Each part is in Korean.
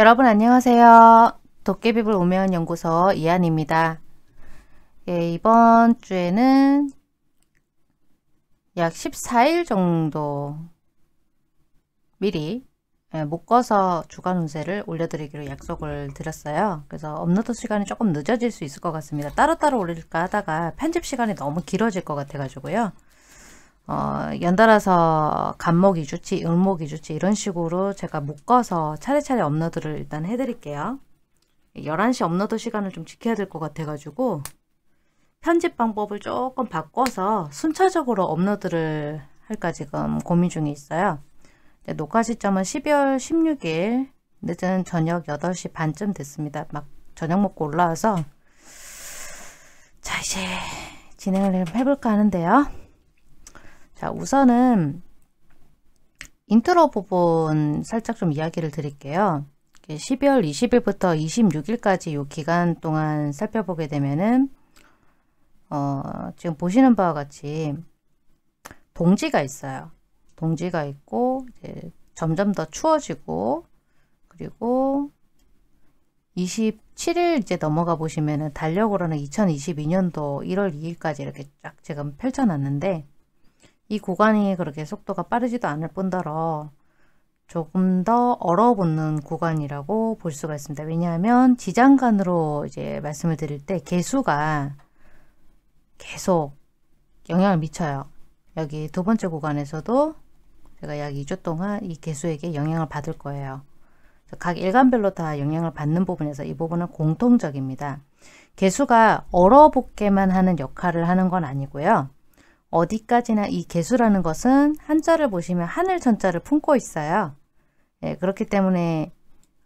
여러분 안녕하세요. 도깨비불 오면 연구소 이한입니다. 예, 이번 주에는 약 14일 정도 미리 예, 묶어서 주간 운세를 올려드리기로 약속을 드렸어요. 그래서 업로드 시간이 조금 늦어질 수 있을 것 같습니다. 따로따로 올릴까 하다가 편집 시간이 너무 길어질 것 같아가지고요. 어, 연달아서 간목이 좋지, 을목이 좋지 이런 식으로 제가 묶어서 차례차례 업로드를 일단 해드릴게요. 11시 업로드 시간을 좀 지켜야 될 것 같아가지고 편집 방법을 조금 바꿔서 순차적으로 업로드를 할까 지금 고민 중에 있어요. 녹화 시점은 12월 16일 늦은 저녁 8시 반쯤 됐습니다. 막 저녁 먹고 올라와서 자 이제 진행을 해볼까 하는데요. 자, 우선은 인트로 부분 살짝 좀 이야기를 드릴게요. 12월 20일부터 26일까지 이 기간 동안 살펴보게 되면은 어, 지금 보시는 바와 같이 동지가 있어요. 동지가 있고 점점 더 추워지고 그리고 27일 이제 넘어가 보시면은 달력으로는 2022년도 1월 2일까지 이렇게 쫙 지금 펼쳐놨는데 이 구간이 그렇게 속도가 빠르지도 않을 뿐더러 조금 더 얼어붙는 구간이라고 볼 수가 있습니다. 왜냐하면 지장간으로 이제 말씀을 드릴 때 개수가 계속 영향을 미쳐요. 여기 두 번째 구간에서도 제가 약 2주 동안 이 개수에게 영향을 받을 거예요. 각 일간별로 다 영향을 받는 부분에서 이 부분은 공통적입니다. 개수가 얼어붙게만 하는 역할을 하는 건 아니고요. 어디까지나 이 개수라는 것은 한자를 보시면 하늘 천자를 품고 있어요. 예, 그렇기 때문에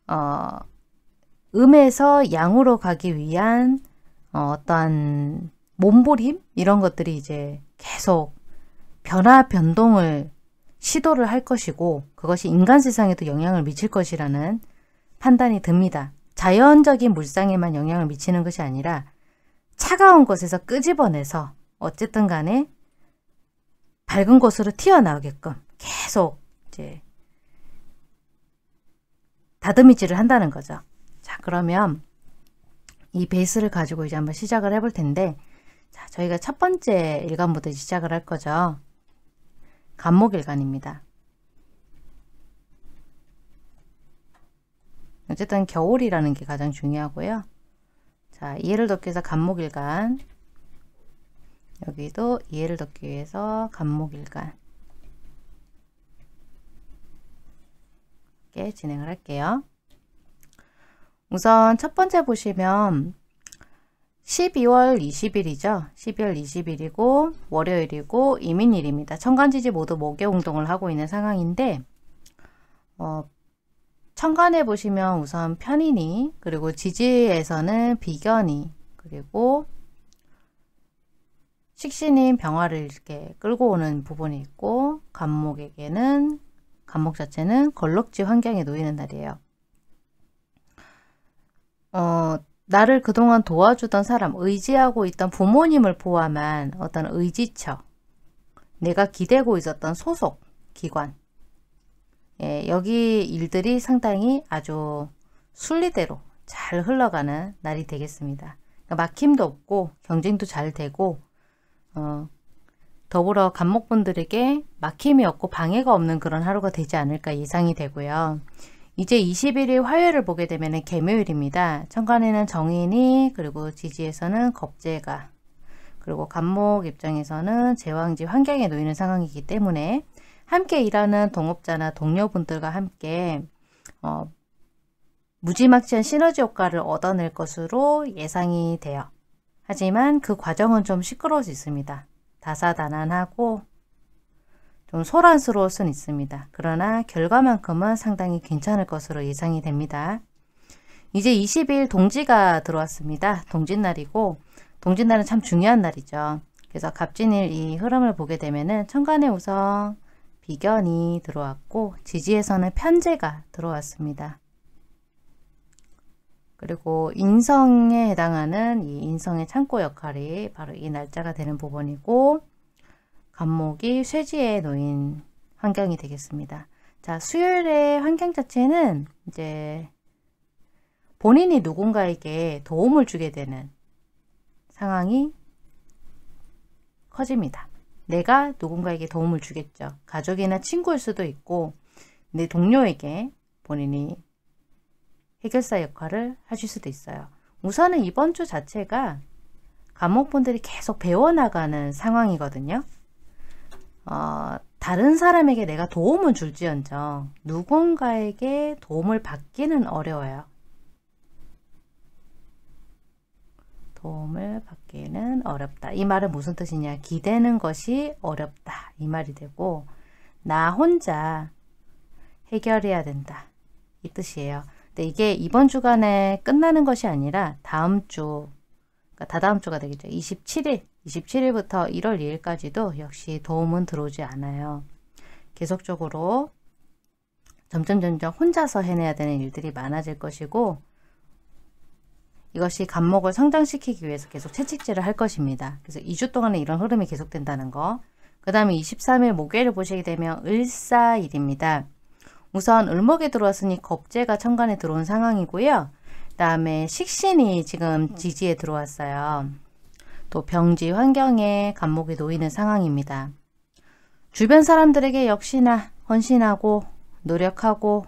어, 음에서 양으로 가기 위한 어, 어떠한 몸부림 이런 것들이 이제 계속 변화 변동을 시도를 할 것이고 그것이 인간 세상에도 영향을 미칠 것이라는 판단이 듭니다. 자연적인 물상에만 영향을 미치는 것이 아니라 차가운 곳에서 끄집어내서 어쨌든 간에 밝은 곳으로 튀어나오게끔 계속 이제 다듬이질을 한다는 거죠. 자 그러면 이 베이스를 가지고 이제 한번 시작을 해볼 텐데 자 저희가 첫 번째 일간부터 시작을 할 거죠. 간목일간입니다. 어쨌든 겨울이라는 게 가장 중요하고요. 자, 이해를 돕기 위해서 간목일간 여기도 이해를 돕기 위해서 간목일간 이렇게 진행을 할게요. 우선 첫 번째 보시면 12월 20일이죠. 12월 20일이고 월요일이고 이민일입니다. 청간지지 모두 목요운동을 하고 있는 상황인데 어, 천간에 보시면 우선 편인이 그리고 지지에서는 비견이 그리고 식신인 병화를 이렇게 끌고 오는 부분이 있고 감목에게는감목 자체는 걸럭지 환경에 놓이는 날이에요. 어, 나를 그동안 도와주던 사람, 의지하고 있던 부모님을 포함한 어떤 의지처, 내가 기대고 있었던 소속, 기관 예, 여기 일들이 상당히 아주 순리대로 잘 흘러가는 날이 되겠습니다. 그러니까 막힘도 없고 경쟁도 잘 되고 어, 더불어 감목분들에게 막힘이 없고 방해가 없는 그런 하루가 되지 않을까 예상이 되고요. 이제 21일 화요일을 보게 되면 개묘일입니다. 천간에는 정인이 그리고 지지에서는 겁재가 그리고 감목 입장에서는 제왕지 환경에 놓이는 상황이기 때문에 함께 일하는 동업자나 동료분들과 함께 어, 무지막지한 시너지 효과를 얻어낼 것으로 예상이 돼요. 하지만 그 과정은 좀 시끄러울 수 있습니다. 다사다난하고 좀 소란스러울 수는 있습니다. 그러나 결과만큼은 상당히 괜찮을 것으로 예상이 됩니다. 이제 20일 동지가 들어왔습니다. 동짓날이고 동짓날은 참 중요한 날이죠. 그래서 갑진일 이 흐름을 보게 되면은 천간에우선 비견이 들어왔고 지지에서는 편제가 들어왔습니다. 그리고 인성에 해당하는 이 인성의 창고 역할이 바로 이 날짜가 되는 부분이고 감목이 쇠지에 놓인 환경이 되겠습니다. 자, 수요일의 환경 자체는 이제 본인이 누군가에게 도움을 주게 되는 상황이 커집니다. 내가 누군가에게 도움을 주겠죠. 가족이나 친구일 수도 있고 내 동료에게 본인이 해결사 역할을 하실 수도 있어요. 우선은 이번 주 자체가 감옥분들이 계속 배워나가는 상황이거든요. 어, 다른 사람에게 내가 도움을 줄지언정 누군가에게 도움을 받기는 어려워요. 도움을 받기는 어렵다. 이 말은 무슨 뜻이냐. 기대는 것이 어렵다. 이 말이 되고 나 혼자 해결해야 된다. 이 뜻이에요. 근데 네, 이게 이번 주간에 끝나는 것이 아니라 다음 주, 그러니까 다다음 주가 되겠죠. 27일, 27일부터 1월 2일까지도 역시 도움은 들어오지 않아요. 계속적으로 점점 점점 혼자서 해내야 되는 일들이 많아질 것이고 이것이 간목을 성장시키기 위해서 계속 채찍질을 할 것입니다. 그래서 2주 동안에 이런 흐름이 계속된다는 거. 그 다음에 23일 목요일을 보시게 되면 을사일입니다. 우선 을목에 들어왔으니 겁재가 천간에 들어온 상황이고요. 그 다음에 식신이 지금 지지에 들어왔어요. 또 병지 환경에 간목이 놓이는 상황입니다. 주변 사람들에게 역시나 헌신하고 노력하고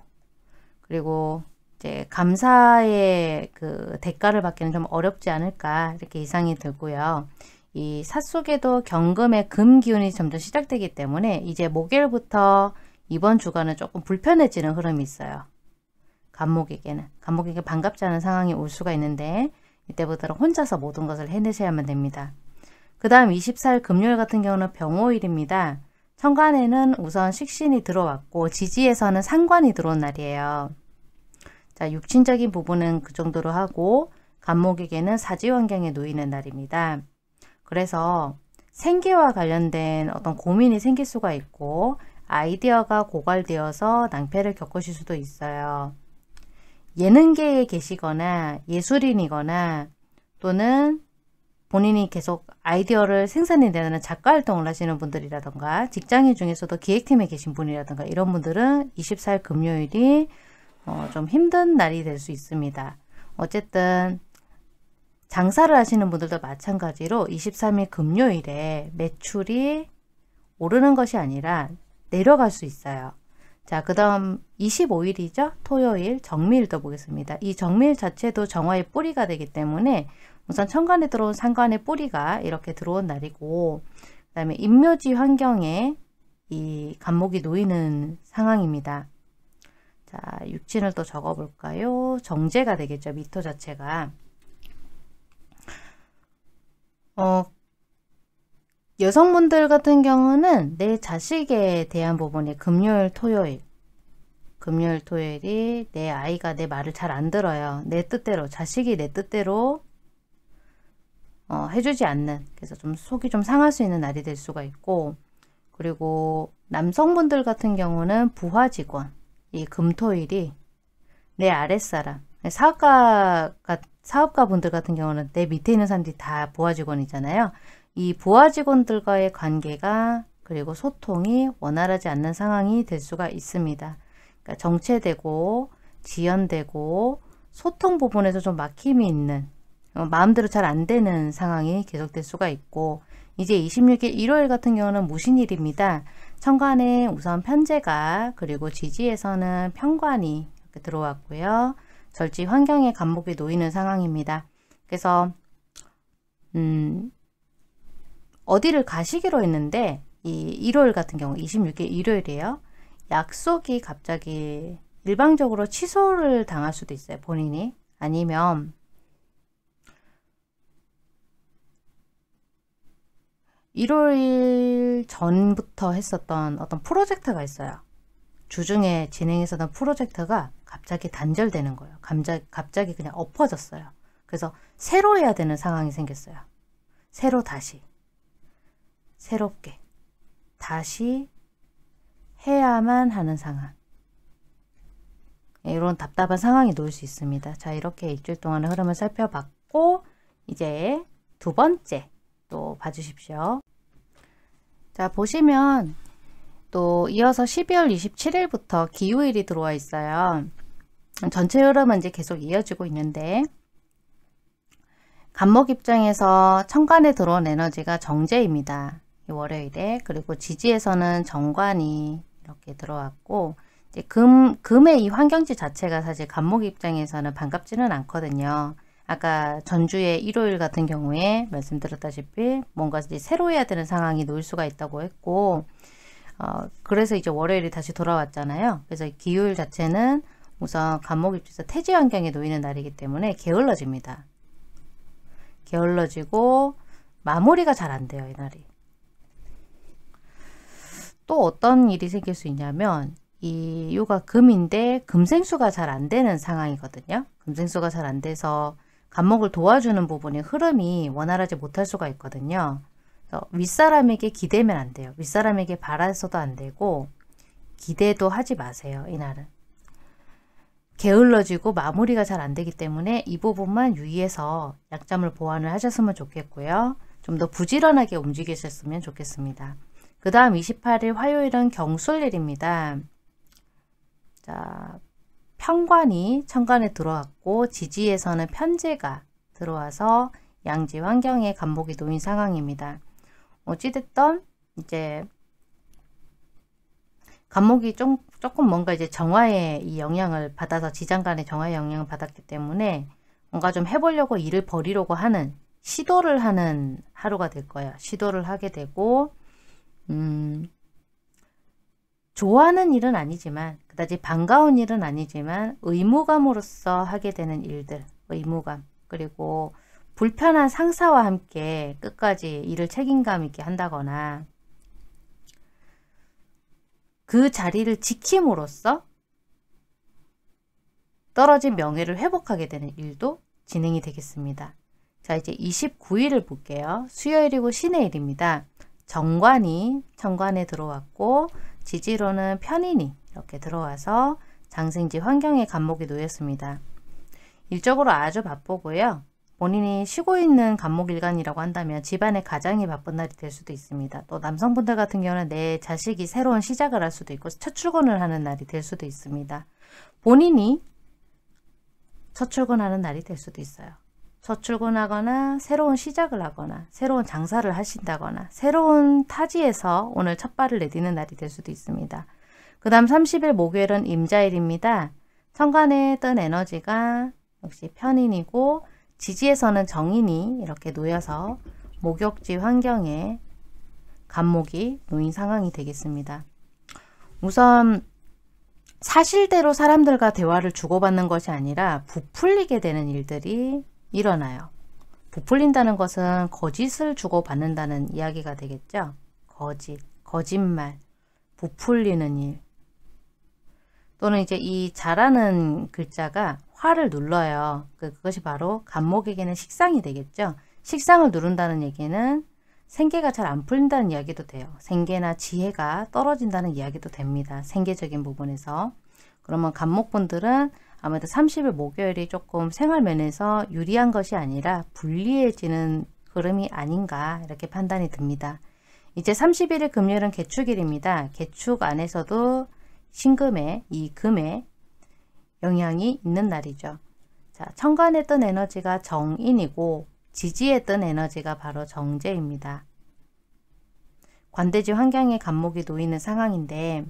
그리고 이제 감사의 그 대가를 받기는 좀 어렵지 않을까 이렇게 이상이 들고요. 이사 속에도 경금의 금 기운이 점점 시작되기 때문에 이제 목요일부터 이번 주간은 조금 불편해지는 흐름이 있어요. 간목에게는. 간목에게 반갑지 않은 상황이 올 수가 있는데 이때부터는 혼자서 모든 것을 해내셔야만 됩니다. 그 다음 24일 금요일 같은 경우는 병호일입니다. 천간에는 우선 식신이 들어왔고 지지에서는 상관이 들어온 날이에요. 자, 육신적인 부분은 그 정도로 하고 간목에게는 사지환경에 놓이는 날입니다. 그래서 생계와 관련된 어떤 고민이 생길 수가 있고 아이디어가 고갈되어서 낭패를 겪으실 수도 있어요. 예능계에 계시거나 예술인이거나 또는 본인이 계속 아이디어를 생산해내는 작가 활동을 하시는 분들이라던가 직장인 중에서도 기획팀에 계신 분이라던가 이런 분들은 24일 금요일이 어, 좀 힘든 날이 될 수 있습니다. 어쨌든 장사를 하시는 분들도 마찬가지로 23일 금요일에 매출이 오르는 것이 아니라 내려갈 수 있어요. 자, 그 다음 25일이죠. 토요일 정밀도 보겠습니다. 이 정밀 자체도 정화의 뿌리가 되기 때문에 우선 천간에 들어온 상관의 뿌리가 이렇게 들어온 날이고 그 다음에 임묘지 환경에 이 간목이 놓이는 상황입니다. 자, 육진을 또 적어볼까요? 정제가 되겠죠. 미토 자체가. 어, 여성분들 같은 경우는 내 자식에 대한 부분이 금요일, 토요일 금요일, 토요일이 내 아이가 내 말을 잘 안 들어요. 내 뜻대로, 자식이 내 뜻대로 어, 해주지 않는 그래서 좀 속이 좀 상할 수 있는 날이 될 수가 있고 그리고 남성분들 같은 경우는 부하 직원 이 금토일이 내 아랫사람 사업가 사업가 분들 같은 경우는 내 밑에 있는 사람들이 다 부하 직원이잖아요. 이 부하 직원들과의 관계가 그리고 소통이 원활하지 않는 상황이 될 수가 있습니다. 그러니까 정체되고 지연되고 소통 부분에서 좀 막힘이 있는 어, 마음대로 잘 안 되는 상황이 계속될 수가 있고 이제 26일 일요일 같은 경우는 무신일입니다. 천간에 우선 편제가 그리고 지지에서는 편관이 이렇게 들어왔고요. 절지 환경에 감목이 놓이는 상황입니다. 그래서 음, 어디를 가시기로 했는데 이 일요일 같은 경우 26일 일요일이에요. 약속이 갑자기 일방적으로 취소를 당할 수도 있어요. 본인이. 아니면 일요일 전부터 했었던 어떤 프로젝트가 있어요. 주중에 진행했었던 프로젝트가 갑자기 단절되는 거예요. 갑자기, 갑자기 그냥 엎어졌어요. 그래서 새로 해야 되는 상황이 생겼어요. 새로 다시. 새롭게 다시 해야만 하는 상황 예, 이런 답답한 상황이 놓을 수 있습니다. 자 이렇게 일주일 동안의 흐름을 살펴봤고 이제 두 번째 또 봐주십시오. 자 보시면 또 이어서 12월 27일부터 기후일이 들어와 있어요. 전체 흐름은 이제 계속 이어지고 있는데 감목 입장에서 천간에 들어온 에너지가 정제입니다. 월요일에 그리고 지지에서는 정관이 이렇게 들어왔고 이제 금 금의 이 환경지 자체가 사실 간목 입장에서는 반갑지는 않거든요. 아까 전주의 일요일 같은 경우에 말씀드렸다시피 뭔가 이제 새로 해야 되는 상황이 놓일 수가 있다고 했고 어, 그래서 이제 월요일이 다시 돌아왔잖아요. 그래서 기후일 자체는 우선 간목 입지에서 태지 환경에 놓이는 날이기 때문에 게을러집니다. 게을러지고 마무리가 잘 안 돼요. 이날이. 또 어떤 일이 생길 수 있냐면 이 요가 금인데 금생수가 잘 안 되는 상황이거든요. 금생수가 잘 안 돼서 간목을 도와주는 부분의 흐름이 원활하지 못할 수가 있거든요. 윗사람에게 기대면 안 돼요. 윗사람에게 바라서도 안 되고 기대도 하지 마세요. 이날은. 게을러지고 마무리가 잘 안 되기 때문에 이 부분만 유의해서 약점을 보완을 하셨으면 좋겠고요. 좀 더 부지런하게 움직이셨으면 좋겠습니다. 그 다음 28일 화요일은 경술일입니다. 자, 편관이 천간에 들어왔고 지지에서는 편제가 들어와서 양지 환경에 간목이 놓인 상황입니다. 어찌됐던 이제 간목이 좀, 조금 뭔가 이제 정화의 이 영향을 받아서 지장간의 정화의 영향을 받았기 때문에 뭔가 좀 해보려고 일을 벌이려고 하는 시도를 하는 하루가 될 거예요. 시도를 하게 되고 음, 좋아하는 일은 아니지만 그다지 반가운 일은 아니지만 의무감으로서 하게 되는 일들 의무감 그리고 불편한 상사와 함께 끝까지 일을 책임감 있게 한다거나 그 자리를 지킴으로써 떨어진 명예를 회복하게 되는 일도 진행이 되겠습니다. 자 이제 29일을 볼게요. 수요일이고 신의 일입니다. 정관이 정관에 들어왔고 지지로는 편인이 이렇게 들어와서 장생지 환경에 간목이 놓였습니다. 일적으로 아주 바쁘고요. 본인이 쉬고 있는 간목일간이라고 한다면 집안에 가장이 바쁜 날이 될 수도 있습니다. 또 남성분들 같은 경우는 내 자식이 새로운 시작을 할 수도 있고 첫 출근을 하는 날이 될 수도 있습니다. 본인이 첫 출근하는 날이 될 수도 있어요. 저출근하거나 새로운 시작을 하거나 새로운 장사를 하신다거나 새로운 타지에서 오늘 첫 발을 내딛는 날이 될 수도 있습니다. 그 다음 30일 목요일은 임자일입니다. 천간에 뜬 에너지가 역시 편인이고 지지에서는 정인이 이렇게 놓여서 목욕지 환경에 간목이 놓인 상황이 되겠습니다. 우선 사실대로 사람들과 대화를 주고받는 것이 아니라 부풀리게 되는 일들이 일어나요. 부풀린다는 것은 거짓을 주고받는다는 이야기가 되겠죠. 거짓, 거짓말, 부풀리는 일. 또는 이제 이 자라는 글자가 화를 눌러요. 그, 그것이 바로 간목에게는 식상이 되겠죠. 식상을 누른다는 얘기는 생계가 잘 안 풀린다는 이야기도 돼요. 생계나 지혜가 떨어진다는 이야기도 됩니다. 생계적인 부분에서. 그러면 간목분들은 아무래도 30일 목요일이 조금 생활 면에서 유리한 것이 아니라 불리해지는 흐름이 아닌가 이렇게 판단이 듭니다. 이제 31일 금요일은 개축일입니다. 개축 안에서도 신금에 이 금에 영향이 있는 날이죠. 자, 천간했던 에너지가 정인이고 지지했던 에너지가 바로 정제입니다. 관대지 환경에 감목이 놓이는 상황인데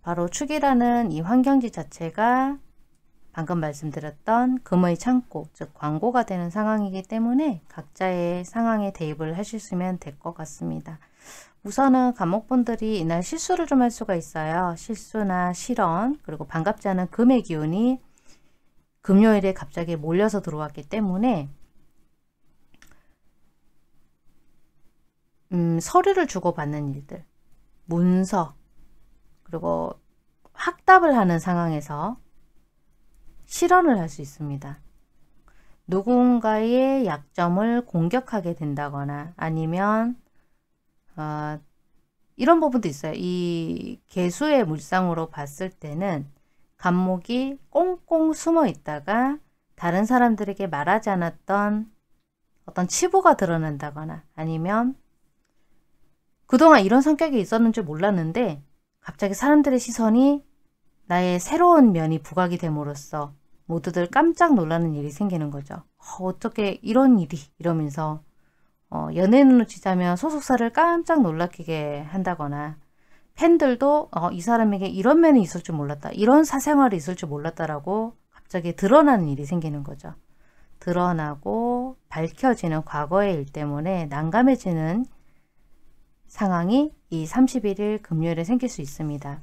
바로 축이라는 이 환경지 자체가 방금 말씀드렸던 금의 창고, 즉 광고가 되는 상황이기 때문에 각자의 상황에 대입을 하셨으면 될 것 같습니다. 우선은 감옥분들이 이날 실수를 좀 할 수가 있어요. 실수나 실언, 그리고 반갑지 않은 금의 기운이 금요일에 갑자기 몰려서 들어왔기 때문에 음, 서류를 주고받는 일들, 문서, 그리고 확답을 하는 상황에서 실현을 할 수 있습니다. 누군가의 약점을 공격하게 된다거나 아니면 어, 이런 부분도 있어요. 이 개수의 물상으로 봤을 때는 감목이 꽁꽁 숨어 있다가 다른 사람들에게 말하지 않았던 어떤 치부가 드러난다거나 아니면 그동안 이런 성격이 있었는 줄 몰랐는데 갑자기 사람들의 시선이 나의 새로운 면이 부각이 됨으로써 모두들 깜짝 놀라는 일이 생기는 거죠. 어, 떻게 이런 일이 이러면서 어, 연예인으로 치자면 소속사를 깜짝 놀라게 한다거나 팬들도 어, 이 사람에게 이런 면이 있을 줄 몰랐다. 이런 사생활이 있을 줄 몰랐다라고 갑자기 드러나는 일이 생기는 거죠. 드러나고 밝혀지는 과거의 일 때문에 난감해지는 상황이 이 31일 금요일에 생길 수 있습니다.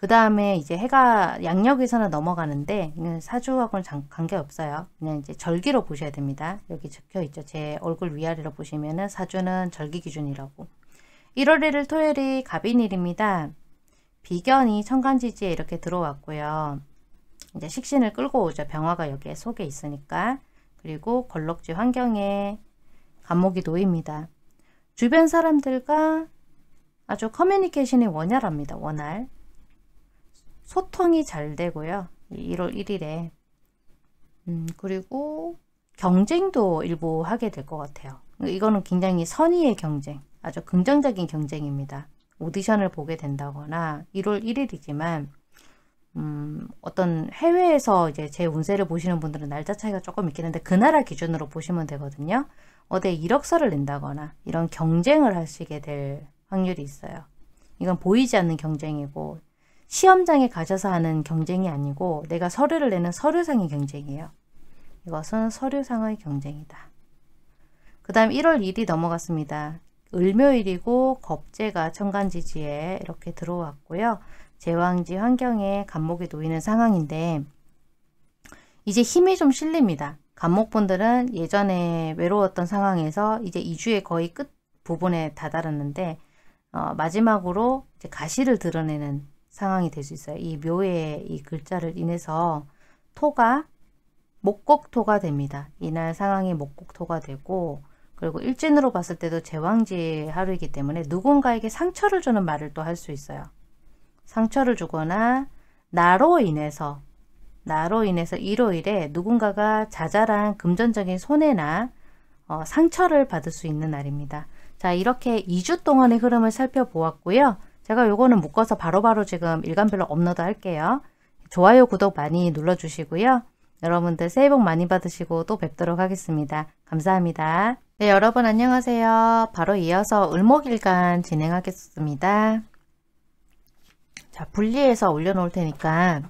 그 다음에 이제 해가 양력에서는 넘어가는데 사주하고는 관계없어요. 그냥 이제 절기로 보셔야 됩니다. 여기 적혀있죠. 제 얼굴 위아래로 보시면은 사주는 절기 기준이라고. 1월 1일 토요일이 갑인일입니다. 비견이 천간지지에 이렇게 들어왔고요. 이제 식신을 끌고 오죠. 병화가 여기에 속에 있으니까. 그리고 걸럭지 환경에 감목이 놓입니다. 주변 사람들과 아주 커뮤니케이션이 원활합니다. 원활. 소통이 잘 되고요. 1월 1일에 음, 그리고 경쟁도 일부 하게 될 것 같아요. 그러니까 이거는 굉장히 선의의 경쟁, 아주 긍정적인 경쟁입니다. 오디션을 보게 된다거나 1월 1일이지만 음, 어떤 해외에서 이제 제 운세를 보시는 분들은 날짜 차이가 조금 있긴한데그 나라 기준으로 보시면 되거든요. 어디에 이력서를 낸다거나 이런 경쟁을 하시게 될 확률이 있어요. 이건 보이지 않는 경쟁이고 시험장에 가셔서 하는 경쟁이 아니고 내가 서류를 내는 서류상의 경쟁이에요. 이것은 서류상의 경쟁이다. 그 다음 1월 1일이 넘어갔습니다. 을묘일이고 겁재가 천간지지에 이렇게 들어왔고요. 제왕지 환경에 간목이 놓이는 상황인데 이제 힘이 좀 실립니다. 간목분들은 예전에 외로웠던 상황에서 이제 2주의 거의 끝 부분에 다다랐는데 어, 마지막으로 가시를 드러내는 상황이 될 수 있어요. 이 묘의 이 글자를 인해서 토가 목곡토가 됩니다. 이날 상황이 목곡토가 되고 그리고 일진으로 봤을 때도 제왕지 하루이기 때문에 누군가에게 상처를 주는 말을 또 할 수 있어요. 상처를 주거나 나로 인해서 나로 인해서 일요일에 누군가가 자잘한 금전적인 손해나 어, 상처를 받을 수 있는 날입니다. 자 이렇게 2주 동안의 흐름을 살펴보았고요. 제가 요거는 묶어서 바로바로 지금 일간별로 업로드 할게요. 좋아요, 구독 많이 눌러주시고요. 여러분들 새해 복 많이 받으시고 또 뵙도록 하겠습니다. 감사합니다. 네, 여러분 안녕하세요. 바로 이어서 을목일간 진행하겠습니다. 자, 분리해서 올려놓을 테니까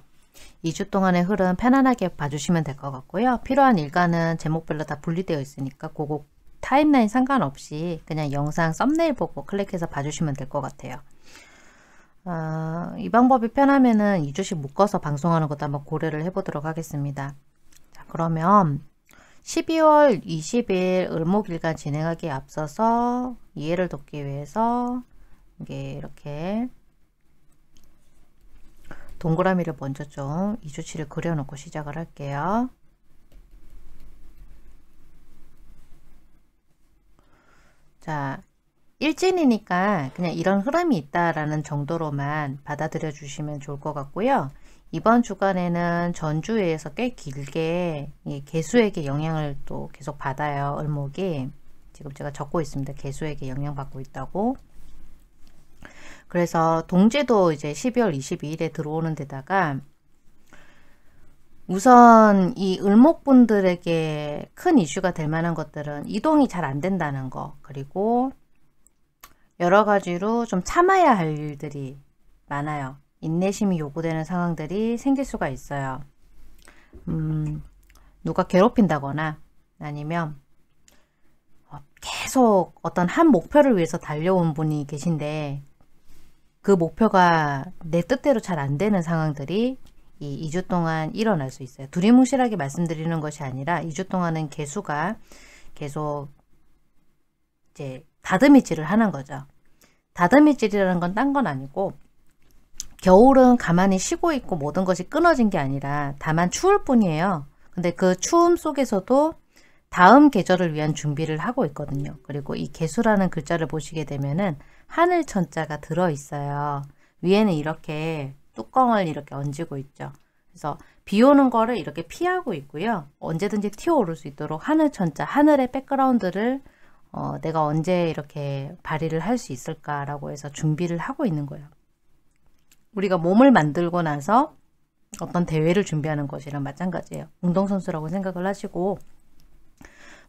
2주 동안의 흐름 편안하게 봐주시면 될 것 같고요. 필요한 일간은 제목별로 다 분리되어 있으니까 그거 타임라인 상관없이 그냥 영상 썸네일 보고 클릭해서 봐주시면 될 것 같아요. 어, 이 방법이 편하면은 2주씩 묶어서 방송하는 것도 한번 고려를 해보도록 하겠습니다. 자, 그러면 12월 20일 을목일간 진행하기에 앞서서 이해를 돕기 위해서 이게 이렇게 동그라미를 먼저 좀2주치를 그려놓고 시작을 할게요. 자, 일진이니까 그냥 이런 흐름이 있다라는 정도로만 받아들여 주시면 좋을 것 같고요. 이번 주간에는 전주에서 꽤 길게 예, 개수에게 영향을 또 계속 받아요. 을목이 지금 제가 적고 있습니다. 개수에게 영향받고 있다고. 그래서 동제도 이제 12월 22일에 들어오는 데다가 우선 이 을목분들에게 큰 이슈가 될 만한 것들은 이동이 잘 안 된다는 거 그리고 여러 가지로 좀 참아야 할 일들이 많아요. 인내심이 요구되는 상황들이 생길 수가 있어요. 음, 누가 괴롭힌다거나 아니면 어, 계속 어떤 한 목표를 위해서 달려온 분이 계신데 그 목표가 내 뜻대로 잘 안 되는 상황들이 이 2주 동안 일어날 수 있어요. 두리뭉실하게 말씀드리는 것이 아니라 2주 동안은 개수가 계속 이제 다듬이질을 하는 거죠. 다듬이질이라는 건 딴 건 아니고 겨울은 가만히 쉬고 있고 모든 것이 끊어진 게 아니라 다만 추울 뿐이에요. 근데 그 추움 속에서도 다음 계절을 위한 준비를 하고 있거든요. 그리고 이 개수라는 글자를 보시게 되면은 하늘 천자가 들어있어요. 위에는 이렇게 뚜껑을 이렇게 얹고 있죠. 그래서 비 오는 거를 이렇게 피하고 있고요. 언제든지 튀어오를 수 있도록 하늘 천자, 하늘의 백그라운드를 어, 내가 언제 이렇게 발의를할 수 있을까라고 해서 준비를 하고 있는 거예요. 우리가 몸을 만들고 나서 어떤 대회를 준비하는 것이랑 마찬가지예요. 운동선수라고 생각을 하시고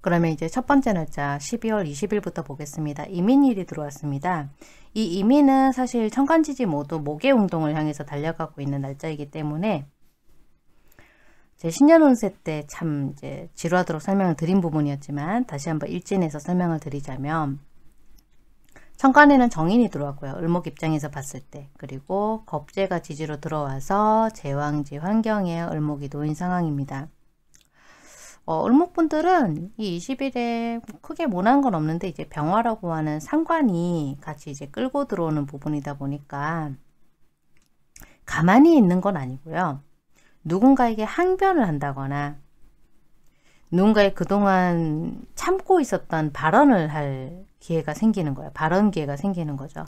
그러면 이제 첫 번째 날짜 12월 20일부터 보겠습니다. 이민일이 들어왔습니다. 이 이민은 사실 청간지지 모두 목의 운동을 향해서 달려가고 있는 날짜이기 때문에 제 신년운세 때 참 이제 지루하도록 설명을 드린 부분이었지만 다시 한번 일진에서 설명을 드리자면 천간에는 정인이 들어왔고요. 을목 입장에서 봤을 때 그리고 겁재가 지지로 들어와서 제왕지 환경에 을목이 놓인 상황입니다. 어, 을목분들은 이 20일에 크게 모난 건 없는데 이제 병화라고 하는 상관이 같이 이제 끌고 들어오는 부분이다 보니까 가만히 있는 건 아니고요. 누군가에게 항변을 한다거나 누군가의 그동안 참고 있었던 발언을 할 기회가 생기는 거예요. 발언 기회가 생기는 거죠.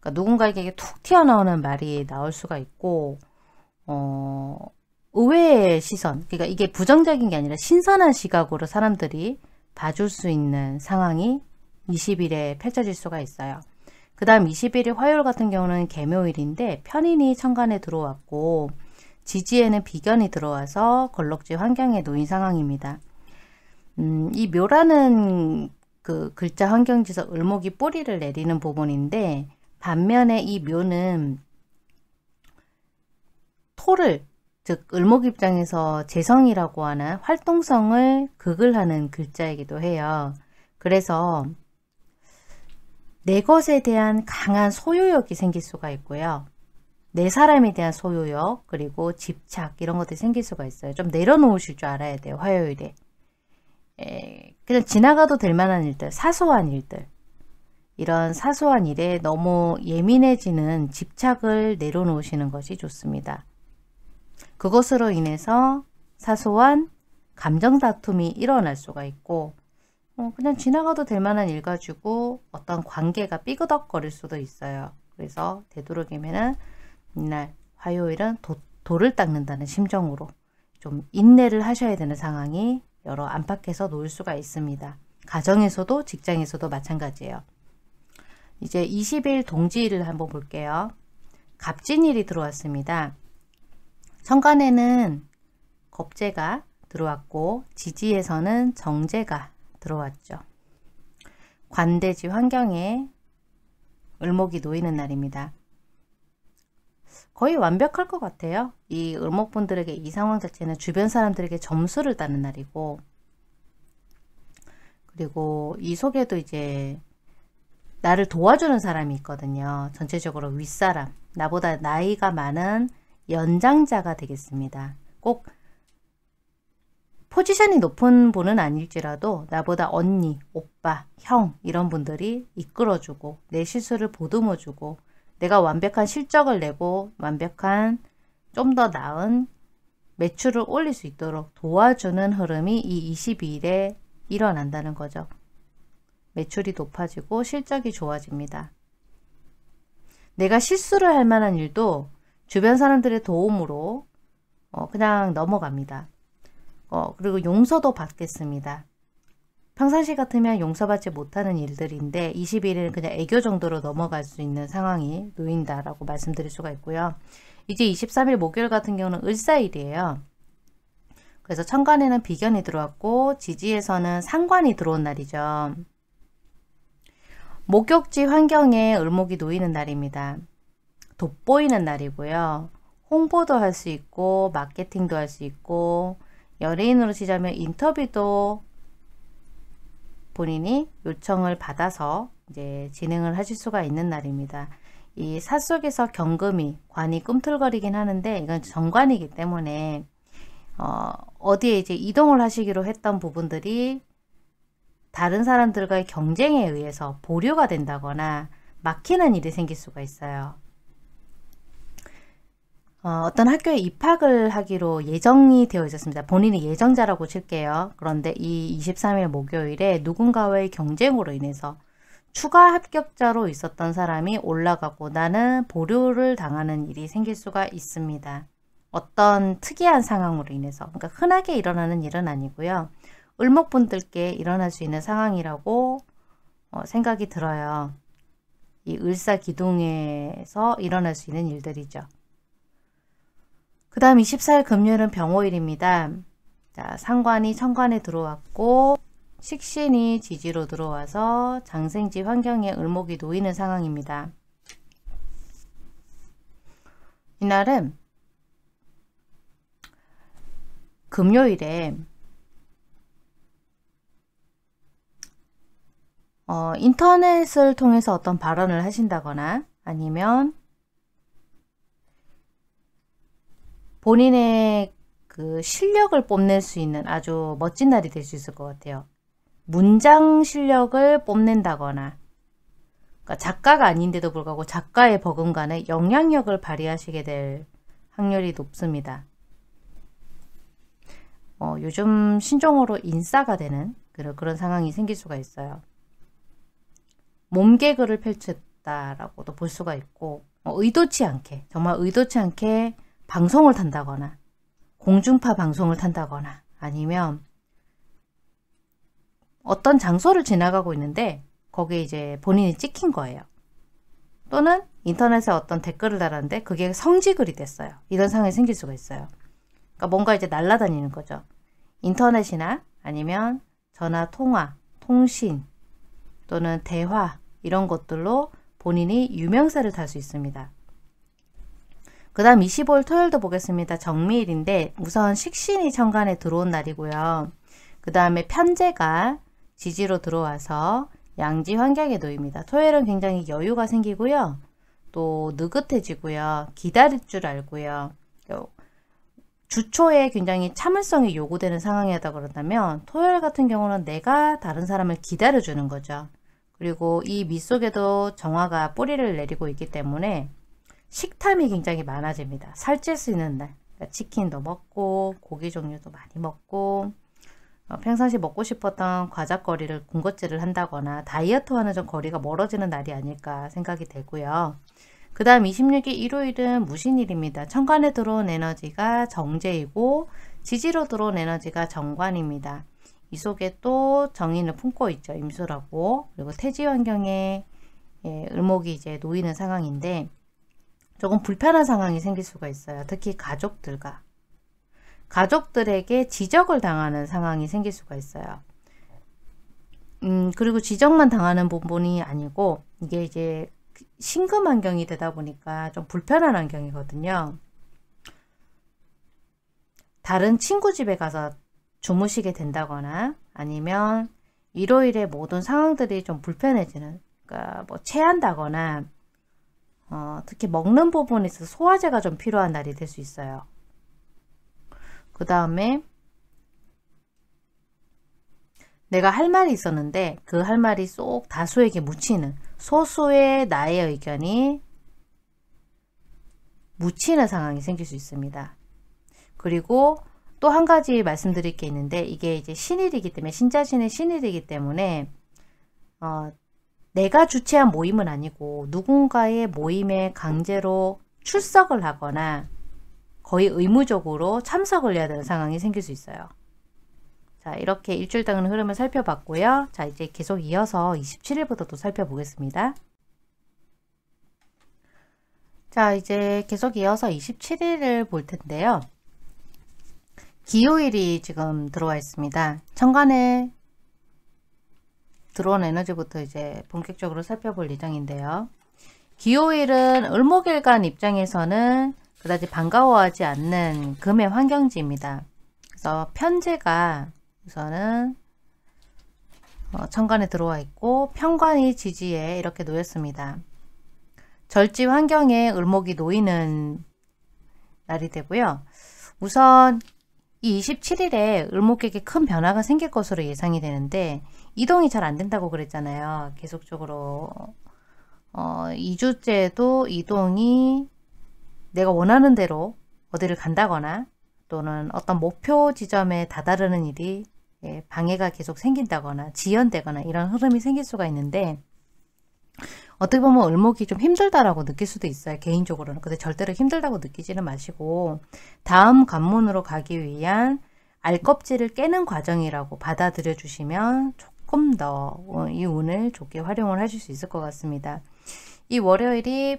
그러니까 누군가에게 툭 튀어나오는 말이 나올 수가 있고 어, 의외의 시선, 그러니까 이게 부정적인 게 아니라 신선한 시각으로 사람들이 봐줄 수 있는 상황이 20일에 펼쳐질 수가 있어요. 그 다음 21일 화요일 같은 경우는 개묘일인데 편인이 천간에 들어왔고 지지에는 비견이 들어와서 걸럭지 환경에 놓인 상황입니다. 음, 이 묘라는 그 글자 환경지서 을목이 뿌리를 내리는 부분인데 반면에 이 묘는 토를 즉 을목 입장에서 재성이라고 하는 활동성을 극을 하는 글자이기도 해요. 그래서 내 것에 대한 강한 소유욕이 생길 수가 있고요. 내 사람에 대한 소유욕 그리고 집착 이런 것들이 생길 수가 있어요. 좀 내려놓으실 줄 알아야 돼요. 화요일에. 에, 예, 그냥 지나가도 될 만한 일들, 사소한 일들 이런 사소한 일에 너무 예민해지는 집착을 내려놓으시는 것이 좋습니다. 그것으로 인해서 사소한 감정 다툼이 일어날 수가 있고 어, 그냥 지나가도 될 만한 일 가지고 어떤 관계가 삐그덕거릴 수도 있어요. 그래서 되도록이면은 이날 화요일은 도, 돌을 닦는다는 심정으로 좀 인내를 하셔야 되는 상황이 여러 안팎에서 놓일 수가 있습니다. 가정에서도 직장에서도 마찬가지예요. 이제 20일 동지일을 한번 볼게요. 갑진일이 들어왔습니다. 천간에는 겁재가 들어왔고 지지에서는 정재가 들어왔죠. 관대지 환경에 을목이 놓이는 날입니다. 거의 완벽할 것 같아요. 이 을목분들에게 이 상황 자체는 주변 사람들에게 점수를 따는 날이고 그리고 이 속에도 이제 나를 도와주는 사람이 있거든요. 전체적으로 윗사람, 나보다 나이가 많은 연장자가 되겠습니다. 꼭 포지션이 높은 분은 아닐지라도 나보다 언니, 오빠, 형 이런 분들이 이끌어주고 내 실수를 보듬어주고 내가 완벽한 실적을 내고 완벽한 좀 더 나은 매출을 올릴 수 있도록 도와주는 흐름이 이 22일에 일어난다는 거죠. 매출이 높아지고 실적이 좋아집니다. 내가 실수를 할 만한 일도 주변 사람들의 도움으로 어, 그냥 넘어갑니다. 어, 그리고 용서도 받겠습니다. 평상시 같으면 용서받지 못하는 일들인데 21일은 그냥 애교 정도로 넘어갈 수 있는 상황이 놓인다라고 말씀드릴 수가 있고요. 이제 23일 목요일 같은 경우는 을사일이에요. 그래서 천간에는 비견이 들어왔고 지지에서는 상관이 들어온 날이죠. 목욕지 환경에 을목이 놓이는 날입니다. 돋보이는 날이고요. 홍보도 할 수 있고 마케팅도 할 수 있고 연예인으로 치자면 인터뷰도 본인이 요청을 받아서 이제 진행을 하실 수가 있는 날입니다. 이사 속에서 경금이 관이 꿈틀거리긴 하는데 이건 정관이기 때문에 어, 어디에 이제 이동을 하시기로 했던 부분들이 다른 사람들과의 경쟁에 의해서 보류가 된다거나 막히는 일이 생길 수가 있어요. 어, 어떤 학교에 입학을 하기로 예정이 되어 있었습니다. 본인이 예정자라고 칠게요. 그런데 이 23일 목요일에 누군가와의 경쟁으로 인해서 추가 합격자로 있었던 사람이 올라가고 나는 보류를 당하는 일이 생길 수가 있습니다. 어떤 특이한 상황으로 인해서 그러니까 흔하게 일어나는 일은 아니고요. 을목분들께 일어날 수 있는 상황이라고 어, 생각이 들어요. 이 을사기둥에서 일어날 수 있는 일들이죠. 그 다음 24일 금요일은 병호일입니다. 자, 상관이 천관에 들어왔고 식신이 지지로 들어와서 장생지 환경에 을목이 놓이는 상황입니다. 이날은 금요일에 어, 인터넷을 통해서 어떤 발언을 하신다거나 아니면 본인의 그 실력을 뽐낼 수 있는 아주 멋진 날이 될 수 있을 것 같아요. 문장 실력을 뽐낸다거나 그러니까 작가가 아닌데도 불구하고 작가의 버금간에 영향력을 발휘하시게 될 확률이 높습니다. 어, 요즘 신종으로 인싸가 되는 그런, 그런 상황이 생길 수가 있어요. 몸개그를 펼쳤다라고도 볼 수가 있고 어, 의도치 않게 정말 의도치 않게 방송을 탄다거나 공중파 방송을 탄다거나 아니면 어떤 장소를 지나가고 있는데 거기에 이제 본인이 찍힌 거예요. 또는 인터넷에 어떤 댓글을 달았는데 그게 성지글이 됐어요. 이런 상황이 생길 수가 있어요. 그러니까 뭔가 이제 날아다니는 거죠. 인터넷이나 아니면 전화 통화, 통신 또는 대화 이런 것들로 본인이 유명세를 탈 수 있습니다. 그 다음 25일 토요일도 보겠습니다. 정미일인데 우선 식신이 천간에 들어온 날이고요. 그 다음에 편제가 지지로 들어와서 양지 환경에 놓입니다. 토요일은 굉장히 여유가 생기고요. 또 느긋해지고요. 기다릴 줄 알고요. 주초에 굉장히 참을성이 요구되는 상황이다 그런다면 토요일 같은 경우는 내가 다른 사람을 기다려주는 거죠. 그리고 이밑 속에도 정화가 뿌리를 내리고 있기 때문에 식탐이 굉장히 많아집니다. 살찔 수 있는 날. 그러니까 치킨도 먹고 고기 종류도 많이 먹고 어, 평상시 먹고 싶었던 과자거리를 군것질을 한다거나 다이어트와는 좀 거리가 멀어지는 날이 아닐까 생각이 되고요. 그 다음 26일 일요일은 무신일입니다. 천간에 들어온 에너지가 정제이고 지지로 들어온 에너지가 정관입니다. 이 속에 또 정인을 품고 있죠. 임수라고. 그리고 태지 환경에 예, 을목이 이제 놓이는 상황인데 조금 불편한 상황이 생길 수가 있어요. 특히 가족들과. 가족들에게 지적을 당하는 상황이 생길 수가 있어요. 음, 그리고 지적만 당하는 부분이 아니고 이게 이제 심금 환경이 되다 보니까 좀 불편한 환경이거든요. 다른 친구 집에 가서 주무시게 된다거나 아니면 일요일에 모든 상황들이 좀 불편해지는 그러니까 뭐 체한다거나 어, 특히 먹는 부분에 있어서 소화제가 좀 필요한 날이 될 수 있어요. 그 다음에 내가 할 말이 있었는데 그 할 말이 쏙 다수에게 묻히는 소수의 나의 의견이 묻히는 상황이 생길 수 있습니다. 그리고 또 한 가지 말씀드릴 게 있는데 이게 이제 신일이기 때문에 신자신의 신일이기 때문에 어, 내가 주최한 모임은 아니고 누군가의 모임에 강제로 출석을 하거나 거의 의무적으로 참석을 해야 되는 상황이 생길 수 있어요. 자 이렇게 일주일 당하 흐름을 살펴봤고요. 자 이제 계속 이어서 27일부터 또 살펴보겠습니다. 자 이제 계속 이어서 27일을 볼 텐데요. 기요일이 지금 들어와 있습니다. 천간에 들어온 에너지부터 이제 본격적으로 살펴볼 예정인데요. 기호일은 을목일간 입장에서는 그다지 반가워하지 않는 금의 환경지입니다. 그래서 편제가 우선은 어, 천간에 들어와 있고 편관이 지지에 이렇게 놓였습니다. 절지 환경에 을목이 놓이는 날이 되고요. 우선 이 27일에 을목에게 큰 변화가 생길 것으로 예상이 되는데 이동이 잘 안 된다고 그랬잖아요. 계속적으로 어, 2주째도 이동이 내가 원하는 대로 어디를 간다거나 또는 어떤 목표 지점에 다다르는 일이 예, 방해가 계속 생긴다거나 지연되거나 이런 흐름이 생길 수가 있는데 어떻게 보면 을목이 좀 힘들다라고 느낄 수도 있어요. 개인적으로는. 근데 절대로 힘들다고 느끼지는 마시고 다음 관문으로 가기 위한 알껍질을 깨는 과정이라고 받아들여 주시면 좋겠습니다. 조금 더이 어, 운을 좋게 활용을 하실 수 있을 것 같습니다. 이 월요일이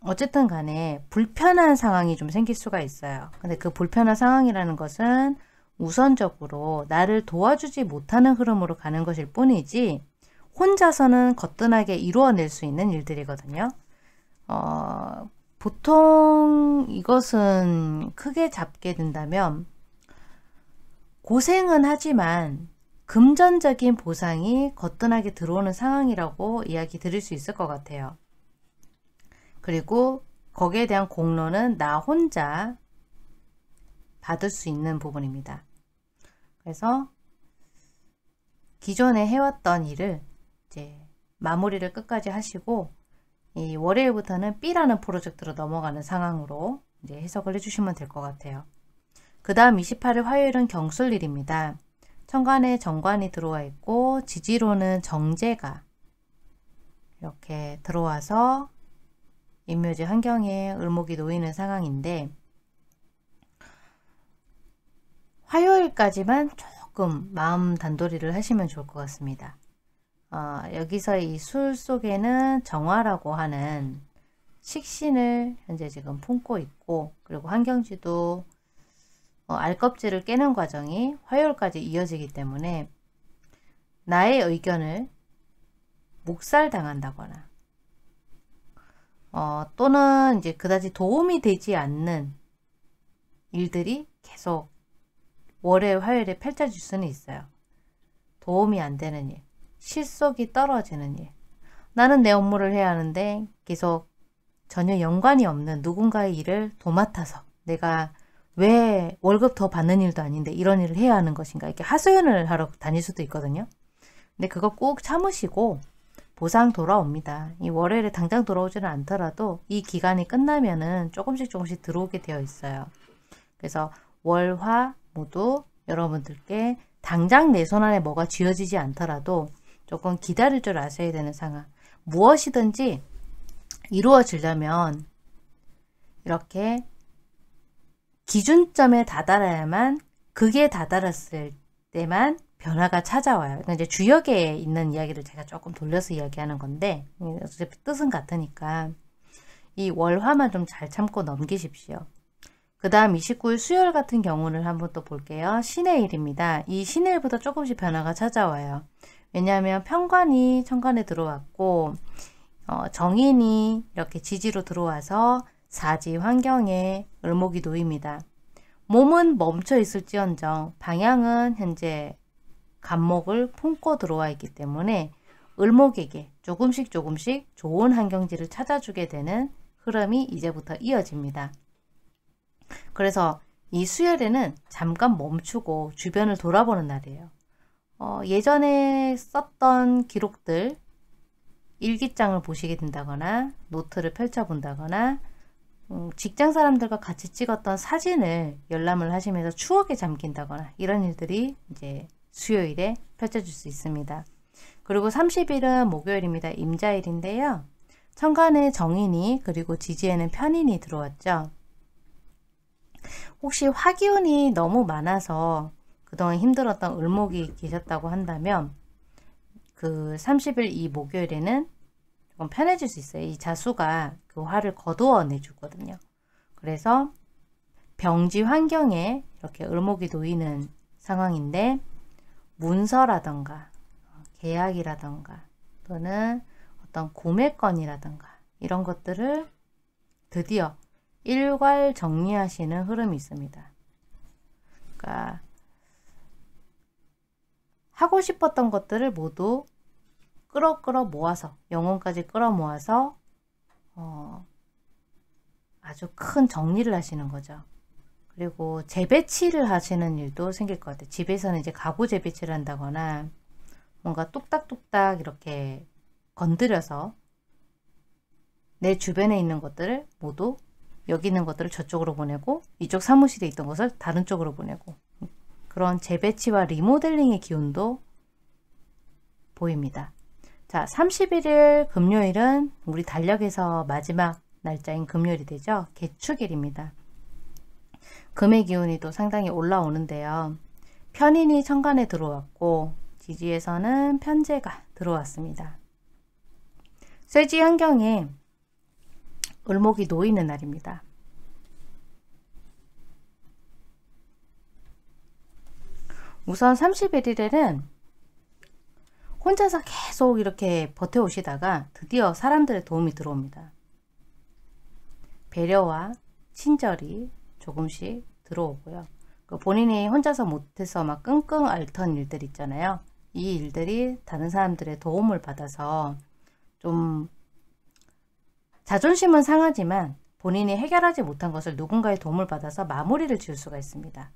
어쨌든 간에 불편한 상황이 좀 생길 수가 있어요. 근데 그 불편한 상황이라는 것은 우선적으로 나를 도와주지 못하는 흐름으로 가는 것일 뿐이지 혼자서는 거뜬하게 이루어낼 수 있는 일들이거든요. 어, 보통 이것은 크게 잡게 된다면 고생은 하지만 금전적인 보상이 거뜬하게 들어오는 상황이라고 이야기 드릴 수 있을 것 같아요. 그리고 거기에 대한 공로는 나 혼자 받을 수 있는 부분입니다. 그래서 기존에 해왔던 일을 이제 마무리를 끝까지 하시고 이 월요일부터는 B라는 프로젝트로 넘어가는 상황으로 이제 해석을 해주시면 될 것 같아요. 그 다음 28일 화요일은 경술일입니다. 천간에 정관이 들어와 있고 지지로는 정제가 이렇게 들어와서 임묘지 환경에 을목이 놓이는 상황인데 화요일까지만 조금 마음 단도리를 하시면 좋을 것 같습니다. 어, 여기서 이 술 속에는 정화라고 하는 식신을 현재 지금 품고 있고 그리고 환경지도 어, 알껍질을 깨는 과정이 화요일까지 이어지기 때문에 나의 의견을 묵살당한다거나 어, 또는 이제 그다지 도움이 되지 않는 일들이 계속 월요일 화요일에 펼쳐질 수는 있어요. 도움이 안 되는 일, 실속이 떨어지는 일. 나는 내 업무를 해야 하는데 계속 전혀 연관이 없는 누군가의 일을 도맡아서 내가 왜 월급 더 받는 일도 아닌데 이런 일을 해야 하는 것인가 이렇게 하소연을 하러 다닐 수도 있거든요. 근데 그거 꼭 참으시고 보상 돌아옵니다. 이 월요일에 당장 돌아오지는 않더라도 이 기간이 끝나면은 조금씩 조금씩 들어오게 되어 있어요. 그래서 월화 모두 여러분들께 당장 내 손안에 뭐가 쥐어지지 않더라도 조금 기다릴 줄 아셔야 되는 상황. 무엇이든지 이루어지려면 이렇게 기준점에 다다라야만 그게 다다랐을 때만 변화가 찾아와요. 그러니까 이제 주역에 있는 이야기를 제가 조금 돌려서 이야기하는 건데 예, 뜻은 같으니까 이 월화만 좀 잘 참고 넘기십시오. 그 다음 29일 수요일 같은 경우를 한번 또 볼게요. 신의 일입니다. 이 신의 일부터 조금씩 변화가 찾아와요. 왜냐하면 평관이 천간에 들어왔고 어, 정인이 이렇게 지지로 들어와서 사지 환경에 을목이 놓입니다. 몸은 멈춰 있을지언정 방향은 현재 간목을 품고 들어와 있기 때문에 을목에게 조금씩 조금씩 좋은 환경지를 찾아주게 되는 흐름이 이제부터 이어집니다. 그래서 이수혈에는 잠깐 멈추고 주변을 돌아보는 날이에요. 어, 예전에 썼던 기록들, 일기장을 보시게 된다거나 노트를 펼쳐본다거나 어, 직장 사람들과 같이 찍었던 사진을 열람을 하시면서 추억에 잠긴다거나 이런 일들이 이제 수요일에 펼쳐질 수 있습니다. 그리고 30일은 목요일입니다. 임자일인데요. 천간에 정인이 그리고 지지에는 편인이 들어왔죠. 혹시 화기운이 너무 많아서 그동안 힘들었던 을목이 계셨다고 한다면 그 30일 이 목요일에는 조금 편해질 수 있어요. 이 자수가 그 화를 거두어내 주거든요. 그래서 병지 환경에 이렇게 을목이 놓이는 상황인데 문서라던가 어, 계약이라던가 또는 어떤 구매권이라던가 이런 것들을 드디어 일괄 정리하시는 흐름이 있습니다. 그러니까 하고 싶었던 것들을 모두 끌어 끌어 모아서 영혼까지 끌어 모아서 어, 아주 큰 정리를 하시는 거죠. 그리고 재배치를 하시는 일도 생길 것 같아요. 집에서는 이제 가구 재배치를 한다거나 뭔가 뚝딱뚝딱 이렇게 건드려서 내 주변에 있는 것들을 모두 여기 있는 것들을 저쪽으로 보내고 이쪽 사무실에 있던 것을 다른 쪽으로 보내고 그런 재배치와 리모델링의 기운도 보입니다. 자, 31일 금요일은 우리 달력에서 마지막 날짜인 금요일이 되죠. 개축일입니다. 금의 기운이 또 상당히 올라오는데요. 편인이 천간에 들어왔고 지지에서는 편제가 들어왔습니다. 쇠지 환경에 을목이 놓이는 날입니다. 우선 31일에는 혼자서 계속 이렇게 버텨오시다가 드디어 사람들의 도움이 들어옵니다. 배려와 친절이 조금씩 들어오고요. 그 본인이 혼자서 못해서 막 끙끙 앓던 일들 있잖아요. 이 일들이 다른 사람들의 도움을 받아서 좀 자존심은 상하지만 본인이 해결하지 못한 것을 누군가의 도움을 받아서 마무리를 지을 수가 있습니다.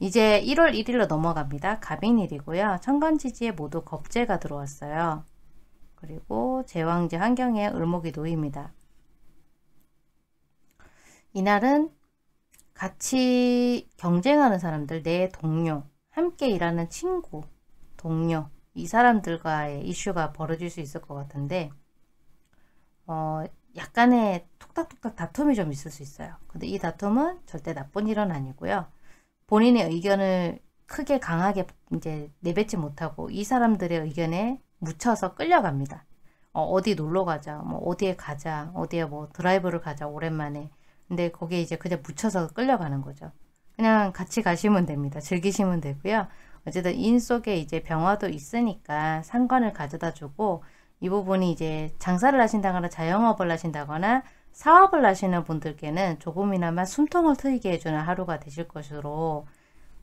이제 1월 1일로 넘어갑니다. 갑인일이고요. 천간지지에 모두 겁재가 들어왔어요. 그리고 제왕제 환경에 을목이 놓입니다. 이날은 같이 경쟁하는 사람들, 내 동료, 함께 일하는 친구, 동료 이 사람들과의 이슈가 벌어질 수 있을 것 같은데 어, 약간의 톡닥톡닥 다툼이 좀 있을 수 있어요. 근데 이 다툼은 절대 나쁜 일은 아니고요. 본인의 의견을 크게 강하게 이제 내뱉지 못하고 이 사람들의 의견에 묻혀서 끌려갑니다. 어, 디 놀러 가자, 뭐 어디에 가자, 어디에 뭐 드라이브를 가자 오랜만에. 근데 거기에 이제 그냥 묻혀서 끌려가는 거죠. 그냥 같이 가시면 됩니다. 즐기시면 되고요. 어쨌든 인 속에 이제 병화도 있으니까 상관을 가져다 주고 이 부분이 이제 장사를 하신다거나 자영업을 하신다거나 사업을 하시는 분들께는 조금이나마 숨통을 트이게 해주는 하루가 되실 것으로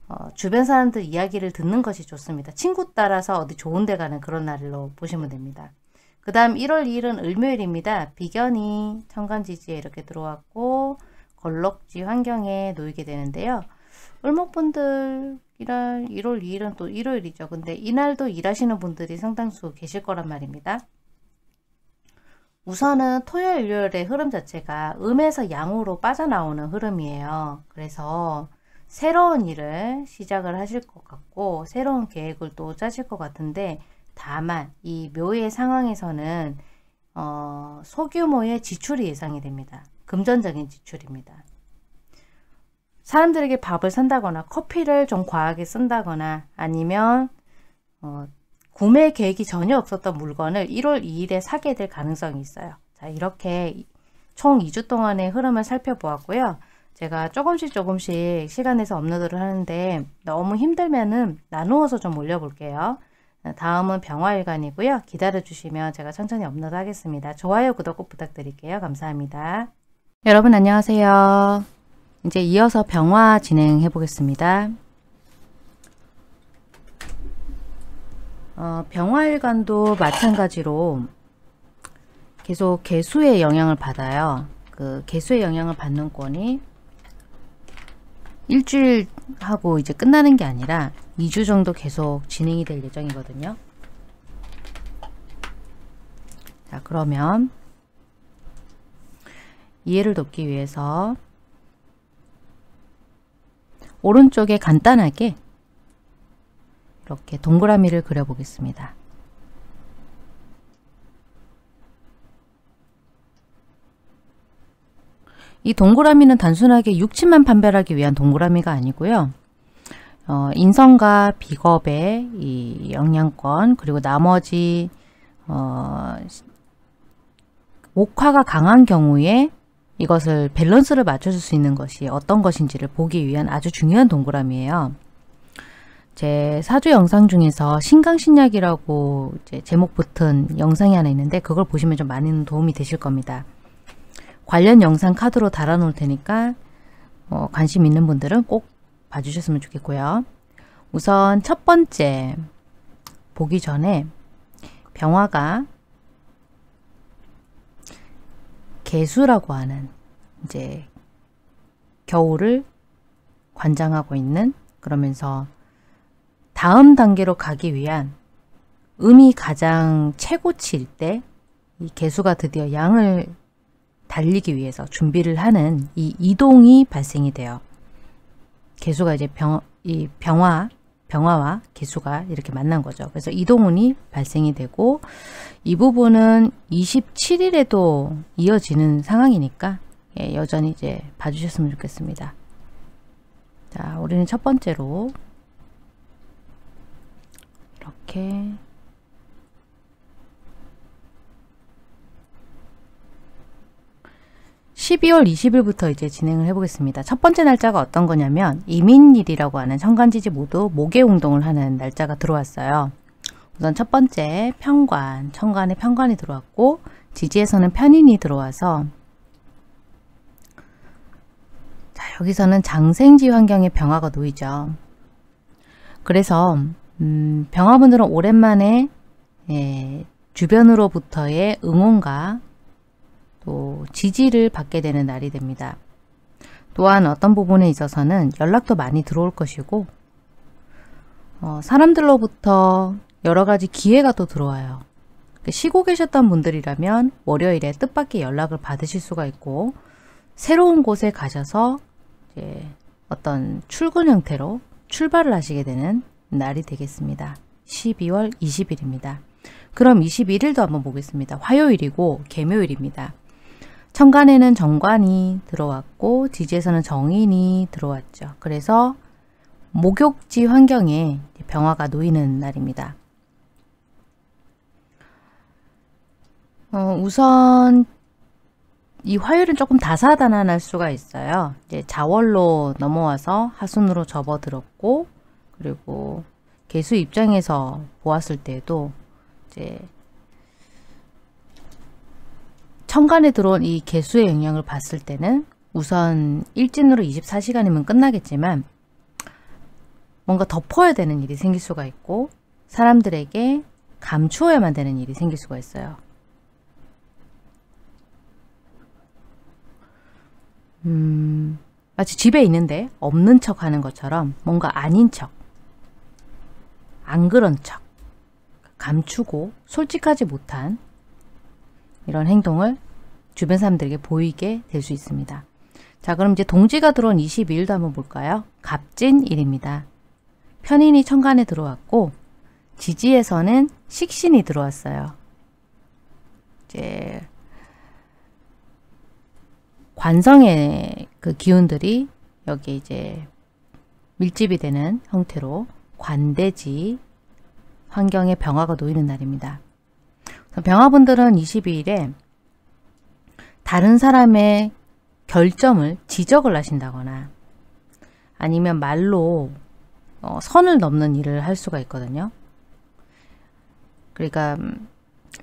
어, 주변 사람들 이야기를 듣는 것이 좋습니다. 친구 따라서 어디 좋은 데 가는 그런 날로 보시면 됩니다. 그 다음 1월 2일은 을묘일입니다. 비견이 천간지지에 이렇게 들어왔고 걸럭지 환경에 놓이게 되는데요. 을목분들 1월 2일은 또 일요일이죠. 근데 이날도 일하시는 분들이 상당수 계실 거란 말입니다. 우선은 토요일 일요일의 흐름 자체가 음에서 양으로 빠져나오는 흐름이에요. 그래서 새로운 일을 시작을 하실 것 같고 새로운 계획을 또 짜실 것 같은데 다만 이 묘의 상황에서는 어, 소규모의 지출이 예상이 됩니다. 금전적인 지출입니다. 사람들에게 밥을 산다거나 커피를 좀 과하게 쓴다거나 아니면 어, 구매 계획이 전혀 없었던 물건을 1월 2일에 사게 될 가능성이 있어요. 자, 이렇게 총 2주 동안의 흐름을 살펴보았고요. 제가 조금씩 조금씩 시간에서 업로드를 하는데 너무 힘들면은 나누어서 좀 올려볼게요. 다음은 병화일간이고요. 기다려주시면 제가 천천히 업로드 하겠습니다. 좋아요, 구독 꼭 부탁드릴게요. 감사합니다. 여러분 안녕하세요. 이제 이어서 병화 진행해 보겠습니다. 어, 병일관도 마찬가지로 계속 개수의 영향을 받아요. 그 개수의 영향을 받는 권이 일주일 하고 이제 끝나는 게 아니라 2주 정도 계속 진행이 될 예정이거든요. 자, 그러면 이해를 돕기 위해서 오른쪽에 간단하게 이렇게 동그라미를 그려보겠습니다. 이 동그라미는 단순하게 육체만 판별하기 위한 동그라미가 아니고요. 어, 인성과 비겁의 이 영향권 그리고 나머지 어, 옥화가 강한 경우에 이것을 밸런스를 맞춰줄 수 있는 것이 어떤 것인지를 보기 위한 아주 중요한 동그라미예요. 제 사주 영상 중에서 신강신약이라고 제목 붙은 영상이 하나 있는데 그걸 보시면 좀 많은 도움이 되실 겁니다. 관련 영상 카드로 달아놓을 테니까 뭐 관심 있는 분들은 꼭 봐주셨으면 좋겠고요. 우선 첫 번째 보기 전에 병화가 개수라고 하는 이제 겨울을 관장하고 있는 그러면서 다음 단계로 가기 위한 음이 가장 최고치일 때이 개수가 드디어 양을 달리기 위해서 준비를 하는 이 이동이 발생이 돼요. 개수가 이제 병, 이 병화, 병화와 개수가 이렇게 만난 거죠. 그래서 이동운이 발생이 되고 이 부분은 27일에도 이어지는 상황이니까 예, 여전히 이제 봐주셨으면 좋겠습니다. 자, 우리는 첫 번째로 이렇게 1 2월2 0일부터 이제 진행을 해보겠습니다. 첫 번째 날짜가 어떤 거냐면 이민일이라고 하는 천간지지 모두 모계운동을 하는 날짜가 들어왔어요. 우선 첫 번째 편관, 천간에 편관이 들어왔고 지지에서는 편인이 들어와서 자 여기서는 장생지 환경의변화가 놓이죠. 그래서 음, 병화분들은 오랜만에 예, 주변으로부터의 응원과 또 지지를 받게 되는 날이 됩니다. 또한 어떤 부분에 있어서는 연락도 많이 들어올 것이고 어, 사람들로부터 여러 가지 기회가 또 들어와요. 그 쉬고 계셨던 분들이라면 월요일에 뜻밖의 연락을 받으실 수가 있고 새로운 곳에 가셔서 이제 어떤 출근 형태로 출발을 하시게 되는 날이 되겠습니다. 12월 20일입니다. 그럼 21일도 한번 보겠습니다. 화요일이고 개묘일입니다. 천간에는 정관이 들어왔고 지지에서는 정인이 들어왔죠. 그래서 목욕지 환경에 병화가 놓이는 날입니다. 어, 우선 이 화요일은 조금 다사다난할 수가 있어요. 이제 자월로 넘어와서 하순으로 접어들었고 그리고 개수 입장에서 보았을 때도 이제 천간에 들어온 이 개수의 영향을 봤을 때는 우선 일진으로 24시간이면 끝나겠지만 뭔가 덮어야 되는 일이 생길 수가 있고 사람들에게 감추어야만 되는 일이 생길 수가 있어요. 음, 마치 집에 있는데 없는 척 하는 것처럼 뭔가 아닌 척안 그런 척, 감추고 솔직하지 못한 이런 행동을 주변 사람들에게 보이게 될 수 있습니다. 자 그럼 이제 동지가 들어온 22일도 한번 볼까요? 갑진일입니다. 편인이 천간에 들어왔고 지지에서는 식신이 들어왔어요. 이제 관성의 그 기운들이 여기 이제 밀집이 되는 형태로 관대지 환경에 병화가 놓이는 날입니다. 병화분들은 22일에 다른 사람의 결점을 지적을 하신다거나 아니면 말로 어, 선을 넘는 일을 할 수가 있거든요. 그러니까 음,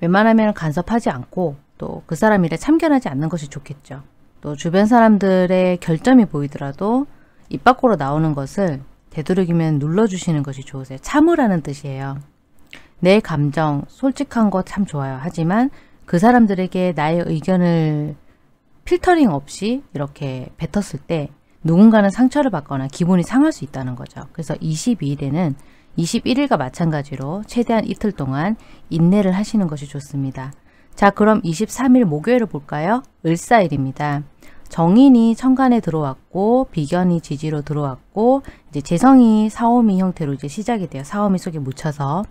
웬만하면 간섭하지 않고 또 그 사람 일에 참견하지 않는 것이 좋겠죠. 또 주변 사람들의 결점이 보이더라도 입 밖으로 나오는 것을 되도록이면 눌러주시는 것이 좋으세요. 참으라는 뜻이에요. 내 감정, 솔직한 거 참 좋아요. 하지만 그 사람들에게 나의 의견을 필터링 없이 이렇게 뱉었을 때 누군가는 상처를 받거나 기분이 상할 수 있다는 거죠. 그래서 22일에는 21일과 마찬가지로 최대한 이틀 동안 인내를 하시는 것이 좋습니다. 자 그럼 23일 목요일을 볼까요? 을사일입니다. 정인이 천간에 들어왔고 비견이 지지로 들어왔고 이제 재성이 사오미 형태로 이제 시작이 돼요. 사오미 속에 묻혀서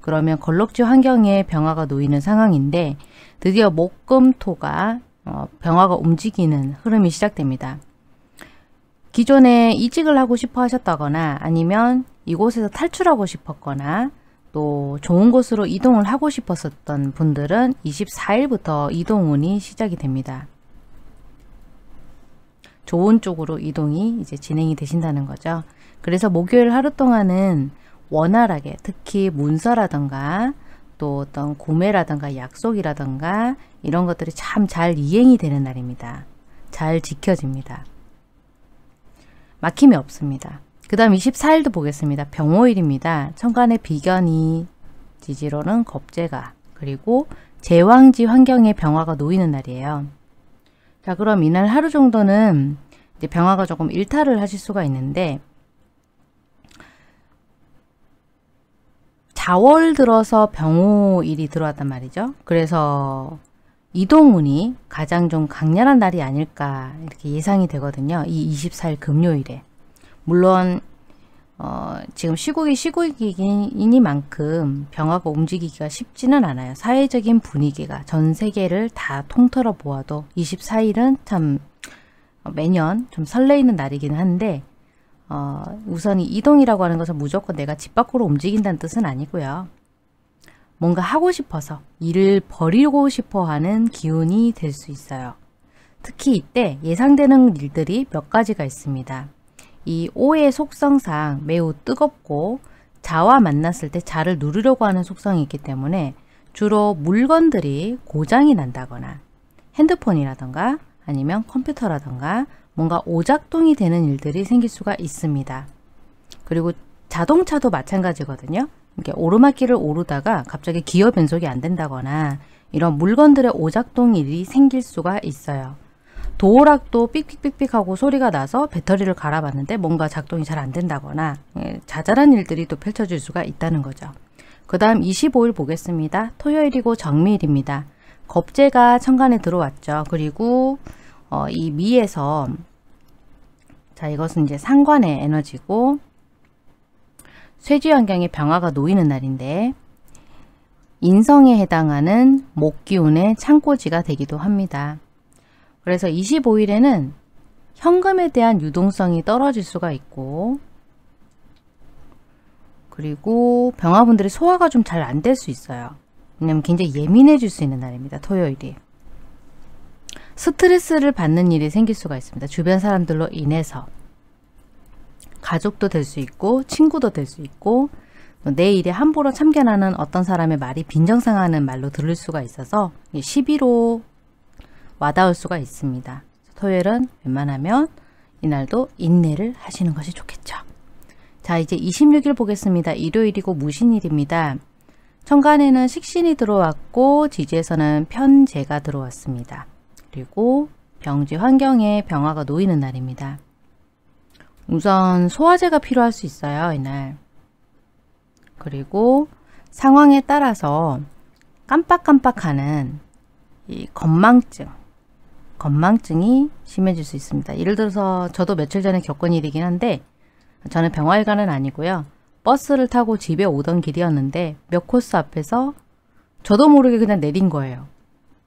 그러면 걸럭지 환경에 병화가 놓이는 상황인데 드디어 목금토가 어, 병화가 움직이는 흐름이 시작됩니다. 기존에 이직을 하고 싶어 하셨다거나 아니면 이곳에서 탈출하고 싶었거나 또 좋은 곳으로 이동을 하고 싶었었던 분들은 24일부터 이동운이 시작이 됩니다. 좋은 쪽으로 이동이 이제 진행이 되신다는 거죠. 그래서 목요일 하루 동안은 원활하게 특히 문서라던가 또 어떤 구매라던가 약속이라던가 이런 것들이 참 잘 이행이 되는 날입니다. 잘 지켜집니다. 막힘이 없습니다. 그 다음 24일도 보겠습니다. 병호일입니다. 천간의 비견이 지지로는 겁재가 그리고 제왕지 환경의 병화가 놓이는 날이에요. 자 그럼 이날 하루 정도는 이제 병화가 조금 일탈을 하실 수가 있는데 자월 들어서 병호일이 들어왔단 말이죠. 그래서 이동운이 가장 좀 강렬한 날이 아닐까 이렇게 예상이 되거든요. 이 24일 금요일에. 물론 어, 지금 시국이 시국이니만큼 병화가 움직이기가 쉽지는 않아요. 사회적인 분위기가 전 세계를 다 통틀어 보아도 24일은 참 어, 매년 좀 설레이는 날이긴 한데 어, 우선 이동이라고 하는 것은 무조건 내가 집 밖으로 움직인다는 뜻은 아니고요. 뭔가 하고 싶어서 일을 버리고 싶어하는 기운이 될 수 있어요. 특히 이때 예상되는 일들이 몇 가지가 있습니다. 이 오의 속성상 매우 뜨겁고 자와 만났을 때 자를 누르려고 하는 속성이 있기 때문에 주로 물건들이 고장이 난다거나 핸드폰이라던가 아니면 컴퓨터라던가 뭔가 오작동이 되는 일들이 생길 수가 있습니다. 그리고 자동차도 마찬가지거든요. 이렇게 오르막길을 오르다가 갑자기 기어 변속이 안 된다거나 이런 물건들의 오작동 일이 생길 수가 있어요. 도어락도 삑삑삑삑하고 소리가 나서 배터리를 갈아봤는데 뭔가 작동이 잘 안된다거나 예, 자잘한 일들이 또 펼쳐질 수가 있다는 거죠. 그 다음 25일 보겠습니다. 토요일이고 정미일입니다. 겁재가 천간에 들어왔죠. 그리고 어, 이 미에서 자 이것은 이제 상관의 에너지고 쇠지 환경의 병화가 놓이는 날인데 인성에 해당하는 목기운의 창고지가 되기도 합니다. 그래서 25일에는 현금에 대한 유동성이 떨어질 수가 있고 그리고 병화분들의 소화가 좀 잘 안 될 수 있어요. 왜냐면 굉장히 예민해질 수 있는 날입니다. 토요일이. 스트레스를 받는 일이 생길 수가 있습니다. 주변 사람들로 인해서. 가족도 될 수 있고 친구도 될 수 있고 내 일에 함부로 참견하는 어떤 사람의 말이 빈정상하는 말로 들을 수가 있어서 11호 와닿을 수가 있습니다. 토요일은 웬만하면 이날도 인내를 하시는 것이 좋겠죠. 자 이제 26일 보겠습니다. 일요일이고 무신일입니다. 천간에는 식신이 들어왔고 지지에서는 편재가 들어왔습니다. 그리고 병지 환경에 병화가 놓이는 날입니다. 우선 소화제가 필요할 수 있어요. 이날. 그리고 상황에 따라서 깜빡깜빡하는 이 건망증 건망증이 심해질 수 있습니다. 예를 들어서 저도 며칠 전에 겪은 일이긴 한데 저는 병활관은 아니고요. 버스를 타고 집에 오던 길이었는데 몇 코스 앞에서 저도 모르게 그냥 내린 거예요.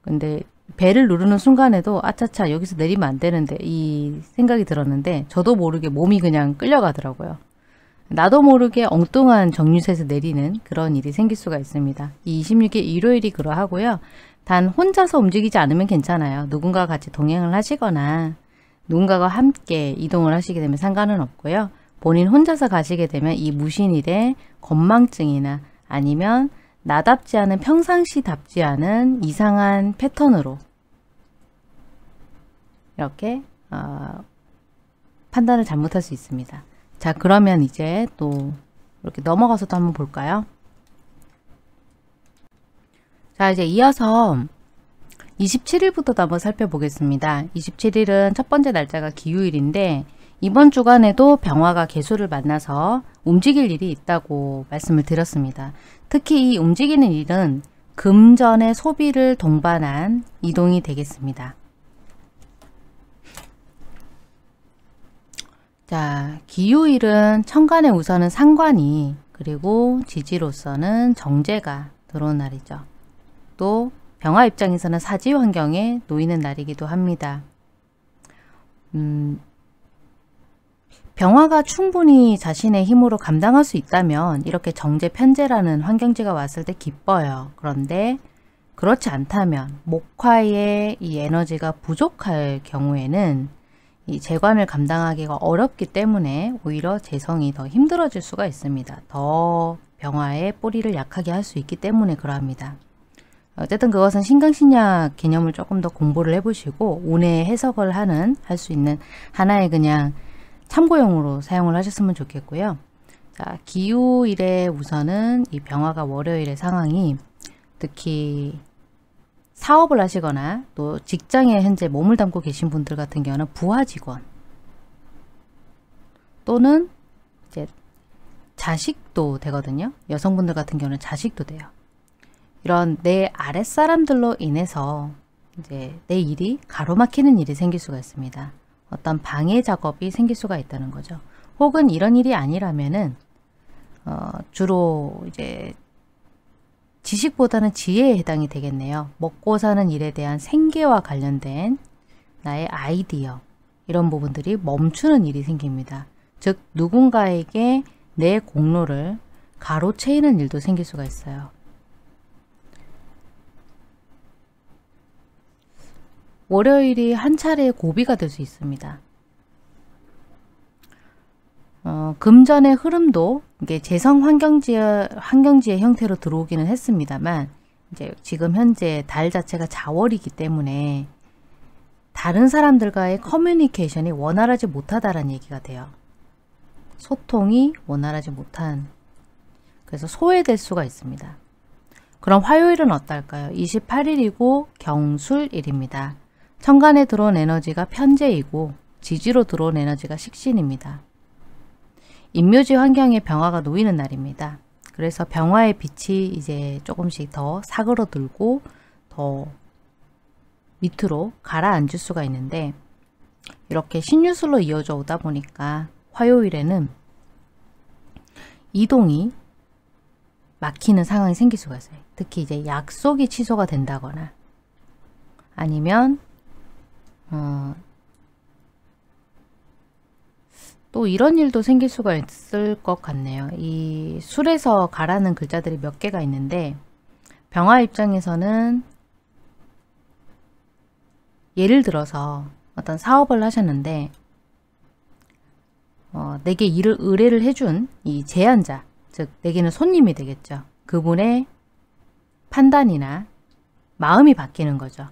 근데 배를 누르는 순간에도 아차차 여기서 내리면 안 되는데 이 생각이 들었는데 저도 모르게 몸이 그냥 끌려가더라고요. 나도 모르게 엉뚱한 정류소에서 내리는 그런 일이 생길 수가 있습니다. 이 26일 일요일이 그러하고요. 단 혼자서 움직이지 않으면 괜찮아요. 누군가와 같이 동행을 하시거나 누군가와 함께 이동을 하시게 되면 상관은 없고요. 본인 혼자서 가시게 되면 이 무신일에 건망증이나 아니면 나답지 않은 평상시답지 않은 이상한 패턴으로 이렇게 어, 판단을 잘못할 수 있습니다. 자 그러면 이제 또 이렇게 넘어가서 또 한번 볼까요? 자 이제 이어서 27일부터 한번 살펴보겠습니다. 27일은 첫 번째 날짜가 기후일인데 이번 주간에도 병화가 개수를 만나서 움직일 일이 있다고 말씀을 드렸습니다. 특히 이 움직이는 일은 금전의 소비를 동반한 이동이 되겠습니다. 자, 기후일은 천간에 우선은 상관이 그리고 지지로서는 정제가 들어온 날이죠. 또 병화 입장에서는 사지 환경에 놓이는 날이기도 합니다. 음, 병화가 충분히 자신의 힘으로 감당할 수 있다면 이렇게 정제 편제라는 환경지가 왔을 때 기뻐요. 그런데 그렇지 않다면 목화의 이 에너지가 부족할 경우에는 이 재관을 감당하기가 어렵기 때문에 오히려 재성이 더 힘들어질 수가 있습니다. 더 병화의 뿌리를 약하게 할 수 있기 때문에 그러합니다. 어쨌든 그것은 신강신약 개념을 조금 더 공부를 해보시고 운의 해석을 하는 할 수 있는 하나의 그냥 참고용으로 사용을 하셨으면 좋겠고요. 자, 기후일에 우선은 이 병화가 월요일의 상황이 특히 사업을 하시거나 또 직장에 현재 몸을 담고 계신 분들 같은 경우는 부하 직원 또는 이제 자식도 되거든요. 여성분들 같은 경우는 자식도 돼요. 이런 내 아랫사람들로 인해서 이제 내 일이 가로막히는 일이 생길 수가 있습니다. 어떤 방해 작업이 생길 수가 있다는 거죠. 혹은 이런 일이 아니라면은 어, 주로 이제 지식보다는 지혜에 해당이 되겠네요. 먹고 사는 일에 대한 생계와 관련된 나의 아이디어 이런 부분들이 멈추는 일이 생깁니다. 즉 누군가에게 내 공로를 가로채이는 일도 생길 수가 있어요. 월요일이 한 차례의 고비가 될 수 있습니다. 어, 금전의 흐름도 이게 재성 환경지의, 환경지의 형태로 들어오기는 했습니다만 이제 지금 현재 달 자체가 자월이기 때문에 다른 사람들과의 커뮤니케이션이 원활하지 못하다라는 얘기가 돼요. 소통이 원활하지 못한 그래서 소외될 수가 있습니다. 그럼 화요일은 어떨까요? 28일이고 경술일입니다. 천간에 들어온 에너지가 편재이고 지지로 들어온 에너지가 식신입니다. 임묘지 환경에 병화가 놓이는 날입니다. 그래서 병화의 빛이 이제 조금씩 더 사그러들고 더 밑으로 가라앉을 수가 있는데 이렇게 신유술로 이어져 오다 보니까 화요일에는 이동이 막히는 상황이 생길 수가 있어요. 특히 이제 약속이 취소가 된다거나 아니면 아. 또 이런 일도 생길 수가 있을 것 같네요. 이 술에서 가라는 글자들이 몇 개가 있는데 병화 입장에서는 예를 들어서 어떤 사업을 하셨는데 어, 내게 일을 의뢰를 해준 이 제안자 즉 내게는 손님이 되겠죠. 그분의 판단이나 마음이 바뀌는 거죠.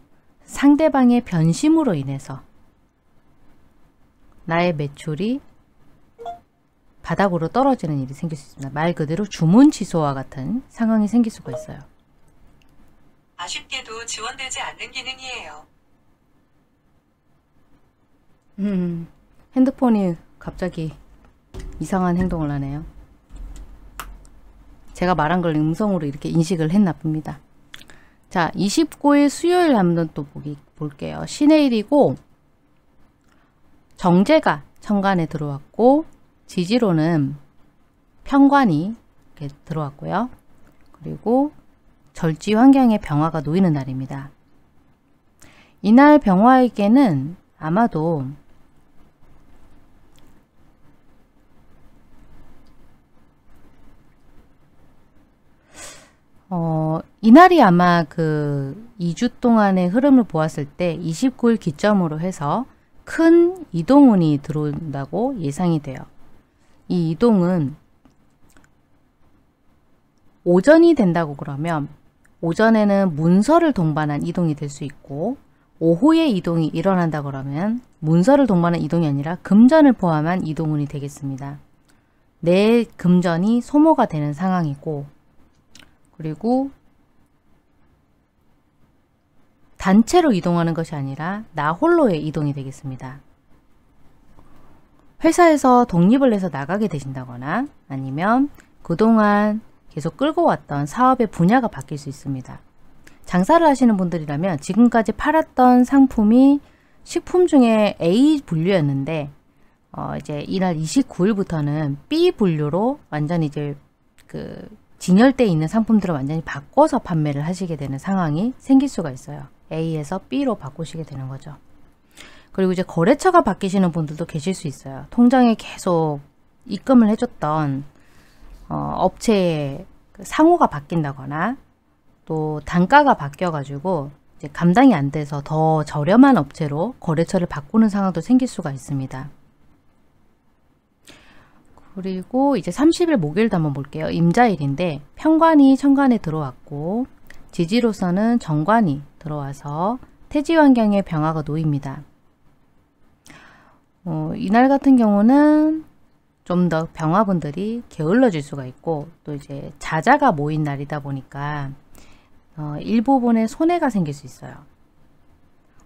상대방의 변심으로 인해서 나의 매출이 바닥으로 떨어지는 일이 생길 수 있습니다. 말 그대로 주문 취소와 같은 상황이 생길 수가 있어요. 아쉽게도 지원되지 않는 기능이에요. 음, 핸드폰이 갑자기 이상한 행동을 하네요. 제가 말한 걸 음성으로 이렇게 인식을 했나 봅니다. 자, 29일 수요일 한번 또 보기, 볼게요. 신의 일이고 정제가 천간에 들어왔고 지지로는 평관이 이렇게 들어왔고요. 그리고 절지 환경에 병화가 놓이는 날입니다. 이날 병화에게는 아마도 어, 이날이 아마 그 2주 동안의 흐름을 보았을 때 29일 기점으로 해서 큰 이동운이 들어온다고 예상이 돼요. 이 이동은 오전이 된다고 그러면 오전에는 문서를 동반한 이동이 될 수 있고 오후에 이동이 일어난다 그러면 문서를 동반한 이동이 아니라 금전을 포함한 이동운이 되겠습니다. 내 금전이 소모가 되는 상황이고 그리고 단체로 이동하는 것이 아니라 나 홀로의 이동이 되겠습니다. 회사에서 독립을 해서 나가게 되신다거나 아니면 그동안 계속 끌고 왔던 사업의 분야가 바뀔 수 있습니다. 장사를 하시는 분들이라면 지금까지 팔았던 상품이 식품 중에 A 분류였는데 어 이제 이날 29일부터는 B 분류로 완전 히 이제 그 진열대에 있는 상품들을 완전히 바꿔서 판매를 하시게 되는 상황이 생길 수가 있어요. A에서 B로 바꾸시게 되는 거죠. 그리고 이제 거래처가 바뀌시는 분들도 계실 수 있어요. 통장에 계속 입금을 해줬던 어, 업체의 그 상호가 바뀐다거나 또 단가가 바뀌어가지고 감당이 안 돼서 더 저렴한 업체로 거래처를 바꾸는 상황도 생길 수가 있습니다. 그리고 이제 30일 목요일도 한번 볼게요. 임자일인데 평관이 천관에 들어왔고 지지로서는 정관이 들어와서 태지 환경에 병화가 놓입니다. 어, 이날 같은 경우는 좀 더 병화분들이 게을러질 수가 있고 또 이제 자자가 모인 날이다 보니까 어, 일부분의 손해가 생길 수 있어요.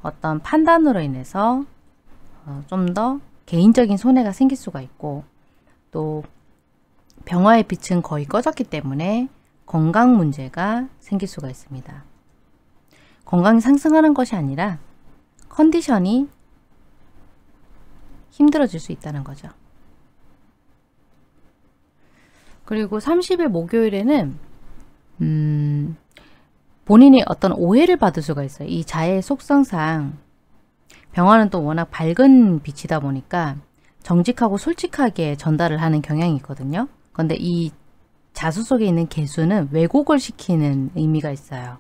어떤 판단으로 인해서 어, 좀더 개인적인 손해가 생길 수가 있고 또 병화의 빛은 거의 꺼졌기 때문에 건강 문제가 생길 수가 있습니다. 건강이 상승하는 것이 아니라 컨디션이 힘들어질 수 있다는 거죠. 그리고 30일 목요일에는 음, 본인이 어떤 오해를 받을 수가 있어요. 이 자의 속성상 병화는 또 워낙 밝은 빛이다 보니까 정직하고 솔직하게 전달을 하는 경향이 있거든요. 그런데 이 자수 속에 있는 개수는 왜곡을 시키는 의미가 있어요.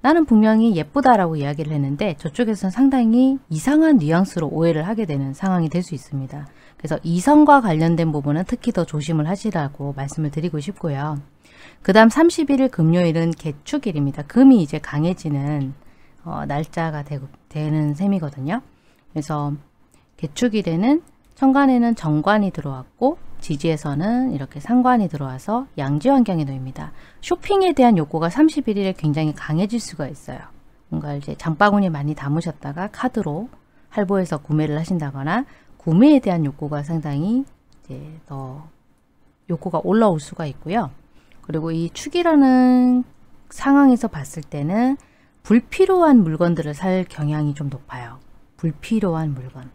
나는 분명히 예쁘다라고 이야기를 했는데 저쪽에서는 상당히 이상한 뉘앙스로 오해를 하게 되는 상황이 될 수 있습니다. 그래서 이성과 관련된 부분은 특히 더 조심을 하시라고 말씀을 드리고 싶고요. 그 다음 31일 금요일은 개축일입니다. 금이 이제 강해지는 어, 날짜가 되, 되는 셈이거든요. 그래서 개축일에는 천간에는 정관이 들어왔고 지지에서는 이렇게 상관이 들어와서 양지 환경이 놓입니다. 쇼핑에 대한 욕구가 31일에 굉장히 강해질 수가 있어요. 뭔가 이제 장바구니 많이 담으셨다가 카드로 할부해서 구매를 하신다거나 구매에 대한 욕구가 상당히 이제 더 욕구가 올라올 수가 있고요. 그리고 이 축이라는 상황에서 봤을 때는 불필요한 물건들을 살 경향이 좀 높아요. 불필요한 물건.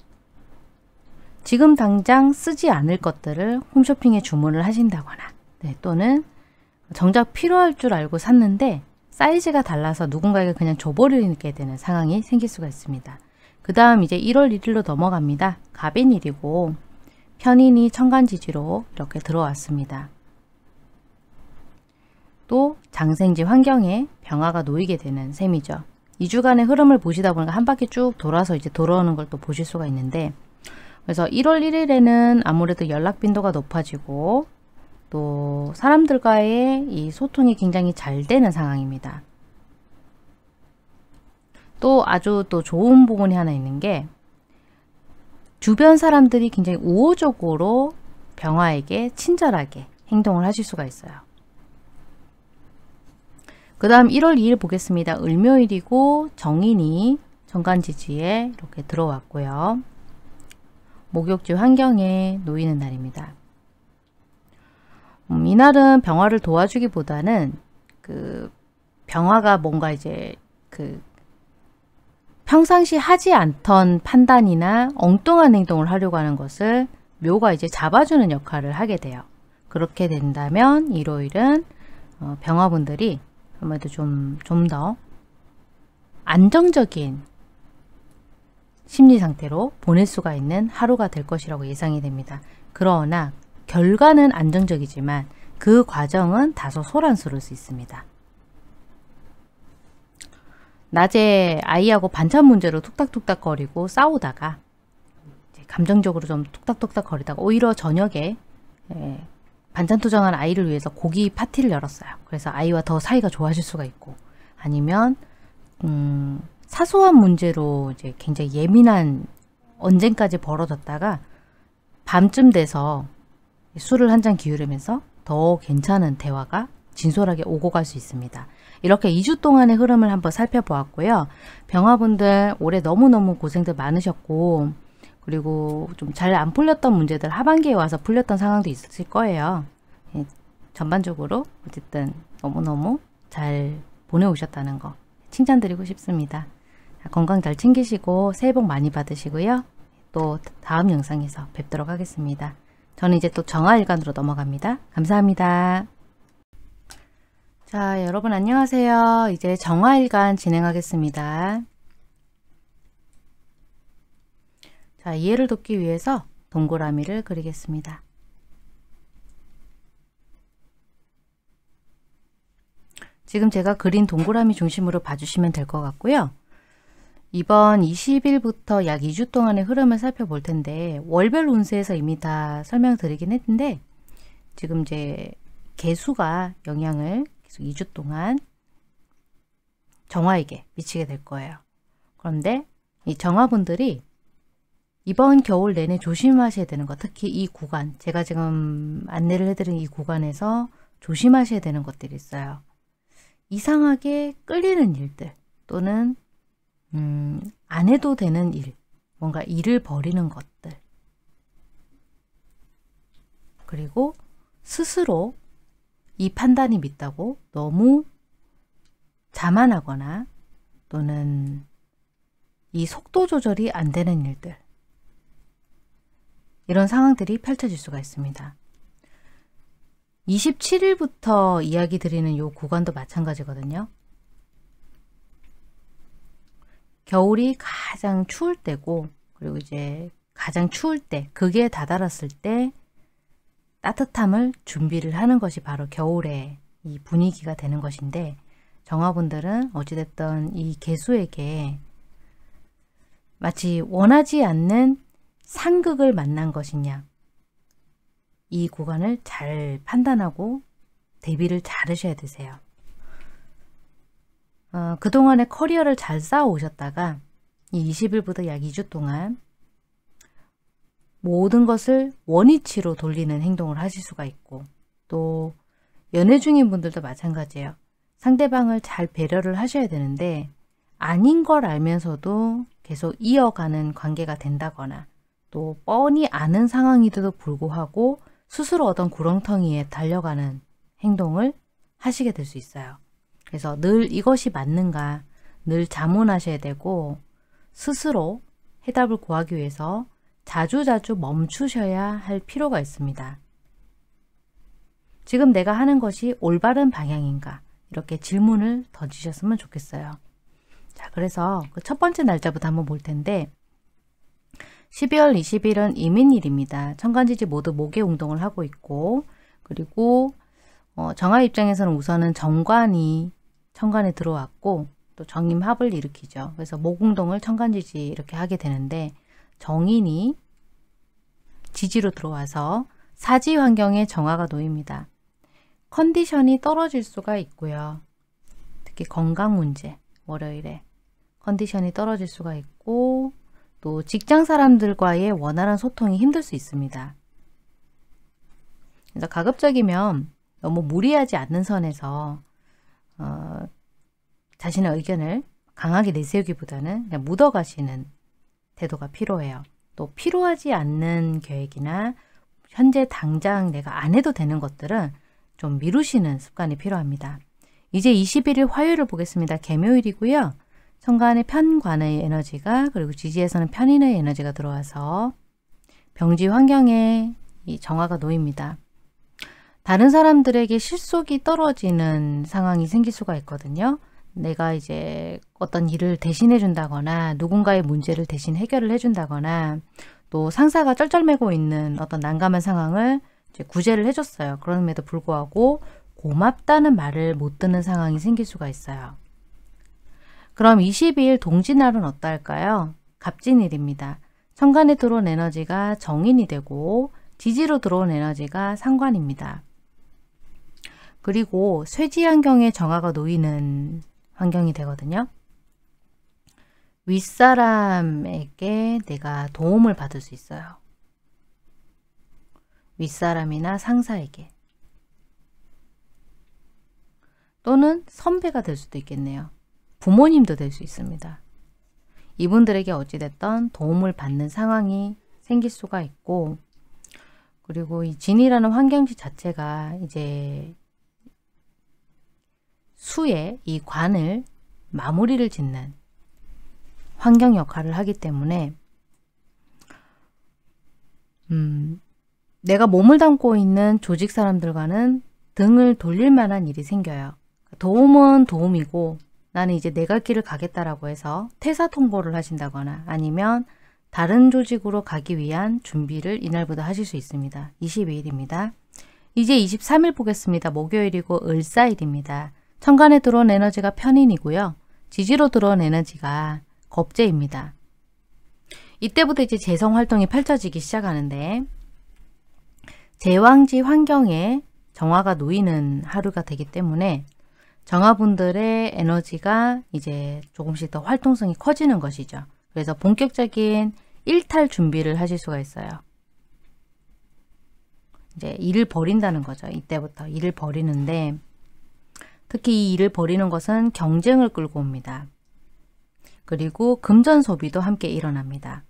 지금 당장 쓰지 않을 것들을 홈쇼핑에 주문을 하신다거나 네, 또는 정작 필요할 줄 알고 샀는데 사이즈가 달라서 누군가에게 그냥 줘버리게 되는 상황이 생길 수가 있습니다. 그 다음 이제 1월 1일로 넘어갑니다. 갑인일이고 편인이 천간지지로 이렇게 들어왔습니다. 또 장생지 환경에 병화가 놓이게 되는 셈이죠. 2주간의 흐름을 보시다 보니까 한 바퀴 쭉 돌아서 이제 돌아오는 걸 또 보실 수가 있는데 그래서 1월 1일에는 아무래도 연락 빈도가 높아지고 또 사람들과의 이 소통이 굉장히 잘 되는 상황입니다. 또 아주 또 좋은 부분이 하나 있는 게 주변 사람들이 굉장히 우호적으로 병화에게 친절하게 행동을 하실 수가 있어요. 그 다음 1월 2일 보겠습니다. 을묘일이고 정인이 정관지지에 이렇게 들어왔고요. 목욕지 환경에 놓이는 날입니다. 음, 이날은 병화를 도와주기보다는 그 병화가 뭔가 이제 그 평상시 하지 않던 판단이나 엉뚱한 행동을 하려고 하는 것을 묘가 이제 잡아주는 역할을 하게 돼요. 그렇게 된다면 일요일은 어, 병화분들이 아무래도 좀 좀 더 안정적인 심리 상태로 보낼 수가 있는 하루가 될 것이라고 예상이 됩니다. 그러나 결과는 안정적이지만 그 과정은 다소 소란스러울 수 있습니다. 낮에 아이하고 반찬 문제로 툭닥툭닥 거리고 싸우다가 감정적으로 좀 툭닥툭닥 거리다가 오히려 저녁에 예, 반찬 투정한 아이를 위해서 고기 파티를 열었어요. 그래서 아이와 더 사이가 좋아질 수가 있고 아니면 음, 사소한 문제로 이제 굉장히 예민한 언젠까지 벌어졌다가 밤쯤 돼서 술을 한잔 기울이면서 더 괜찮은 대화가 진솔하게 오고 갈 수 있습니다. 이렇게 2주 동안의 흐름을 한번 살펴보았고요. 병화분들 올해 너무너무 고생들 많으셨고 그리고 좀 잘 안 풀렸던 문제들 하반기에 와서 풀렸던 상황도 있었을 거예요. 예, 전반적으로 어쨌든 너무너무 잘 보내오셨다는 거 칭찬드리고 싶습니다. 건강 잘 챙기시고 새해 복 많이 받으시고요. 또 다음 영상에서 뵙도록 하겠습니다. 저는 이제 또 정화일간으로 넘어갑니다. 감사합니다. 자 여러분 안녕하세요. 이제 정화일간 진행하겠습니다. 자 이해를 돕기 위해서 동그라미를 그리겠습니다. 지금 제가 그린 동그라미 중심으로 봐주시면 될 것 같고요. 이번 20일부터 약 2주 동안의 흐름을 살펴볼 텐데 월별 운세에서 이미 다 설명드리긴 했는데 지금 이제 개수가 영향을 계속 2주 동안 정화에게 미치게 될 거예요. 그런데 이 정화분들이 이번 겨울 내내 조심하셔야 되는 것 특히 이 구간 제가 지금 안내를 해드린 이 구간에서 조심하셔야 되는 것들이 있어요. 이상하게 끌리는 일들 또는 음, 안 해도 되는 일, 뭔가 일을 버리는 것들. 그리고 스스로 이 판단이 믿다고 너무 자만하거나 또는 이 속도 조절이 안 되는 일들. 이런 상황들이 펼쳐질 수가 있습니다. 27일부터 이야기 드리는 이 구간도 마찬가지거든요. 겨울이 가장 추울 때고 그리고 이제 가장 추울 때 그게 다다랐을 때 따뜻함을 준비를 하는 것이 바로 겨울의 이 분위기가 되는 것인데 정화분들은 어찌됐던 이 개수에게 마치 원하지 않는 상극을 만난 것이냐 이 구간을 잘 판단하고 대비를 잘 하셔야 되세요. 어, 그동안의 커리어를 잘 쌓아오셨다가 20일부터 약 2주 동안 모든 것을 원위치로 돌리는 행동을 하실 수가 있고 또 연애 중인 분들도 마찬가지예요. 상대방을 잘 배려를 하셔야 되는데 아닌 걸 알면서도 계속 이어가는 관계가 된다거나 또 뻔히 아는 상황이데도 불구하고 스스로 어떤 구렁텅이에 달려가는 행동을 하시게 될 수 있어요. 그래서 늘 이것이 맞는가 늘 자문하셔야 되고 스스로 해답을 구하기 위해서 자주자주 멈추셔야 할 필요가 있습니다. 지금 내가 하는 것이 올바른 방향인가 이렇게 질문을 던지셨으면 좋겠어요. 자, 그래서 그 첫 번째 날짜부터 한번 볼 텐데 12월 20일은 이민일입니다. 천간지지 모두 목의 운동을 하고 있고 그리고 어, 정화 입장에서는 우선은 정관이 천간에 들어왔고 또 정임합을 일으키죠. 그래서 목공동을 천간지지 이렇게 하게 되는데 정인이 지지로 들어와서 사지 환경에 정화가 놓입니다. 컨디션이 떨어질 수가 있고요. 특히 건강 문제, 월요일에 컨디션이 떨어질 수가 있고 또 직장 사람들과의 원활한 소통이 힘들 수 있습니다. 그래서 가급적이면 너무 무리하지 않는 선에서 어, 자신의 의견을 강하게 내세우기보다는 그냥 묻어가시는 태도가 필요해요. 또 필요하지 않는 계획이나 현재 당장 내가 안 해도 되는 것들은 좀 미루시는 습관이 필요합니다. 이제 21일 화요일을 보겠습니다. 개묘일이고요. 천간의 편관의 에너지가 그리고 지지에서는 편인의 에너지가 들어와서 병지 환경에 이 정화가 놓입니다. 다른 사람들에게 실속이 떨어지는 상황이 생길 수가 있거든요. 내가 이제 어떤 일을 대신해 준다거나 누군가의 문제를 대신 해결을 해 준다거나 또 상사가 쩔쩔매고 있는 어떤 난감한 상황을 이제 구제를 해줬어요. 그럼에도 불구하고 고맙다는 말을 못 듣는 상황이 생길 수가 있어요. 그럼 22일 동지날은 어떨까요? 갑진일입니다. 천간에 들어온 에너지가 정인이 되고 지지로 들어온 에너지가 상관입니다. 그리고 쇠지 환경에 정화가 놓이는 환경이 되거든요. 윗사람에게 내가 도움을 받을 수 있어요. 윗사람이나 상사에게 또는 선배가 될 수도 있겠네요. 부모님도 될 수 있습니다. 이분들에게 어찌됐던 도움을 받는 상황이 생길 수가 있고 그리고 이 진이라는 환경지 자체가 이제 수의 이 관을 마무리를 짓는 환경 역할을 하기 때문에 음, 내가 몸을 담고 있는 조직 사람들과는 등을 돌릴 만한 일이 생겨요. 도움은 도움이고 나는 이제 내 갈 길을 가겠다라고 해서 퇴사 통보를 하신다거나 아니면 다른 조직으로 가기 위한 준비를 이날부터 하실 수 있습니다. 22일입니다. 이제 23일 보겠습니다. 목요일이고 을사일입니다. 천간에 들어온 에너지가 편인이고요. 지지로 들어온 에너지가 겁재입니다. 이때부터 이제 재성 활동이 펼쳐지기 시작하는데 제왕지 환경에 정화가 놓이는 하루가 되기 때문에 정화분들의 에너지가 이제 조금씩 더 활동성이 커지는 것이죠. 그래서 본격적인 일탈 준비를 하실 수가 있어요. 이제 일을 버린다는 거죠. 이때부터 일을 버리는데 특히 이 일을 벌이는 것은 경쟁을 끌고 옵니다. 그리고 금전 소비도 함께 일어납니다.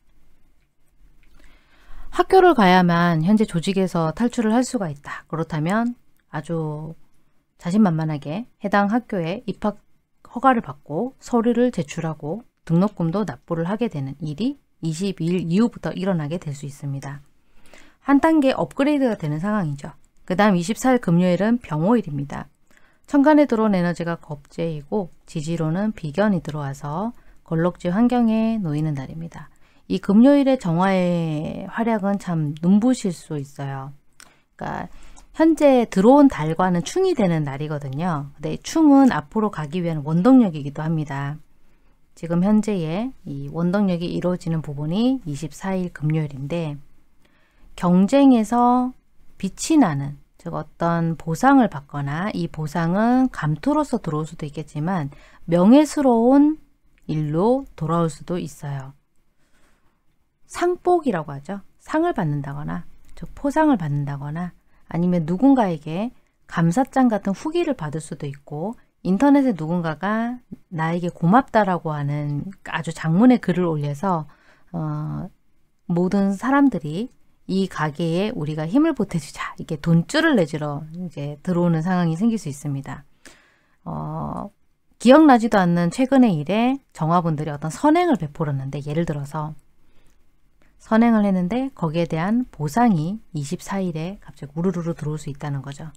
학교를 가야만 현재 조직에서 탈출을 할 수가 있다. 그렇다면 아주 자신만만하게 해당 학교에 입학 허가를 받고 서류를 제출하고 등록금도 납부를 하게 되는 일이 22일 이후부터 일어나게 될 수 있습니다. 한 단계 업그레이드가 되는 상황이죠. 그 다음 24일 금요일은 병호일입니다. 천간에 들어온 에너지가 겁재이고 지지로는 비견이 들어와서 걸럭지 환경에 놓이는 날입니다. 이 금요일의 정화의 활약은 참 눈부실 수 있어요. 그러니까 현재 들어온 달과는 충이 되는 날이거든요. 근데 충은 앞으로 가기 위한 원동력이기도 합니다. 지금 현재의 이 원동력이 이루어지는 부분이 24일 금요일인데 경쟁에서 빛이 나는 즉 어떤 보상을 받거나 이 보상은 감투로서 들어올 수도 있겠지만 명예스러운 일로 돌아올 수도 있어요. 상복이라고 하죠. 상을 받는다거나 즉 포상을 받는다거나 아니면 누군가에게 감사장 같은 후기를 받을 수도 있고 인터넷에 누군가가 나에게 고맙다라고 하는 아주 장문의 글을 올려서 어, 모든 사람들이 이 가게에 우리가 힘을 보태주자. 이게 돈줄을 내주러 이제 들어오는 상황이 생길 수 있습니다. 어, 기억나지도 않는 최근의 일에 정화분들이 어떤 선행을 베풀었는데 예를 들어서 선행을 했는데 거기에 대한 보상이 24일에 갑자기 우르르르 들어올 수 있다는 거죠.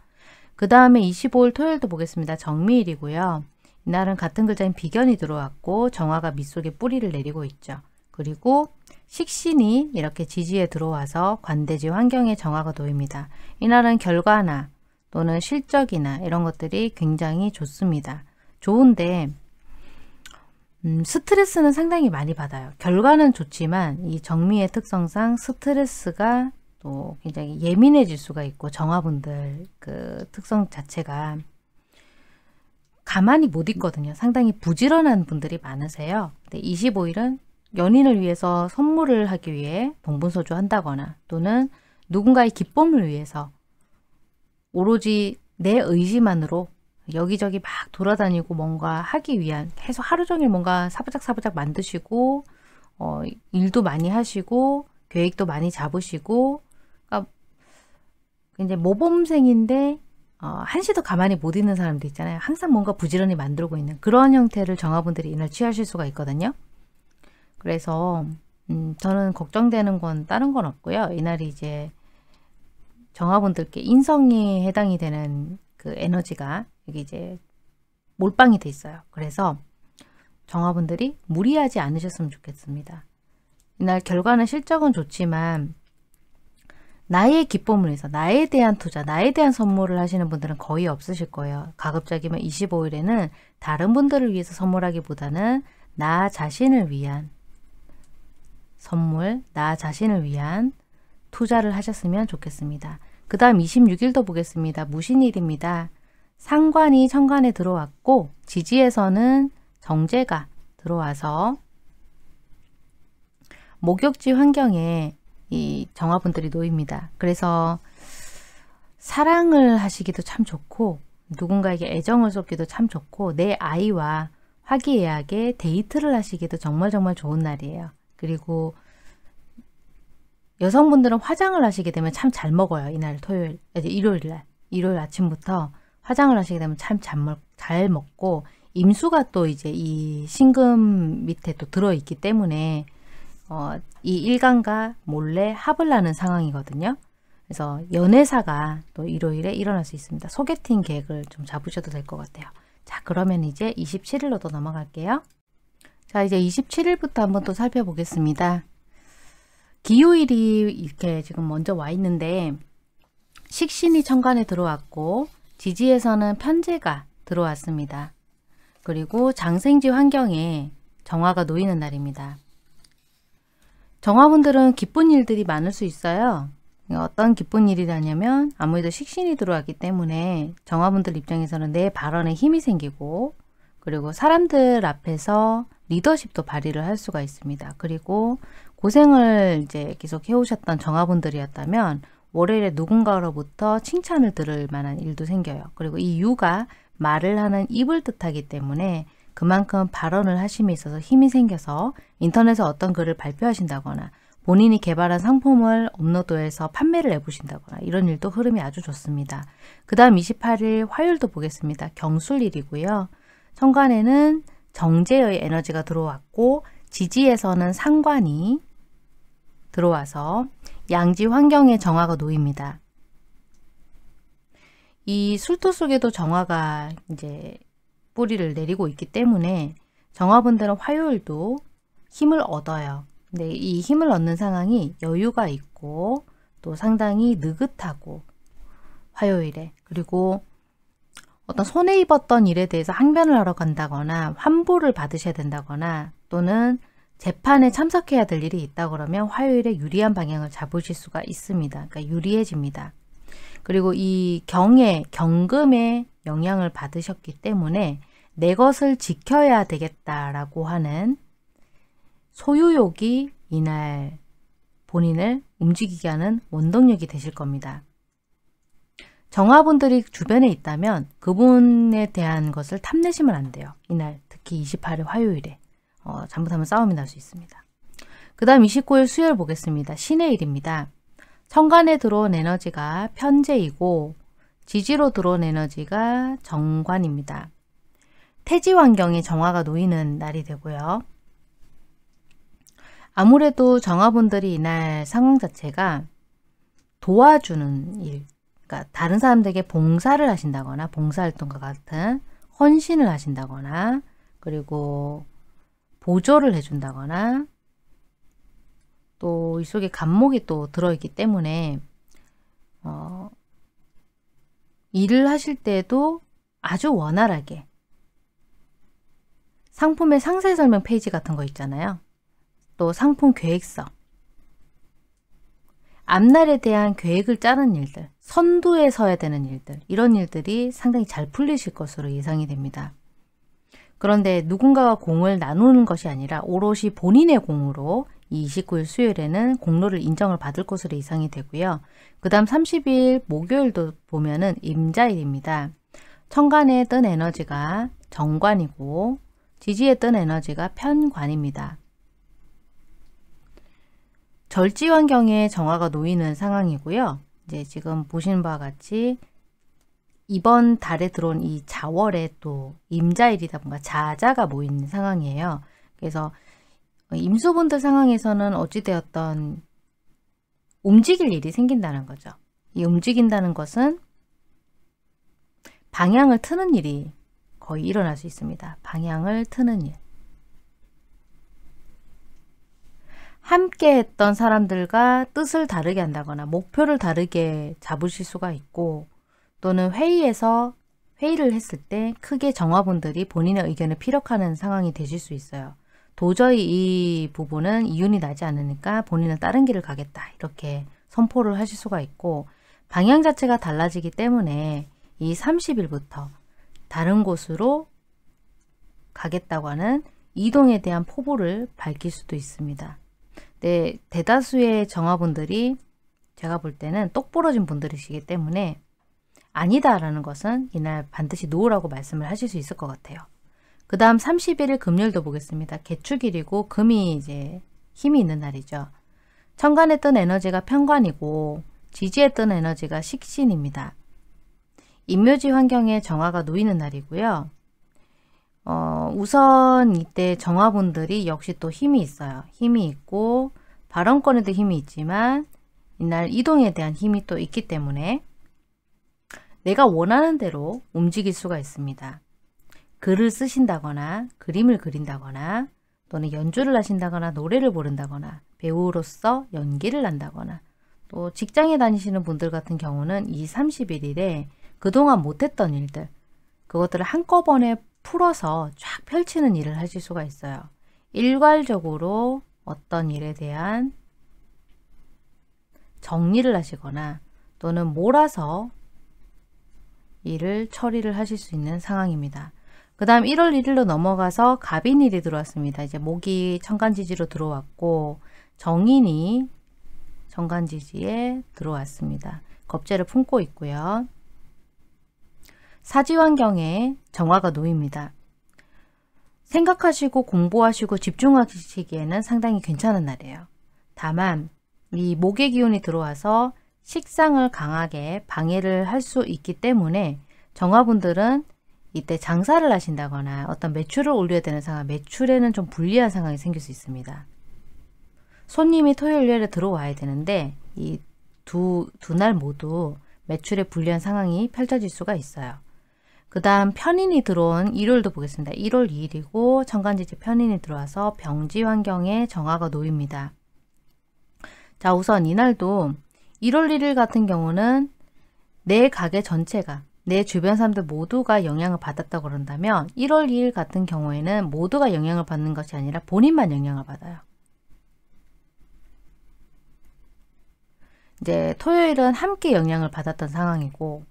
그 다음에 25일 토요일도 보겠습니다. 정미일이고요. 이날은 같은 글자인 비견이 들어왔고 정화가 밑속에 뿌리를 내리고 있죠. 그리고 식신이 이렇게 지지에 들어와서 관대지 환경에 정화가 놓입니다. 이날은 결과나 또는 실적이나 이런 것들이 굉장히 좋습니다. 좋은데 음, 스트레스는 상당히 많이 받아요. 결과는 좋지만 이 정미의 특성상 스트레스가 또 굉장히 예민해질 수가 있고 정화분들 그 특성 자체가 가만히 못 있거든요. 상당히 부지런한 분들이 많으세요. 근데 25일은 연인을 위해서 선물을 하기 위해 봉분서주 한다거나 또는 누군가의 기쁨을 위해서 오로지 내 의지만으로 여기저기 막 돌아다니고 뭔가 하기 위한 계속 하루 종일 뭔가 사부작사부작 만드시고 어, 일도 많이 하시고 계획도 많이 잡으시고 그러니까 이제 모범생인데 어, 한시도 가만히 못 있는 사람도 있잖아요. 항상 뭔가 부지런히 만들고 있는 그런 형태를 정화분들이 이날 취하실 수가 있거든요. 그래서 음, 저는 걱정되는 건 다른 건 없고요. 이날이 이제 정화분들께 인성이 해당이 되는 그 에너지가 여기 이제 몰빵이 돼 있어요. 그래서 정화분들이 무리하지 않으셨으면 좋겠습니다. 이날 결과는 실적은 좋지만 나의 기쁨을 위해서 나에 대한 투자, 나에 대한 선물을 하시는 분들은 거의 없으실 거예요. 가급적이면 25일에는 다른 분들을 위해서 선물하기보다는 나 자신을 위한 선물, 나 자신을 위한 투자를 하셨으면 좋겠습니다. 그 다음 26일도 보겠습니다. 무신일입니다. 상관이 천간에 들어왔고 지지에서는 정제가 들어와서 목욕지 환경에 이 정화분들이 놓입니다. 그래서 사랑을 하시기도 참 좋고 누군가에게 애정을 쏟기도 참 좋고 내 아이와 화기애애하게 데이트를 하시기도 정말 정말 좋은 날이에요. 그리고 여성분들은 화장을 하시게 되면 참 잘 먹어요. 이날 토요일, 이제 일요일 날. 일요일 아침부터 화장을 하시게 되면 참 잘 먹고 임수가 또 이제 이 신금 밑에 또 들어있기 때문에 어, 이 일간과 몰래 합을 하는 상황이거든요. 그래서 연애사가 또 일요일에 일어날 수 있습니다. 소개팅 계획을 좀 잡으셔도 될 것 같아요. 자 그러면 이제 27일로 또 넘어갈게요. 자 이제 27일부터 한번 또 살펴보겠습니다. 기요일이 이렇게 지금 먼저 와 있는데 식신이 천간에 들어왔고 지지에서는 편제가 들어왔습니다. 그리고 장생지 환경에 정화가 놓이는 날입니다. 정화분들은 기쁜 일들이 많을 수 있어요. 어떤 기쁜 일이라냐면 아무래도 식신이 들어왔기 때문에 정화분들 입장에서는 내 발언에 힘이 생기고 그리고 사람들 앞에서 리더십도 발휘를 할 수가 있습니다. 그리고 고생을 이제 계속 해오셨던 정화분들이었다면 월요일에 누군가로부터 칭찬을 들을 만한 일도 생겨요. 그리고 이 유가 말을 하는 입을 뜻하기 때문에 그만큼 발언을 하심에 있어서 힘이 생겨서 인터넷에 어떤 글을 발표하신다거나 본인이 개발한 상품을 업로드해서 판매를 해보신다거나 이런 일도 흐름이 아주 좋습니다. 그 다음 28일 화요일도 보겠습니다. 경술일이고요. 천간에는 정제의 에너지가 들어왔고 지지에서는 상관이 들어와서 양지 환경에 정화가 놓입니다. 이 술토 속에도 정화가 이제 뿌리를 내리고 있기 때문에 정화분들은 화요일도 힘을 얻어요. 근데 이 힘을 얻는 상황이 여유가 있고 또 상당히 느긋하고 화요일에 그리고 어떤 손해 입었던 일에 대해서 항변을 하러 간다거나 환불을 받으셔야 된다거나 또는 재판에 참석해야 될 일이 있다 그러면 화요일에 유리한 방향을 잡으실 수가 있습니다. 그러니까 유리해집니다. 그리고 이경의경금의 영향을 받으셨기 때문에 내 것을 지켜야 되겠다라고 하는 소유욕이 이날 본인을 움직이게 하는 원동력이 되실 겁니다. 정화분들이 주변에 있다면 그분에 대한 것을 탐내시면 안 돼요. 이날 특히 28일 화요일에 어, 잘못하면 싸움이 날 수 있습니다. 그 다음 29일 수요일 보겠습니다. 신의 일입니다. 천간에 들어온 에너지가 편재이고 지지로 들어온 에너지가 정관입니다. 태지 환경에 정화가 놓이는 날이 되고요. 아무래도 정화분들이 이날 상황 자체가 도와주는 일, 그러니까 다른 사람들에게 봉사를 하신다거나 봉사활동과 같은 헌신을 하신다거나 그리고 보조를 해준다거나 또 이 속에 감목이 또 들어있기 때문에 어, 일을 하실 때도 아주 원활하게 상품의 상세 설명 페이지 같은 거 있잖아요. 또 상품 계획서 앞날에 대한 계획을 짜는 일들, 선두에 서야 되는 일들 이런 일들이 상당히 잘 풀리실 것으로 예상이 됩니다. 그런데 누군가와 공을 나누는 것이 아니라 오롯이 본인의 공으로 이 29일 수요일에는 공로를 인정을 받을 것으로 예상이 되고요. 그 다음 30일 목요일도 보면은 임자일입니다. 천간에 뜬 에너지가 정관이고 지지에 뜬 에너지가 편관입니다. 절지 환경에 정화가 놓이는 상황이고요. 이제 지금 보신 바와 같이 이번 달에 들어온 이 자월에 또 임자일이다 뭔가 자자가 모인 상황이에요. 그래서 임수분들 상황에서는 어찌되었던 움직일 일이 생긴다는 거죠. 이 움직인다는 것은 방향을 트는 일이 거의 일어날 수 있습니다. 방향을 트는 일. 함께 했던 사람들과 뜻을 다르게 한다거나 목표를 다르게 잡으실 수가 있고 또는 회의에서 회의를 했을 때 크게 정화분들이 본인의 의견을 피력하는 상황이 되실 수 있어요. 도저히 이 부분은 이윤이 나지 않으니까 본인은 다른 길을 가겠다 이렇게 선포를 하실 수가 있고 방향 자체가 달라지기 때문에 이 30일부터 다른 곳으로 가겠다고 하는 이동에 대한 포부를 밝힐 수도 있습니다. 네, 대다수의 정화분들이 제가 볼 때는 똑부러진 분들이시기 때문에 아니다라는 것은 이날 반드시 노라고 말씀을 하실 수 있을 것 같아요. 그 다음 31일 금요일도 보겠습니다. 개축일이고 금이 이제 힘이 있는 날이죠. 천간에 뜬 에너지가 편관이고 지지에 뜬 에너지가 식신입니다. 임묘지 환경에 정화가 놓이는 날이고요. 어, 우선 이때 정화분들이 역시 또 힘이 있어요. 힘이 있고 발언권에도 힘이 있지만 이날 이동에 대한 힘이 또 있기 때문에 내가 원하는 대로 움직일 수가 있습니다. 글을 쓰신다거나 그림을 그린다거나 또는 연주를 하신다거나 노래를 부른다거나 배우로서 연기를 한다거나 또 직장에 다니시는 분들 같은 경우는 이 31일에 그동안 못했던 일들 그것들을 한꺼번에 풀어서 쫙 펼치는 일을 하실 수가 있어요. 일괄적으로 어떤 일에 대한 정리를 하시거나 또는 몰아서 일을 처리를 하실 수 있는 상황입니다. 그 다음 1월 1일로 넘어가서 갑인일이 들어왔습니다. 이제 목이 천간지지로 들어왔고 정인이 정간지지에 들어왔습니다. 겁제를 품고 있고요. 사지환경에 정화가 놓입니다. 생각하시고 공부하시고 집중하시기에는 상당히 괜찮은 날이에요. 다만 이 목의 기운이 들어와서 식상을 강하게 방해를 할 수 있기 때문에 정화분들은 이때 장사를 하신다거나 어떤 매출을 올려야 되는 상황, 매출에는 좀 불리한 상황이 생길 수 있습니다. 손님이 토요일에 들어와야 되는데 이 두 두 날 모두 매출에 불리한 상황이 펼쳐질 수가 있어요. 그 다음 편인이 들어온 일요일도 보겠습니다. 1월 2일이고 정간지지 편인이 들어와서 병지 환경에 정화가 놓입니다. 자 우선 이날도 1월 1일 같은 경우는 내 가게 전체가 내 주변 사람들 모두가 영향을 받았다 고 그런다면 1월 2일 같은 경우에는 모두가 영향을 받는 것이 아니라 본인만 영향을 받아요. 이제 토요일은 함께 영향을 받았던 상황이고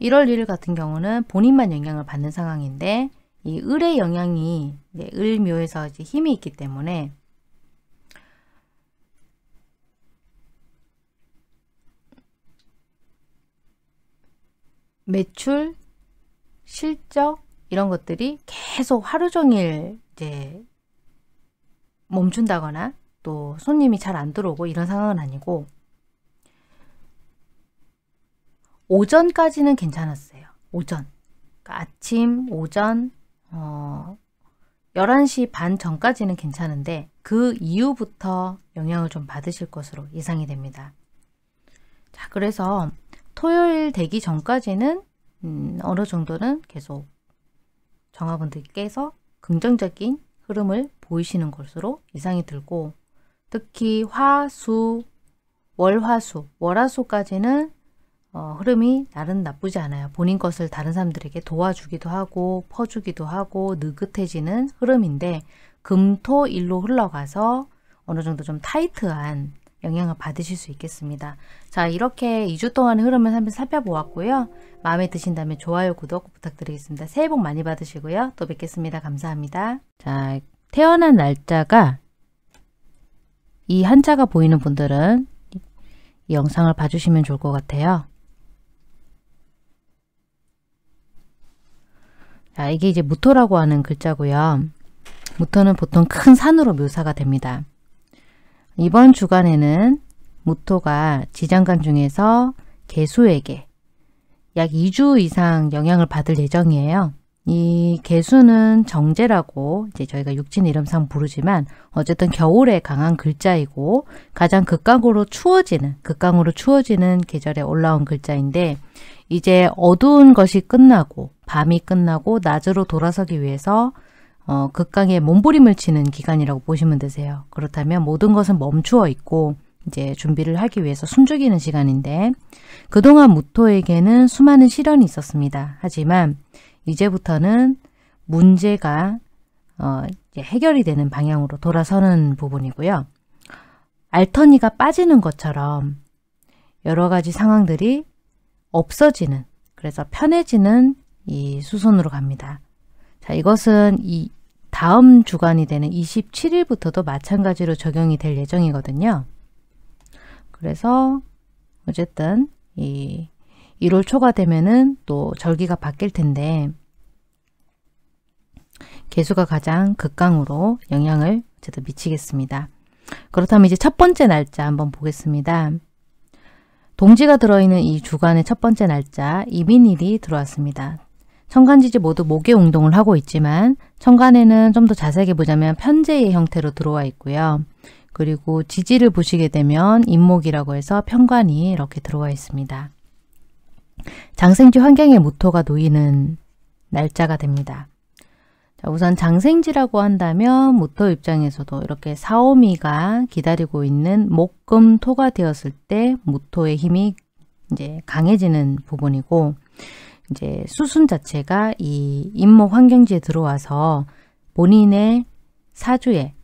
1월 1일 같은 경우는 본인만 영향을 받는 상황인데 이 을의 영향이 을묘에서 힘이 있기 때문에 매출, 실적 이런 것들이 계속 하루 종일 이제 멈춘다거나 또 손님이 잘 안 들어오고 이런 상황은 아니고 오전까지는 괜찮았어요. 오전. 그러니까 아침, 오전, 어, 11시 반 전까지는 괜찮은데 그 이후부터 영향을 좀 받으실 것으로 예상이 됩니다. 자, 그래서 토요일 되기 전까지는 음, 어느 정도는 계속 정화분들께서 긍정적인 흐름을 보이시는 것으로 예상이 들고 특히 화, 수, 월, 화, 수, 월, 화, 수까지는 어, 흐름이 나름 나쁘지 않아요. 본인 것을 다른 사람들에게 도와주기도 하고 퍼주기도 하고 느긋해지는 흐름인데 금, 토, 일로 흘러가서 어느 정도 좀 타이트한 영향을 받으실 수 있겠습니다. 자 이렇게 2주 동안 흐름을 한번 살펴보았고요. 마음에 드신다면 좋아요, 구독 부탁드리겠습니다. 새해 복 많이 받으시고요. 또 뵙겠습니다. 감사합니다. 자 태어난 날짜가 이 한자가 보이는 분들은 이 영상을 봐주시면 좋을 것 같아요. 자, 이게 이제 무토라고 하는 글자고요. 무토는 보통 큰 산으로 묘사가 됩니다. 이번 주간에는 무토가 지장간 중에서 개수에게 약 2주 이상 영향을 받을 예정이에요. 이 개수는 정제라고 이제 저희가 육진 이름상 부르지만 어쨌든 겨울에 강한 글자이고 가장 극강으로 추워지는 극강으로 추워지는 계절에 올라온 글자인데 이제 어두운 것이 끝나고 밤이 끝나고 낮으로 돌아서기 위해서 어, 극강의 몸부림을 치는 기간이라고 보시면 되세요. 그렇다면 모든 것은 멈추어 있고 이제 준비를 하기 위해서 숨죽이는 시간인데 그동안 무토에게는 수많은 시련이 있었습니다. 하지만 이제부터는 문제가 어, 해결이 되는 방향으로 돌아서는 부분이고요. 알턴이가 빠지는 것처럼 여러 가지 상황들이 없어지는 그래서 편해지는 이 수순으로 갑니다. 자, 이것은 이 다음 주간이 되는 27일부터도 마찬가지로 적용이 될 예정이거든요. 그래서 어쨌든 이 1월 초가 되면은 또 절기가 바뀔 텐데 개수가 가장 극강으로 영향을 어쨌든 미치겠습니다. 그렇다면 이제 첫 번째 날짜 한번 보겠습니다. 동지가 들어있는 이 주간의 첫 번째 날짜 이민일이 들어왔습니다. 천간지지 모두 목의 운동을 하고 있지만 천간에는 좀 더 자세하게 보자면 편제의 형태로 들어와 있고요. 그리고 지지를 보시게 되면 인목이라고 해서 편관이 이렇게 들어와 있습니다. 장생지 환경의 모토가 놓이는 날짜가 됩니다. 자, 우선 장생지라고 한다면 모토 입장에서도 이렇게 사오미가 기다리고 있는 목금토가 되었을 때 모토의 힘이 이제 강해지는 부분이고 이제 수순 자체가 이 임목 환경지에 들어와서 본인의 사주에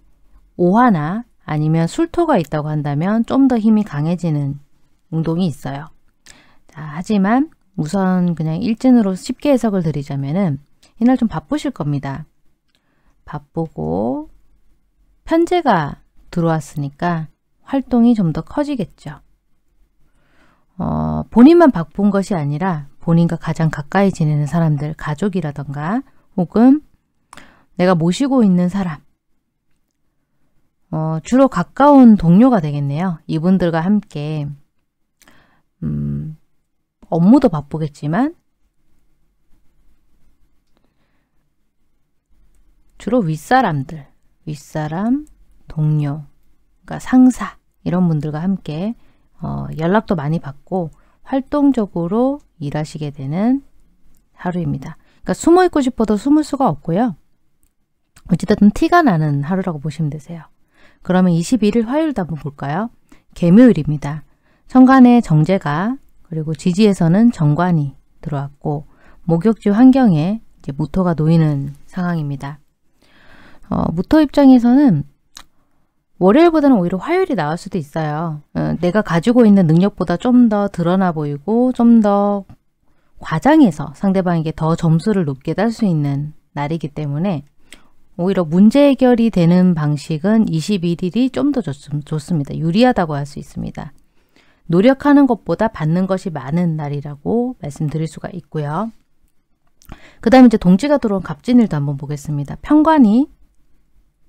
오화나 아니면 술토가 있다고 한다면 좀 더 힘이 강해지는 운동이 있어요. 자, 하지만 우선 그냥 일진으로 쉽게 해석을 드리자면은 이날 좀 바쁘실 겁니다. 바쁘고 편제가 들어왔으니까 활동이 좀 더 커지겠죠. 어, 본인만 바쁜 것이 아니라 본인과 가장 가까이 지내는 사람들, 가족이라던가 혹은 내가 모시고 있는 사람 어, 주로 가까운 동료가 되겠네요. 이분들과 함께 음, 업무도 바쁘겠지만 주로 윗사람들, 윗사람, 동료, 그러니까 상사 이런 분들과 함께 어, 연락도 많이 받고 활동적으로 일하시게 되는 하루입니다. 그러니까 숨어 있고 싶어도 숨을 수가 없고요. 어찌됐든 티가 나는 하루라고 보시면 되세요. 그러면 21일 화요일도 한번 볼까요? 개묘일입니다. 천간에 정제가 그리고 지지에서는 정관이 들어왔고 목욕지 환경에 이제 무토가 놓이는 상황입니다. 어, 무토 입장에서는 월요일보다는 오히려 화요일이 나을 수도 있어요. 어, 내가 가지고 있는 능력보다 좀 더 드러나 보이고 좀 더 과장해서 상대방에게 더 점수를 높게 딸 수 있는 날이기 때문에 오히려 문제 해결이 되는 방식은 21일이 좀 더 좋습니다. 유리하다고 할 수 있습니다. 노력하는 것보다 받는 것이 많은 날이라고 말씀드릴 수가 있고요. 그 다음에 이제 동지가 들어온 갑진일도 한번 보겠습니다. 편관이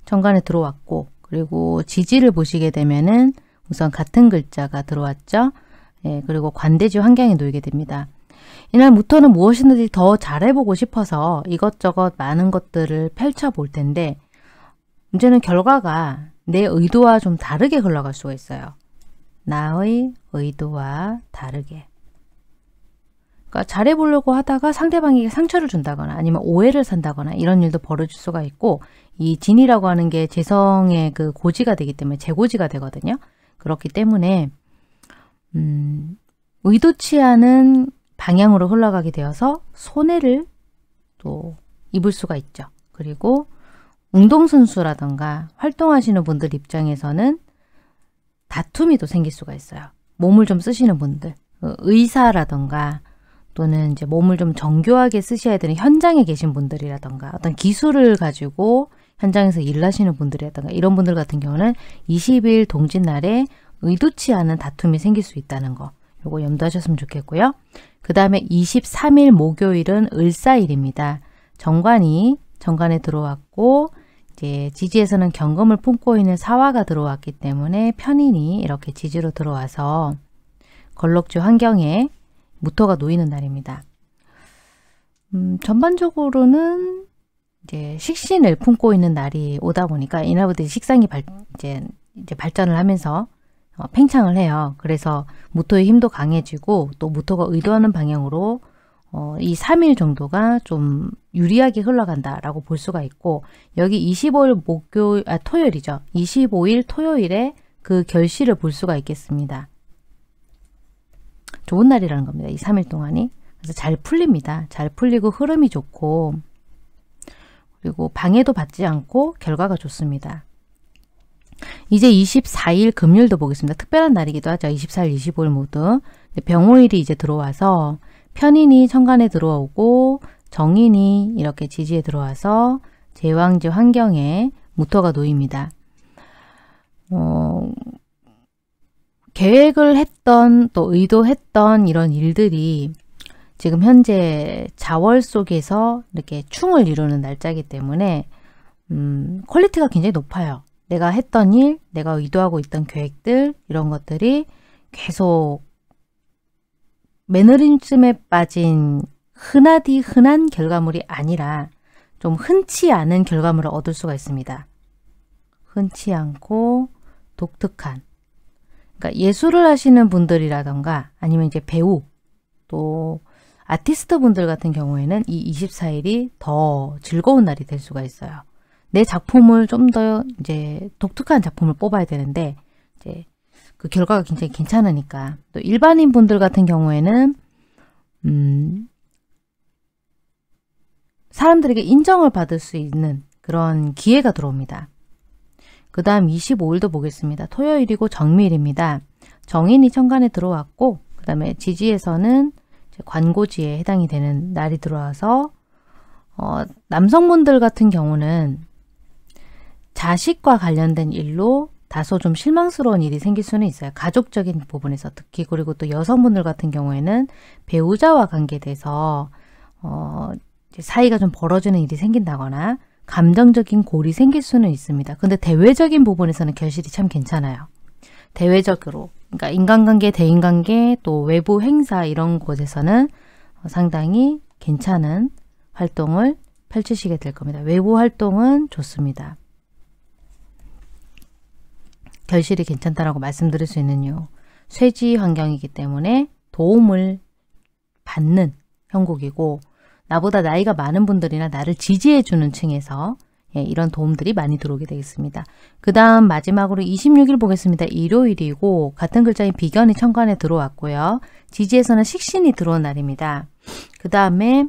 정관에 들어왔고 그리고 지지를 보시게 되면은 우선 같은 글자가 들어왔죠. 예, 그리고 관대지 환경에 놓이게 됩니다. 이날 무토는 무엇이든지 더 잘해보고 싶어서 이것저것 많은 것들을 펼쳐볼 텐데 문제는 결과가 내 의도와 좀 다르게 흘러갈 수가 있어요. 나의 의도와 다르게. 그러니까 잘해보려고 하다가 상대방에게 상처를 준다거나 아니면 오해를 산다거나 이런 일도 벌어질 수가 있고 이 진이라고 하는 게 재성의 그 고지가 되기 때문에 재고지가 되거든요. 그렇기 때문에 음, 의도치 않은 방향으로 흘러가게 되어서 손해를 또 입을 수가 있죠. 그리고 운동선수라던가 활동하시는 분들 입장에서는 다툼이 또 생길 수가 있어요. 몸을 좀 쓰시는 분들, 어, 의사라던가 또는 이제 몸을 좀 정교하게 쓰셔야 되는 현장에 계신 분들이라던가 어떤 기술을 가지고 현장에서 일하시는 분들이라던가 이런 분들 같은 경우는 20일 동짓날에 의도치 않은 다툼이 생길 수 있다는 거 요거 염두하셨으면 좋겠고요. 그 다음에 23일 목요일은 을사일입니다. 정관이 정관에 들어왔고 이제 지지에서는 경금을 품고 있는 사화가 들어왔기 때문에 편인이 이렇게 지지로 들어와서 걸럭주 환경에 무토가 놓이는 날입니다. 음, 전반적으로는 이제 식신을 품고 있는 날이 오다 보니까 이날부터 식상이 발, 이제, 이제 발전을 하면서 어, 팽창을 해요. 그래서 모토의 힘도 강해지고 또 모토가 의도하는 방향으로 어, 이 3일 정도가 좀 유리하게 흘러간다라고 볼 수가 있고 여기 25일 목요 아 토요일이죠. 25일 토요일에 그 결실을 볼 수가 있겠습니다. 좋은 날이라는 겁니다. 이 3일 동안이. 그래서 잘 풀립니다. 잘 풀리고 흐름이 좋고 그리고 방해도 받지 않고 결과가 좋습니다. 이제 24일 금요일도 보겠습니다. 특별한 날이기도 하죠. 24일, 25일 모두. 병호일이 이제 들어와서 편인이 천간에 들어오고 정인이 이렇게 지지에 들어와서 제왕지 환경에 무토가 놓입니다. 어, 계획을 했던 또 의도했던 이런 일들이 지금 현재 자월 속에서 이렇게 충을 이루는 날짜이기 때문에 음, 퀄리티가 굉장히 높아요. 내가 했던 일, 내가 의도하고 있던 계획들 이런 것들이 계속 매너리즘에 빠진 흔하디 흔한 결과물이 아니라 좀 흔치 않은 결과물을 얻을 수가 있습니다. 흔치 않고 독특한 그러니까 예술을 하시는 분들이라던가 아니면 이제 배우 또 아티스트 분들 같은 경우에는 이 24일이 더 즐거운 날이 될 수가 있어요. 내 작품을 좀 더 이제 독특한 작품을 뽑아야 되는데 이제 그 결과가 굉장히 괜찮으니까 또 일반인 분들 같은 경우에는 음 사람들에게 인정을 받을 수 있는 그런 기회가 들어옵니다. 그 다음 25일도 보겠습니다. 토요일이고 정밀입니다. 정인이 천간에 들어왔고 그 다음에 지지에서는 관고지에 해당이 되는 날이 들어와서 어, 남성분들 같은 경우는 자식과 관련된 일로 다소 좀 실망스러운 일이 생길 수는 있어요. 가족적인 부분에서 특히 그리고 또 여성분들 같은 경우에는 배우자와 관계돼서 어, 이제 사이가 좀 벌어지는 일이 생긴다거나 감정적인 골이 생길 수는 있습니다. 근데 대외적인 부분에서는 결실이 참 괜찮아요. 대외적으로 그러니까 인간관계, 대인관계, 또 외부 행사 이런 곳에서는 상당히 괜찮은 활동을 펼치시게 될 겁니다. 외부 활동은 좋습니다. 결실이 괜찮다라고 말씀드릴 수 있는 요유 쇠지 환경이기 때문에 도움을 받는 형국이고 나보다 나이가 많은 분들이나 나를 지지해주는 층에서 예, 이런 도움들이 많이 들어오게 되겠습니다. 그 다음 마지막으로 26일 보겠습니다. 일요일이고 같은 글자인 비견이 천간에 들어왔고요. 지지에서는 식신이 들어온 날입니다. 그 다음에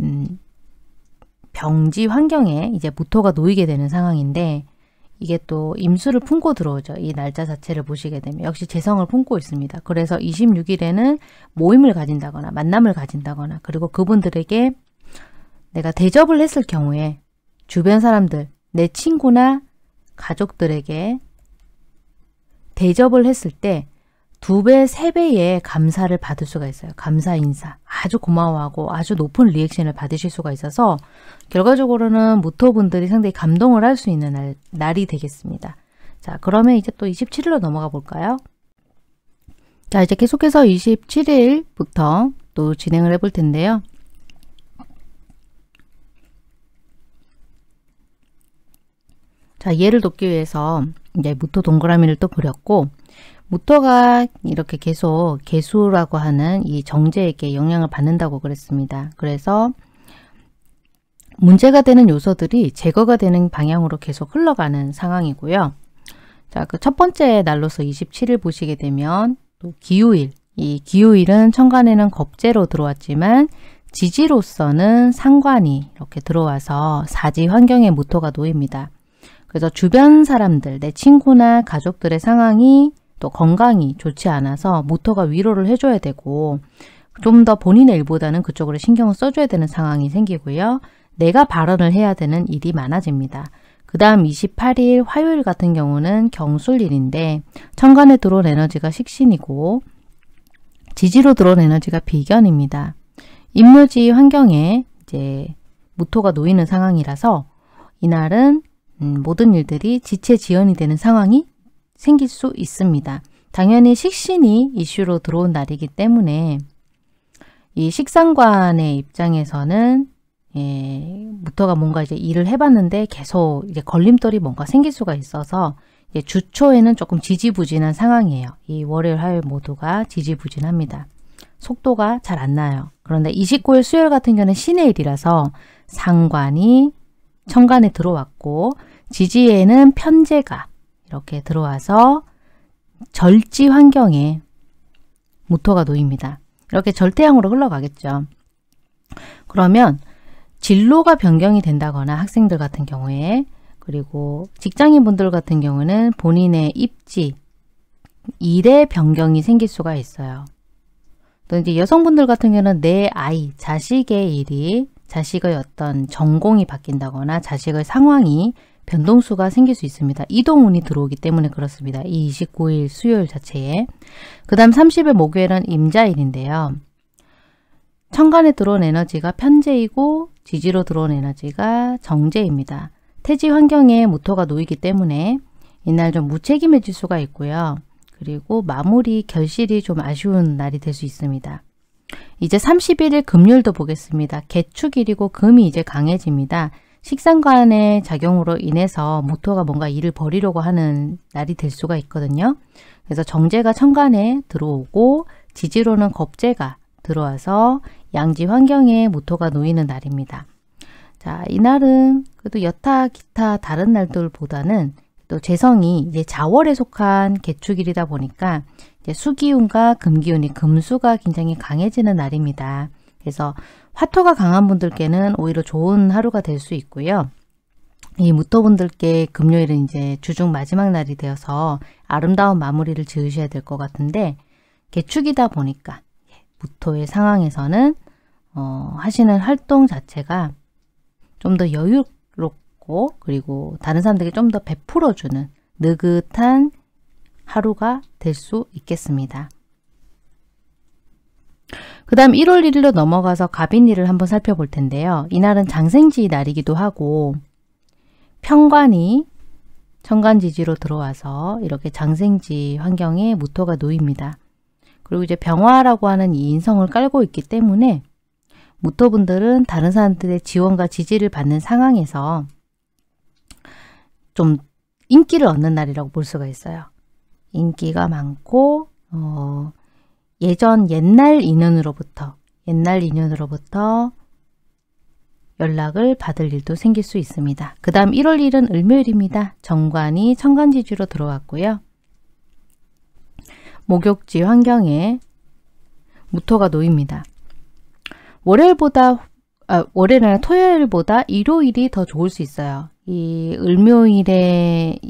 음, 병지 환경에 이제 무토가 놓이게 되는 상황인데 이게 또 임수를 품고 들어오죠. 이 날짜 자체를 보시게 되면 역시 재성을 품고 있습니다. 그래서 26일에는 모임을 가진다거나 만남을 가진다거나 그리고 그분들에게 내가 대접을 했을 경우에 주변 사람들, 내 친구나 가족들에게 대접을 했을 때두 배, 세 배의 감사를 받을 수가 있어요. 감사 인사. 아주 고마워하고 아주 높은 리액션을 받으실 수가 있어서 결과적으로는 무토분들이 상당히 감동을 할 수 있는 날, 날이 되겠습니다. 자, 그러면 이제 또 27일로 넘어가 볼까요? 자, 이제 계속해서 27일부터 또 진행을 해 볼 텐데요. 자, 얘를 돕기 위해서 이제 무토 동그라미를 또 그렸고 모터가 이렇게 계속 개수라고 하는 이 정제에게 영향을 받는다고 그랬습니다. 그래서 문제가 되는 요소들이 제거가 되는 방향으로 계속 흘러가는 상황이고요. 자, 그 첫 번째 날로서 27일 보시게 되면 또 기후일, 이 기후일은 천간에는 겁재로 들어왔지만 지지로서는 상관이 이렇게 들어와서 사지 환경의 모터가 놓입니다. 그래서 주변 사람들, 내 친구나 가족들의 상황이 또 건강이 좋지 않아서 모터가 위로를 해줘야 되고 좀 더 본인의 일보다는 그쪽으로 신경을 써줘야 되는 상황이 생기고요. 내가 발언을 해야 되는 일이 많아집니다. 그 다음 28일 화요일 같은 경우는 경술일인데 천간에 들어온 에너지가 식신이고 지지로 들어온 에너지가 비견입니다. 임묘지 환경에 이제 무토가 놓이는 상황이라서 이날은 음, 모든 일들이 지체지연이 되는 상황이 생길 수 있습니다. 당연히 식신이 이슈로 들어온 날이기 때문에 이 식상관의 입장에서는 예, 무터가 뭔가 이제 일을 해봤는데 계속 이제 걸림돌이 뭔가 생길 수가 있어서 예, 주초에는 조금 지지부진한 상황이에요. 이 월요일, 화요일 모두가 지지부진합니다. 속도가 잘 안 나요. 그런데 29일 수요일 같은 경우는 신의 일이라서 상관이 천간에 들어왔고 지지에는 편제가 이렇게 들어와서 절지 환경에 모토가 놓입니다. 이렇게 절대향으로 흘러가겠죠. 그러면 진로가 변경이 된다거나 학생들 같은 경우에 그리고 직장인분들 같은 경우는 본인의 입지, 일의 변경이 생길 수가 있어요. 또 이제 여성분들 같은 경우는 내 아이, 자식의 일이 자식의 어떤 전공이 바뀐다거나 자식의 상황이 변동수가 생길 수 있습니다. 이동운이 들어오기 때문에 그렇습니다. 이 29일 수요일 자체에. 그 다음 30일 목요일은 임자일인데요. 천간에 들어온 에너지가 편재이고 지지로 들어온 에너지가 정재입니다 태지 환경에 무토가 놓이기 때문에 이날 좀 무책임해질 수가 있고요. 그리고 마무리 결실이 좀 아쉬운 날이 될 수 있습니다. 이제 31일 금요일도 보겠습니다. 개축일이고 금이 이제 강해집니다. 식상관의 작용으로 인해서 모토가 뭔가 일을 벌이려고 하는 날이 될 수가 있거든요. 그래서 정제가 천간에 들어오고 지지로는 겁제가 들어와서 양지 환경에 모토가 놓이는 날입니다. 자, 이날은 그래도 여타 기타 다른 날들보다는 또 재성이 이제 자월에 속한 개축일이다 보니까 이제 수기운과 금기운이 금수가 굉장히 강해지는 날입니다. 그래서 화토가 강한 분들께는 오히려 좋은 하루가 될 수 있고요. 이 무토분들께 금요일은 이제 주중 마지막 날이 되어서 아름다운 마무리를 지으셔야 될 것 같은데 개축이다 보니까 예, 무토의 상황에서는 어, 하시는 활동 자체가 좀 더 여유롭고 그리고 다른 사람들에게 좀 더 베풀어주는 느긋한 하루가 될 수 있겠습니다. 그 다음 1월 1일로 넘어가서 갑인일을 한번 살펴볼 텐데요. 이날은 장생지 날이기도 하고 평관이 천간지지로 들어와서 이렇게 장생지 환경에 무토가 놓입니다. 그리고 이제 병화라고 하는 이 인성을 깔고 있기 때문에 무토분들은 다른 사람들의 지원과 지지를 받는 상황에서 좀 인기를 얻는 날이라고 볼 수가 있어요. 인기가 많고 어, 예전 옛날 인연으로부터 옛날 인연으로부터 연락을 받을 일도 생길 수 있습니다. 그 다음 1월 1일은 을묘일입니다. 정관이 천간지지로 들어왔고요. 목욕지 환경에 무토가 놓입니다. 월요일보다 아, 월요일이나 토요일보다 일요일이 더 좋을 수 있어요. 이 을묘일의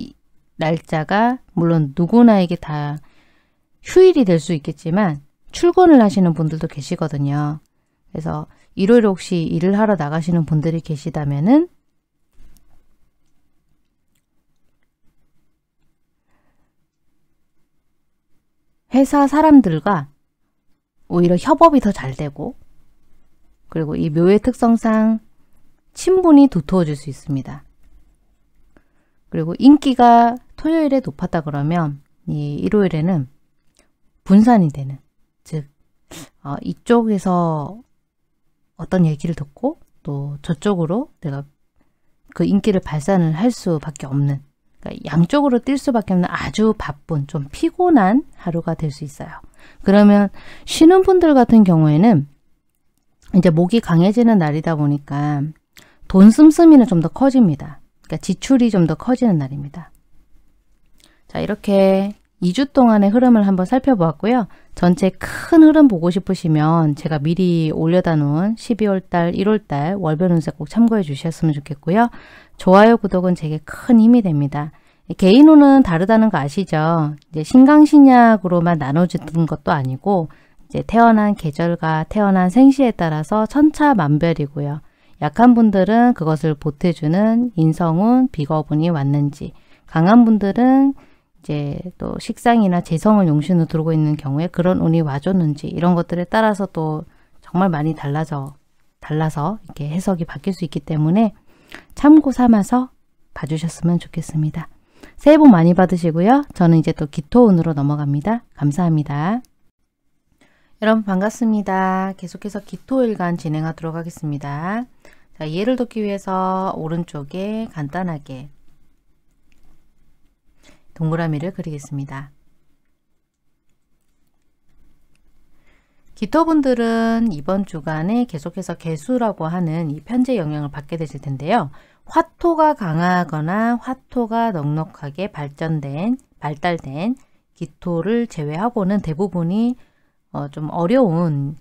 날짜가 물론 누구나에게 다 휴일이 될 수 있겠지만 출근을 하시는 분들도 계시거든요. 그래서 일요일 혹시 일을 하러 나가시는 분들이 계시다면은 회사 사람들과 오히려 협업이 더 잘 되고 그리고 이 묘의 특성상 친분이 두터워질 수 있습니다. 그리고 인기가 토요일에 높았다 그러면 이 일요일에는 분산이 되는 즉 어, 이쪽에서 어떤 얘기를 듣고 또 저쪽으로 내가 그 인기를 발산을 할 수밖에 없는 그러니까 양쪽으로 뛸 수밖에 없는 아주 바쁜 좀 피곤한 하루가 될 수 있어요. 그러면 쉬는 분들 같은 경우에는 이제 목이 강해지는 날이다 보니까 돈 씀씀이는 좀 더 커집니다. 그러니까 지출이 좀 더 커지는 날입니다. 자 이렇게 2주 동안의 흐름을 한번 살펴보았고요. 전체 큰 흐름 보고 싶으시면 제가 미리 올려다 놓은 12월달, 1월달 월별 운세 꼭 참고해 주셨으면 좋겠고요. 좋아요, 구독은 제게 큰 힘이 됩니다. 개인호는 다르다는 거 아시죠? 이제 신강신약으로만 나눠지는 것도 아니고 이제 태어난 계절과 태어난 생시에 따라서 천차만별이고요. 약한 분들은 그것을 보태주는 인성운, 비거분이 왔는지 강한 분들은 이제 또 식상이나 재성을 용신으로 들고 있는 경우에 그런 운이 와줬는지 이런 것들에 따라서 또 정말 많이 달라져 달라서 이렇게 해석이 바뀔 수 있기 때문에 참고 삼아서 봐주셨으면 좋겠습니다. 새해 복 많이 받으시고요. 저는 이제 또 기토운으로 넘어갑니다. 감사합니다. 여러분 반갑습니다. 계속해서 기토일간 진행하도록 하겠습니다. 자, 예를 돕기 위해서 오른쪽에 간단하게 동그라미를 그리겠습니다. 기토분들은 이번 주간에 계속해서 개수라고 하는 이 편제 영향을 받게 되실 텐데요. 화토가 강하거나 화토가 넉넉하게 발전된, 발달된 기토를 제외하고는 대부분이 어, 좀 어려운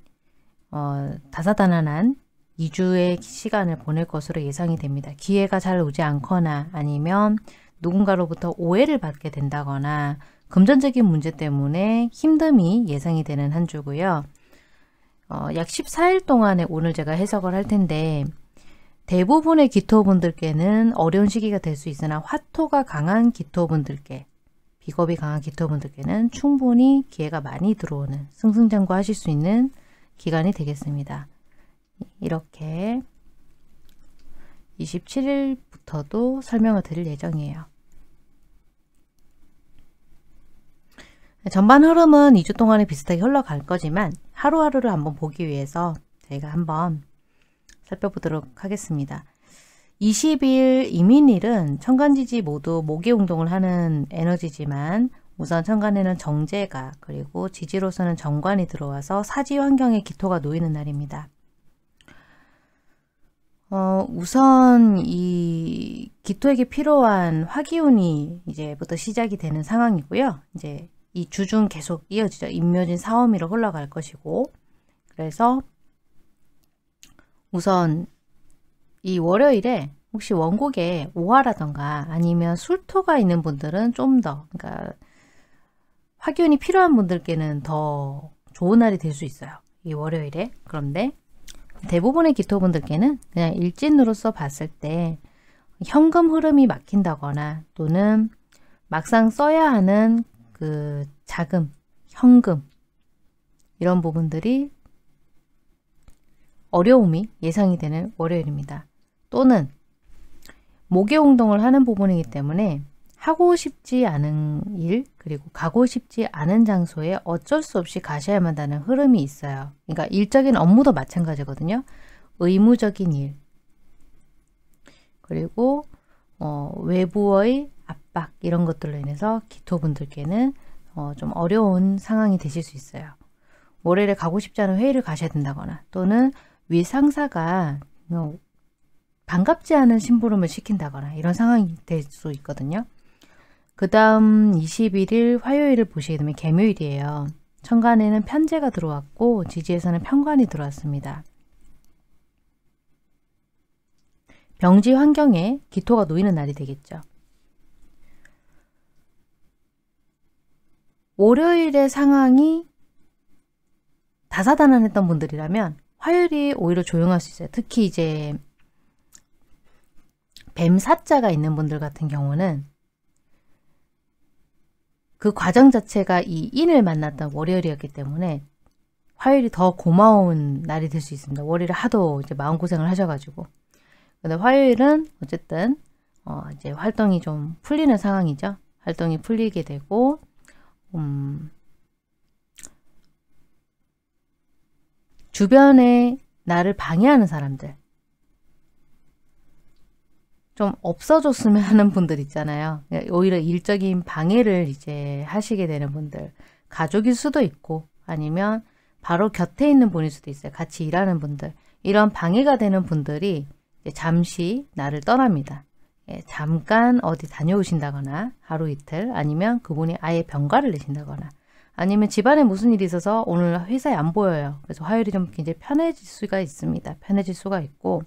어, 다사다난한 2주의 시간을 보낼 것으로 예상이 됩니다. 기회가 잘 오지 않거나 아니면 누군가로부터 오해를 받게 된다거나 금전적인 문제 때문에 힘듦이 예상이 되는 한 주고요. 어, 약 14일 동안에 오늘 제가 해석을 할 텐데 대부분의 기토분들께는 어려운 시기가 될 수 있으나 화토가 강한 기토분들께 비겁이 강한 기토분들께는 충분히 기회가 많이 들어오는 승승장구 하실 수 있는 기간이 되겠습니다. 이렇게 27일 내부터도 설명을 드릴 예정이에요. 네, 전반 흐름은 2주 동안에 비슷하게 흘러갈 거지만 하루하루를 한번 보기 위해서 저희가 한번 살펴보도록 하겠습니다. 20일 이민일은 천간지지 모두 모기운동을 하는 에너지지만 우선 천간에는 정제가 그리고 지지로서는 정관이 들어와서 사지 환경에 기토가 놓이는 날입니다. 어, 우선 이 기토에게 필요한 화기운이 이제부터 시작이 되는 상황이고요. 이제 이 주중 계속 이어지죠. 임묘진 사오미로 흘러갈 것이고 그래서 우선 이 월요일에 혹시 원곡에 오화라던가 아니면 술토가 있는 분들은 좀 더 그러니까 화기운이 필요한 분들께는 더 좋은 날이 될 수 있어요. 이 월요일에 그런데 대부분의 기토분들께는 그냥 일진으로서 봤을 때 현금 흐름이 막힌다거나 또는 막상 써야 하는 그 자금, 현금 이런 부분들이 어려움이 예상이 되는 월요일입니다. 또는 목의 운동을 하는 부분이기 때문에 하고 싶지 않은 일 그리고 가고 싶지 않은 장소에 어쩔 수 없이 가셔야만 한다는 흐름이 있어요. 그러니까 일적인 업무도 마찬가지거든요. 의무적인 일 그리고 어, 외부의 압박 이런 것들로 인해서 기토분들께는 어, 좀 어려운 상황이 되실 수 있어요. 모레를 가고 싶지 않은 회의를 가셔야 된다거나 또는 위 상사가 어, 반갑지 않은 심부름을 시킨다거나 이런 상황이 될 수 있거든요. 그 다음 21일 화요일을 보시게 되면 개묘일이에요. 천간에는 편제가 들어왔고 지지에서는 편관이 들어왔습니다. 병지 환경에 기토가 놓이는 날이 되겠죠. 월요일의 상황이 다사다난했던 분들이라면 화요일이 오히려 조용할 수 있어요. 특히 이제 뱀사자가 있는 분들 같은 경우는 그 과정 자체가 이 인을 만났던 월요일이었기 때문에 화요일이 더 고마운 날이 될 수 있습니다. 월요일 하도 이제 마음고생을 하셔가지고. 근데 화요일은 어쨌든 어 이제 활동이 좀 풀리는 상황이죠. 활동이 풀리게 되고 음 주변에 나를 방해하는 사람들 좀 없어졌으면 하는 분들 있잖아요. 예, 오히려 일적인 방해를 이제 하시게 되는 분들. 가족일 수도 있고 아니면 바로 곁에 있는 분일 수도 있어요. 같이 일하는 분들. 이런 방해가 되는 분들이 잠시 나를 떠납니다. 예, 잠깐 어디 다녀오신다거나 하루 이틀 아니면 그분이 아예 병가를 내신다거나 아니면 집안에 무슨 일이 있어서 오늘 회사에 안 보여요. 그래서 화요일이 좀 굉장히 편해질 수가 있습니다. 편해질 수가 있고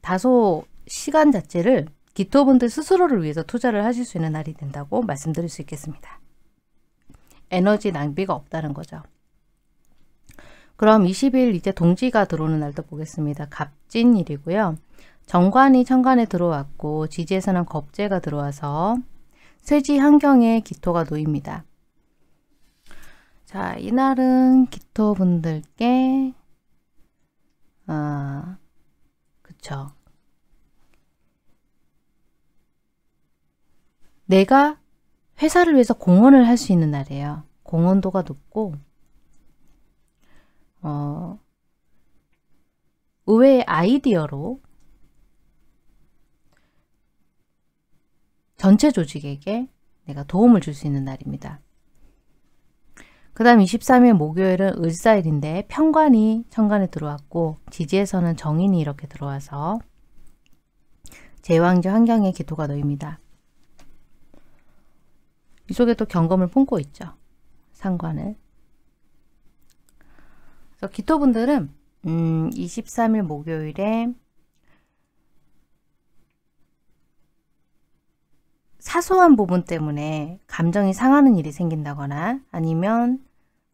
다소 시간 자체를 기토분들 스스로를 위해서 투자를 하실 수 있는 날이 된다고 말씀드릴 수 있겠습니다. 에너지 낭비가 없다는 거죠. 그럼 20일 이제 동지가 들어오는 날도 보겠습니다. 갑진일이고요. 정관이 천간에 들어왔고 지지에서는 겁재가 들어와서 쇠지 환경에 기토가 놓입니다. 자, 이날은 기토분들께 아, 그쵸. 내가 회사를 위해서 공헌을 할 수 있는 날이에요. 공헌도가 높고 어, 의외의 아이디어로 전체 조직에게 내가 도움을 줄 수 있는 날입니다. 그 다음 23일 목요일은 을사일인데 평관이 천간에 들어왔고 지지에서는 정인이 이렇게 들어와서 제왕제 환경의 기토가 놓입니다. 이 속에 또 경검을 품고 있죠. 상관을. 그래서 기토분들은 음, 23일 목요일에 사소한 부분 때문에 감정이 상하는 일이 생긴다거나 아니면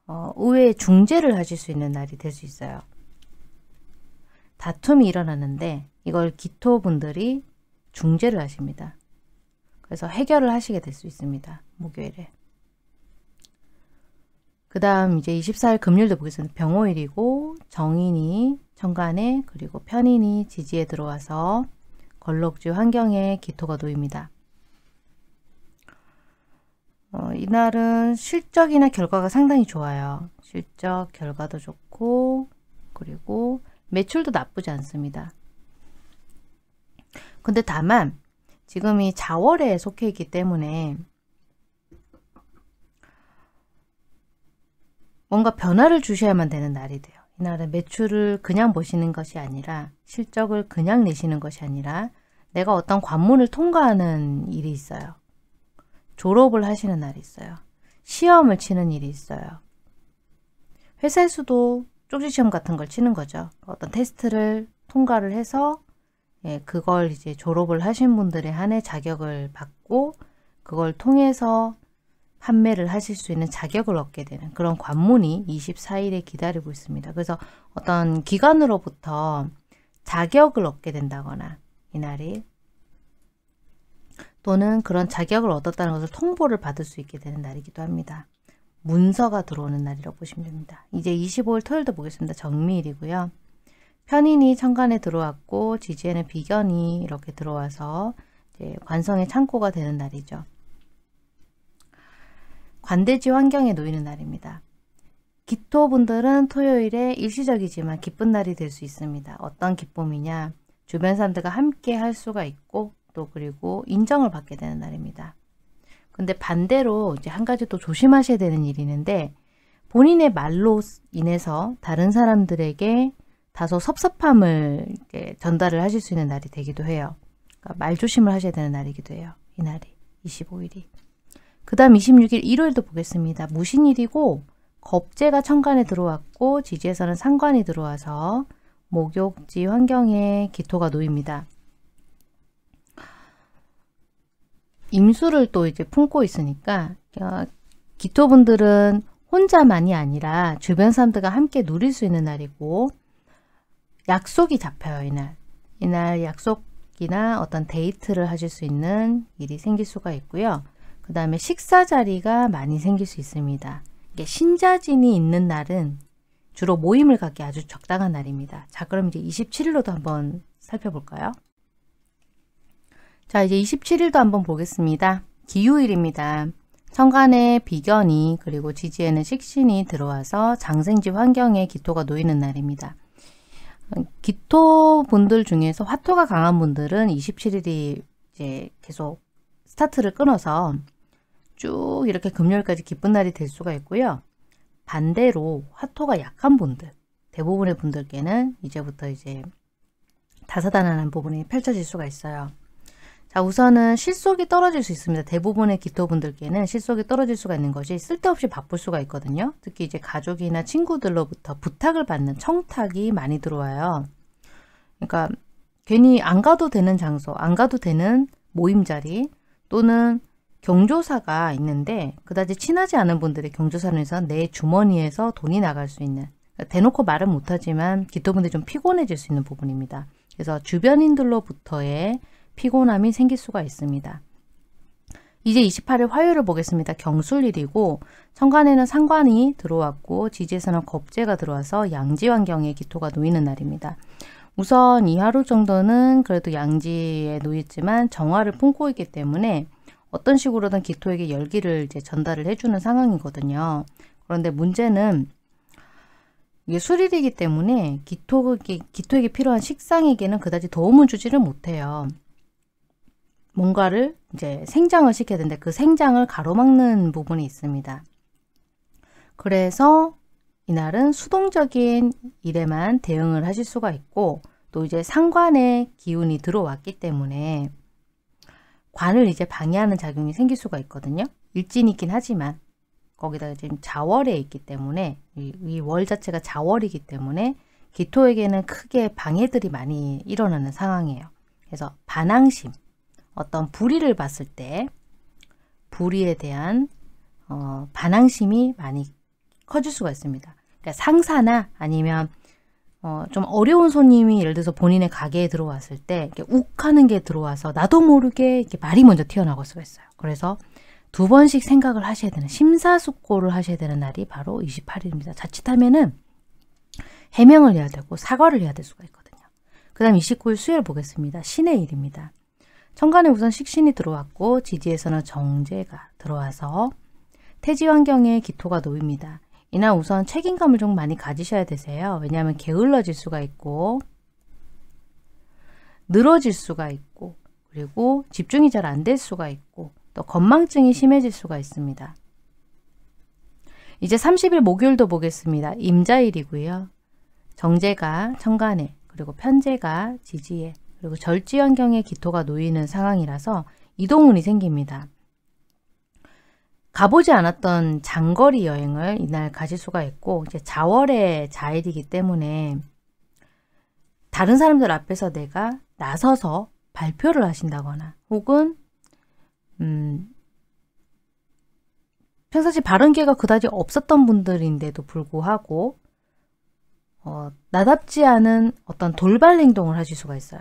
어, 의외의 중재를 하실 수 있는 날이 될 수 있어요. 다툼이 일어나는데 이걸 기토분들이 중재를 하십니다. 그래서 해결을 하시게 될 수 있습니다. 목요일에. 그 다음 이제 24일 금요일도 보겠습니다. 병호일이고 정인이 천간에 그리고 편인이 지지에 들어와서 걸럭지 환경에 기토가 놓입니다. 어, 이날은 실적이나 결과가 상당히 좋아요. 실적, 결과도 좋고 그리고 매출도 나쁘지 않습니다. 근데 다만 지금이 자월에 속해 있기 때문에 뭔가 변화를 주셔야만 되는 날이 돼요. 이날은 매출을 그냥 보시는 것이 아니라 실적을 그냥 내시는 것이 아니라 내가 어떤 관문을 통과하는 일이 있어요. 졸업을 하시는 날이 있어요. 시험을 치는 일이 있어요. 회사에서도 쪽지 시험 같은 걸 치는 거죠. 어떤 테스트를 통과를 해서 예, 그걸 이제 졸업을 하신 분들의 한 해 자격을 받고 그걸 통해서 판매를 하실 수 있는 자격을 얻게 되는 그런 관문이 24일에 기다리고 있습니다. 그래서 어떤 기관으로부터 자격을 얻게 된다거나 이날이 또는 그런 자격을 얻었다는 것을 통보를 받을 수 있게 되는 날이기도 합니다. 문서가 들어오는 날이라고 보시면 됩니다. 이제 25일 토요일도 보겠습니다. 정미일이고요. 편인이 천간에 들어왔고 지지에는 비견이 이렇게 들어와서 이제 관성의 창고가 되는 날이죠. 관대지 환경에 놓이는 날입니다. 기토분들은 토요일에 일시적이지만 기쁜 날이 될 수 있습니다. 어떤 기쁨이냐 주변 사람들과 함께 할 수가 있고 또 그리고 인정을 받게 되는 날입니다. 근데 반대로 이제 한 가지 또 조심하셔야 되는 일이 있는데 본인의 말로 인해서 다른 사람들에게 다소 섭섭함을 전달을 하실 수 있는 날이 되기도 해요. 그러니까 말조심을 하셔야 되는 날이기도 해요. 이 날이 25일이. 그 다음 26일 일요일도 보겠습니다. 무신일이고 겁재가 천간에 들어왔고 지지에서는 상관이 들어와서 목욕지 환경에 기토가 놓입니다. 임수를 또 이제 품고 있으니까 어, 기토분들은 혼자만이 아니라 주변 사람들과 함께 누릴 수 있는 날이고 약속이 잡혀요 이날 이날 약속이나 어떤 데이트를 하실 수 있는 일이 생길 수가 있고요 그 다음에 식사 자리가 많이 생길 수 있습니다 이게 신자진이 있는 날은 주로 모임을 갖기 아주 적당한 날입니다 자 그럼 이제 27일로도 한번 살펴볼까요 자 이제 27일도 한번 보겠습니다 기후일입니다 천간에 비견이 그리고 지지에는 식신이 들어와서 장생지 환경에 기토가 놓이는 날입니다. 기토 분들 중에서 화토가 강한 분들은 27일이 이제 계속 스타트를 끊어서 쭉 이렇게 금요일까지 기쁜 날이 될 수가 있고요. 반대로 화토가 약한 분들, 대부분의 분들께는 이제부터 이제 다사다난한 부분이 펼쳐질 수가 있어요. 자 우선은 실속이 떨어질 수 있습니다. 대부분의 기토분들께는 실속이 떨어질 수가 있는 것이 쓸데없이 바쁠 수가 있거든요. 특히 이제 가족이나 친구들로부터 부탁을 받는 청탁이 많이 들어와요. 그러니까 괜히 안 가도 되는 장소, 안 가도 되는 모임 자리 또는 경조사가 있는데 그다지 친하지 않은 분들의 경조사에서 내 주머니에서 돈이 나갈 수 있는 그러니까 대놓고 말은 못하지만 기토분들이 좀 피곤해질 수 있는 부분입니다. 그래서 주변인들로부터의 피곤함이 생길 수가 있습니다. 이제 28일 화요일을 보겠습니다. 경술일이고 천간에는 상관이 들어왔고 지지에서는 겁재가 들어와서 양지환경에 기토가 놓이는 날입니다. 우선 이 하루 정도는 그래도 양지에 놓였지만 정화를 품고 있기 때문에 어떤 식으로든 기토에게 열기를 이제 전달을 해주는 상황이거든요. 그런데 문제는 이게 술일이기 때문에 기토, 기토에게 필요한 식상에게는 그다지 도움을 주지를 못해요. 뭔가를 이제 생장을 시켜야 되는데 그 생장을 가로막는 부분이 있습니다. 그래서 이날은 수동적인 일에만 대응을 하실 수가 있고 또 이제 상관의 기운이 들어왔기 때문에 관을 이제 방해하는 작용이 생길 수가 있거든요. 일진이긴 하지만 거기다가 지금 자월에 있기 때문에 이 월 자체가 자월이기 때문에 기토에게는 크게 방해들이 많이 일어나는 상황이에요. 그래서 반항심, 어떤 불의를 봤을 때 불의에 대한 어, 반항심이 많이 커질 수가 있습니다. 그러니까 상사나 아니면 어, 좀 어려운 손님이 예를 들어서 본인의 가게에 들어왔을 때 이렇게 욱하는 게 들어와서 나도 모르게 이렇게 말이 먼저 튀어나올 수가 있어요. 그래서 두 번씩 생각을 하셔야 되는 심사숙고를 하셔야 되는 날이 바로 28일입니다. 자칫하면은 해명을 해야 되고 사과를 해야 될 수가 있거든요. 그 다음 29일 수요일 보겠습니다. 신의 일입니다. 천간에 우선 식신이 들어왔고 지지에서는 정제가 들어와서 태지 환경에 기토가 놓입니다. 이날 우선 책임감을 좀 많이 가지셔야 되세요. 왜냐하면 게을러질 수가 있고 늘어질 수가 있고 그리고 집중이 잘 안 될 수가 있고 또 건망증이 심해질 수가 있습니다. 이제 30일 목요일도 보겠습니다. 임자일이고요. 정제가 천간에 그리고 편제가 지지에 그리고 절지환경에 기토가 놓이는 상황이라서 이동운이 생깁니다. 가보지 않았던 장거리 여행을 이날 가실 수가 있고 이제 자월의 자일이기 때문에 다른 사람들 앞에서 내가 나서서 발표를 하신다거나 혹은 음, 평상시 발언 기가 그다지 없었던 분들인데도 불구하고 어, 나답지 않은 어떤 돌발 행동을 하실 수가 있어요.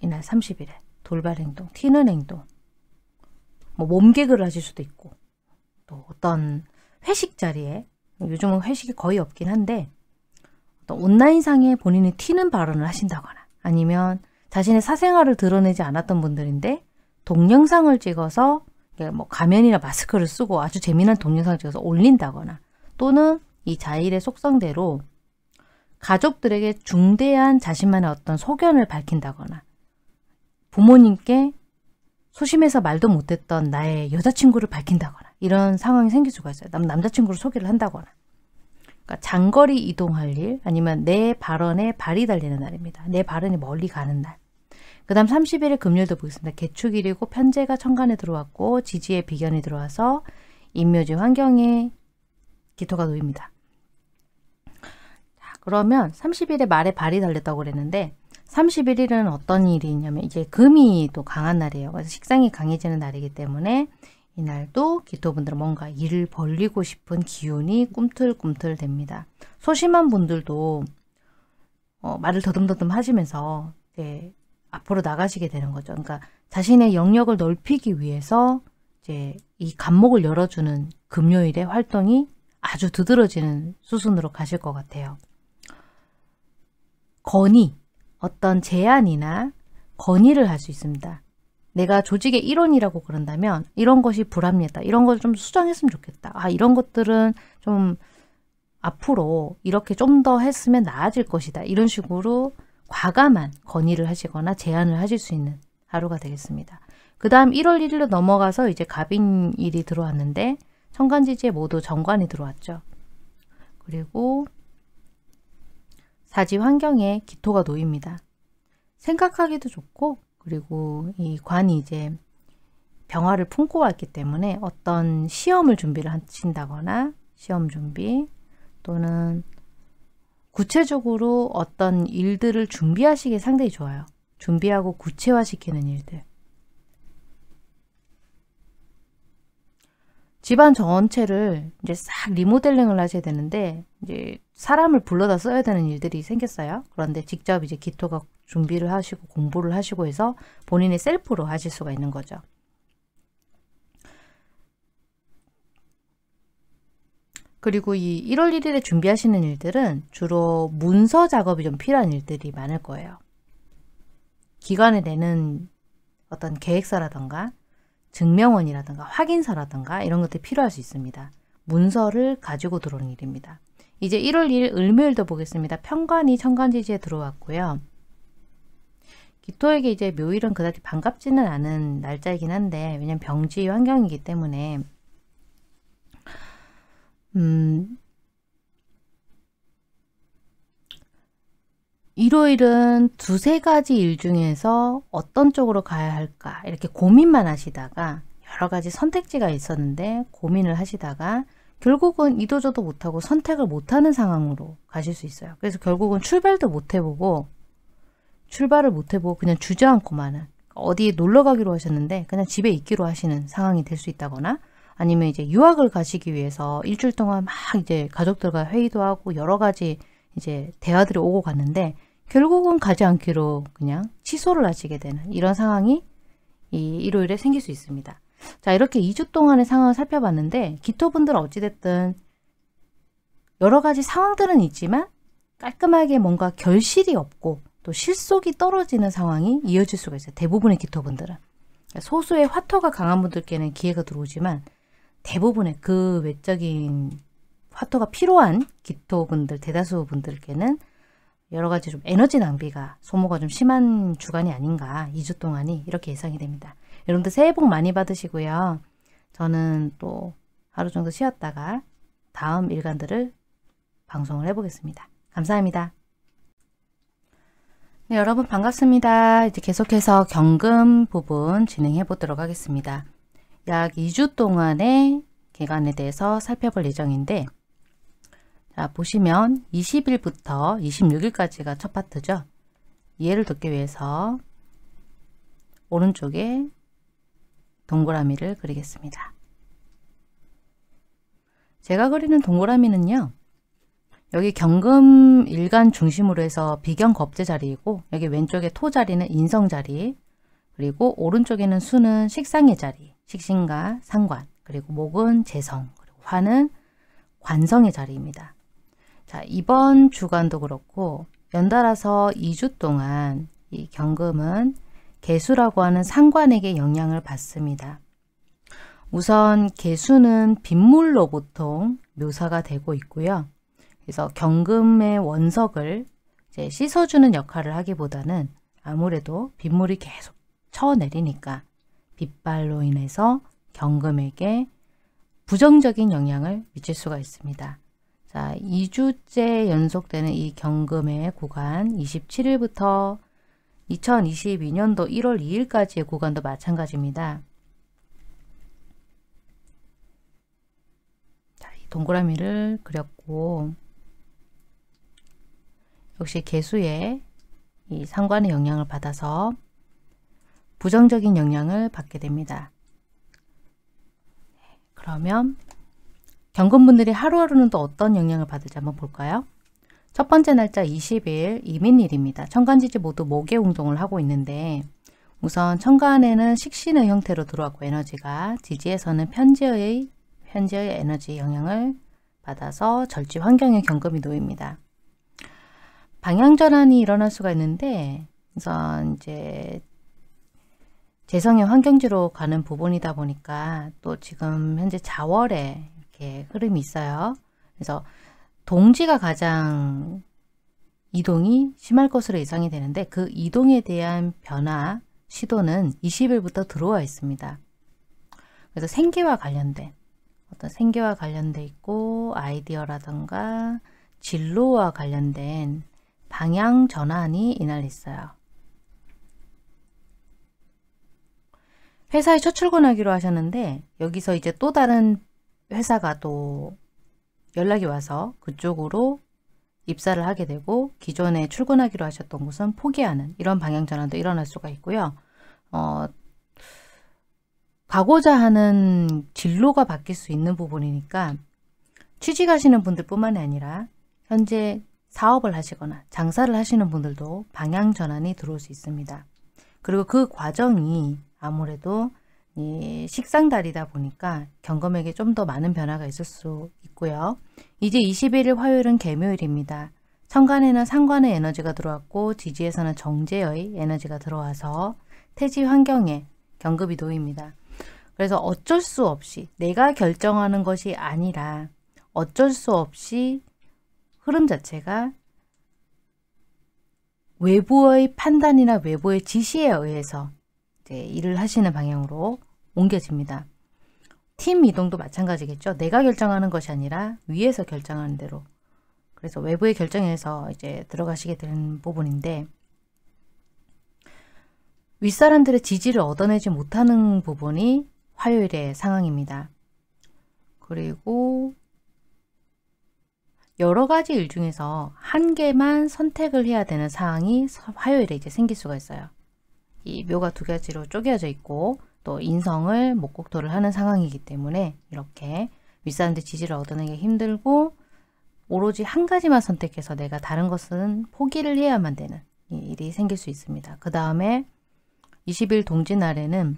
이날 30일에 돌발 행동, 튀는 행동, 뭐 몸개그를 하실 수도 있고 또 어떤 회식 자리에 요즘은 회식이 거의 없긴 한데 어떤 온라인상에 본인이 튀는 발언을 하신다거나 아니면 자신의 사생활을 드러내지 않았던 분들인데 동영상을 찍어서 뭐 가면이나 마스크를 쓰고 아주 재미난 동영상을 찍어서 올린다거나 또는 이 자일의 속성대로 가족들에게 중대한 자신만의 어떤 소견을 밝힌다거나 부모님께 소심해서 말도 못했던 나의 여자친구를 밝힌다거나 이런 상황이 생길 수가 있어요. 남, 남자친구를 소개를 한다거나. 그러니까 장거리 이동할 일 아니면 내 발언에 발이 달리는 날입니다. 내 발언이 멀리 가는 날. 그 다음 3 0일에 금요일도 보겠습니다. 개축일이고 편제가 천간에 들어왔고 지지의 비견이 들어와서 임묘지 환경에 기토가 놓입니다. 자, 그러면 30일에 말에 발이 달렸다고 그랬는데 31일은 어떤 일이 있냐면 이제 금이 또 강한 날이에요. 그래서 식상이 강해지는 날이기 때문에 이날도 기토분들은 뭔가 일을 벌리고 싶은 기운이 꿈틀꿈틀 됩니다. 소심한 분들도 어, 말을 더듬더듬 하시면서 이제 앞으로 나가시게 되는 거죠. 그러니까 자신의 영역을 넓히기 위해서 이제 이감목을 열어주는 금요일의 활동이 아주 두드러지는 수순으로 가실 것 같아요. 건이 어떤 제안이나 건의를 할 수 있습니다. 내가 조직의 일원이라고 그런다면 이런 것이 불합리다. 이런 것을 좀 수정했으면 좋겠다. 아 이런 것들은 좀 앞으로 이렇게 좀 더 했으면 나아질 것이다. 이런 식으로 과감한 건의를 하시거나 제안을 하실 수 있는 하루가 되겠습니다. 그 다음 1월 1일로 넘어가서 이제 갑인일이 들어왔는데 천간지지에 모두 정관이 들어왔죠. 그리고 사지 환경에 기토가 놓입니다. 생각하기도 좋고 그리고 이 관이 이제 병화를 품고 왔기 때문에 어떤 시험을 준비를 하신다거나 시험 준비 또는 구체적으로 어떤 일들을 준비하시기에 상당히 좋아요. 준비하고 구체화시키는 일들. 집안 전체를 이제 싹 리모델링을 하셔야 되는데 이제 사람을 불러다 써야 되는 일들이 생겼어요. 그런데 직접 이제 기토가 준비를 하시고 공부를 하시고 해서 본인의 셀프로 하실 수가 있는 거죠. 그리고 이 1월 1일에 준비하시는 일들은 주로 문서 작업이 좀 필요한 일들이 많을 거예요. 기관에 내는 어떤 계획서라던가 증명원이라든가 확인서라든가 이런 것들이 필요할 수 있습니다. 문서를 가지고 들어오는 일입니다. 이제 1월 1일 을묘일도 보겠습니다. 평관이 천간지지에 들어왔고요. 기토에게 이제 묘일은 그다지 반갑지는 않은 날짜이긴 한데 왜냐면 병지 환경이기 때문에 음 일요일은 두세 가지 일 중에서 어떤 쪽으로 가야 할까 이렇게 고민만 하시다가 여러 가지 선택지가 있었는데 고민을 하시다가 결국은 이도저도 못하고 선택을 못하는 상황으로 가실 수 있어요. 그래서 결국은 출발도 못 해보고 출발을 못 해보고 그냥 주저앉고만은 어디에 놀러 가기로 하셨는데 그냥 집에 있기로 하시는 상황이 될 수 있다거나 아니면 이제 유학을 가시기 위해서 일주일 동안 막 이제 가족들과 회의도 하고 여러 가지 이제 대화들이 오고 갔는데 결국은 가지 않기로 그냥 취소를 하시게 되는 이런 상황이 이 일요일에 생길 수 있습니다. 자 이렇게 2주 동안의 상황을 살펴봤는데 기토분들은 어찌됐든 여러 가지 상황들은 있지만 깔끔하게 뭔가 결실이 없고 또 실속이 떨어지는 상황이 이어질 수가 있어요. 대부분의 기토분들은. 그러니까 소수의 화토가 강한 분들께는 기회가 들어오지만 대부분의 그 외적인 화토가 필요한 기토분들, 대다수 분들께는 여러 가지 좀 에너지 낭비가 소모가 좀 심한 주간이 아닌가 2주 동안이 이렇게 예상이 됩니다. 여러분들 새해 복 많이 받으시고요. 저는 또 하루 정도 쉬었다가 다음 일간들을 방송을 해보겠습니다. 감사합니다. 네, 여러분 반갑습니다. 이제 계속해서 경금 부분 진행해 보도록 하겠습니다. 약 2주 동안의 개관에 대해서 살펴볼 예정인데 자, 보시면 20일부터 26일까지가 첫 파트죠. 이해를 돕기 위해서 오른쪽에 동그라미를 그리겠습니다. 제가 그리는 동그라미는요. 여기 경금 일간 중심으로 해서 비경 겁제 자리이고 여기 왼쪽에 토 자리는 인성 자리 그리고 오른쪽에는 수는 식상의 자리 식신과 상관 그리고 목은 재성 그리고 화는 관성의 자리입니다. 자 이번 주간도 그렇고 연달아서 2주 동안 이 경금은 개수라고 하는 상관에게 영향을 받습니다. 우선 개수는 빗물로 보통 묘사가 되고 있고요. 그래서 경금의 원석을 씻어주는 역할을 하기보다는 아무래도 빗물이 계속 쳐내리니까 빗발로 인해서 경금에게 부정적인 영향을 미칠 수가 있습니다. 자, 2주째 연속되는 이 경금의 구간 27일부터 2022년도 1월 2일까지의 구간도 마찬가지입니다. 자, 이 동그라미를 그렸고 역시 개수의 이 상관의 영향을 받아서 부정적인 영향을 받게 됩니다. 그러면 경건분들이 하루하루는 또 어떤 영향을 받을지 한번 볼까요? 첫 번째 날짜 20일 이민일입니다. 천간지지 모두 목의 운동을 하고 있는데 우선 천간에는 식신의 형태로 들어왔고 에너지가 지지에서는 편지의 편지의 에너지 영향을 받아서 절지 환경에 경금이 놓입니다. 방향전환이 일어날 수가 있는데 우선 이제 재성의 환경지로 가는 부분이다 보니까 또 지금 현재 자월에 이렇게 흐름이 있어요. 그래서 동지가 가장 이동이 심할 것으로 예상이 되는데 그 이동에 대한 변화 시도는 20일부터 들어와 있습니다. 그래서 생계와 관련된 어떤 생계와 관련돼 있고 아이디어라던가 진로와 관련된 방향 전환이 이날 있어요. 회사에 첫 출근하기로 하셨는데 여기서 이제 또 다른 회사가 또 연락이 와서 그쪽으로 입사를 하게 되고 기존에 출근하기로 하셨던 곳은 포기하는 이런 방향 전환도 일어날 수가 있고요. 어, 가고자 하는 진로가 바뀔 수 있는 부분이니까 취직하시는 분들 뿐만이 아니라 현재 사업을 하시거나 장사를 하시는 분들도 방향 전환이 들어올 수 있습니다. 그리고 그 과정이 아무래도 이 식상달이다 보니까 경검에게 좀 더 많은 변화가 있을 수 있고요. 이제 21일 화요일은 개묘일입니다. 천간에는 상관의 에너지가 들어왔고 지지에서는 정제의 에너지가 들어와서 태지 환경에 경급이 놓입니다. 그래서 어쩔 수 없이 내가 결정하는 것이 아니라 어쩔 수 없이 흐름 자체가 외부의 판단이나 외부의 지시에 의해서 일을 하시는 방향으로 옮겨집니다. 팀 이동도 마찬가지겠죠. 내가 결정하는 것이 아니라 위에서 결정하는 대로 그래서 외부의 결정에서 이제 들어가시게 되는 부분인데 윗사람들의 지지를 얻어내지 못하는 부분이 화요일의 상황입니다. 그리고 여러 가지 일 중에서 한 개만 선택을 해야 되는 사항이 화요일에 이제 생길 수가 있어요. 이 묘가 두 가지로 쪼개져 있고 또 인성을 목곡토를 하는 상황이기 때문에 이렇게 윗사람들 지지를 얻는 게 힘들고 오로지 한 가지만 선택해서 내가 다른 것은 포기를 해야만 되는 일이 생길 수 있습니다. 그 다음에 20일 동지날에는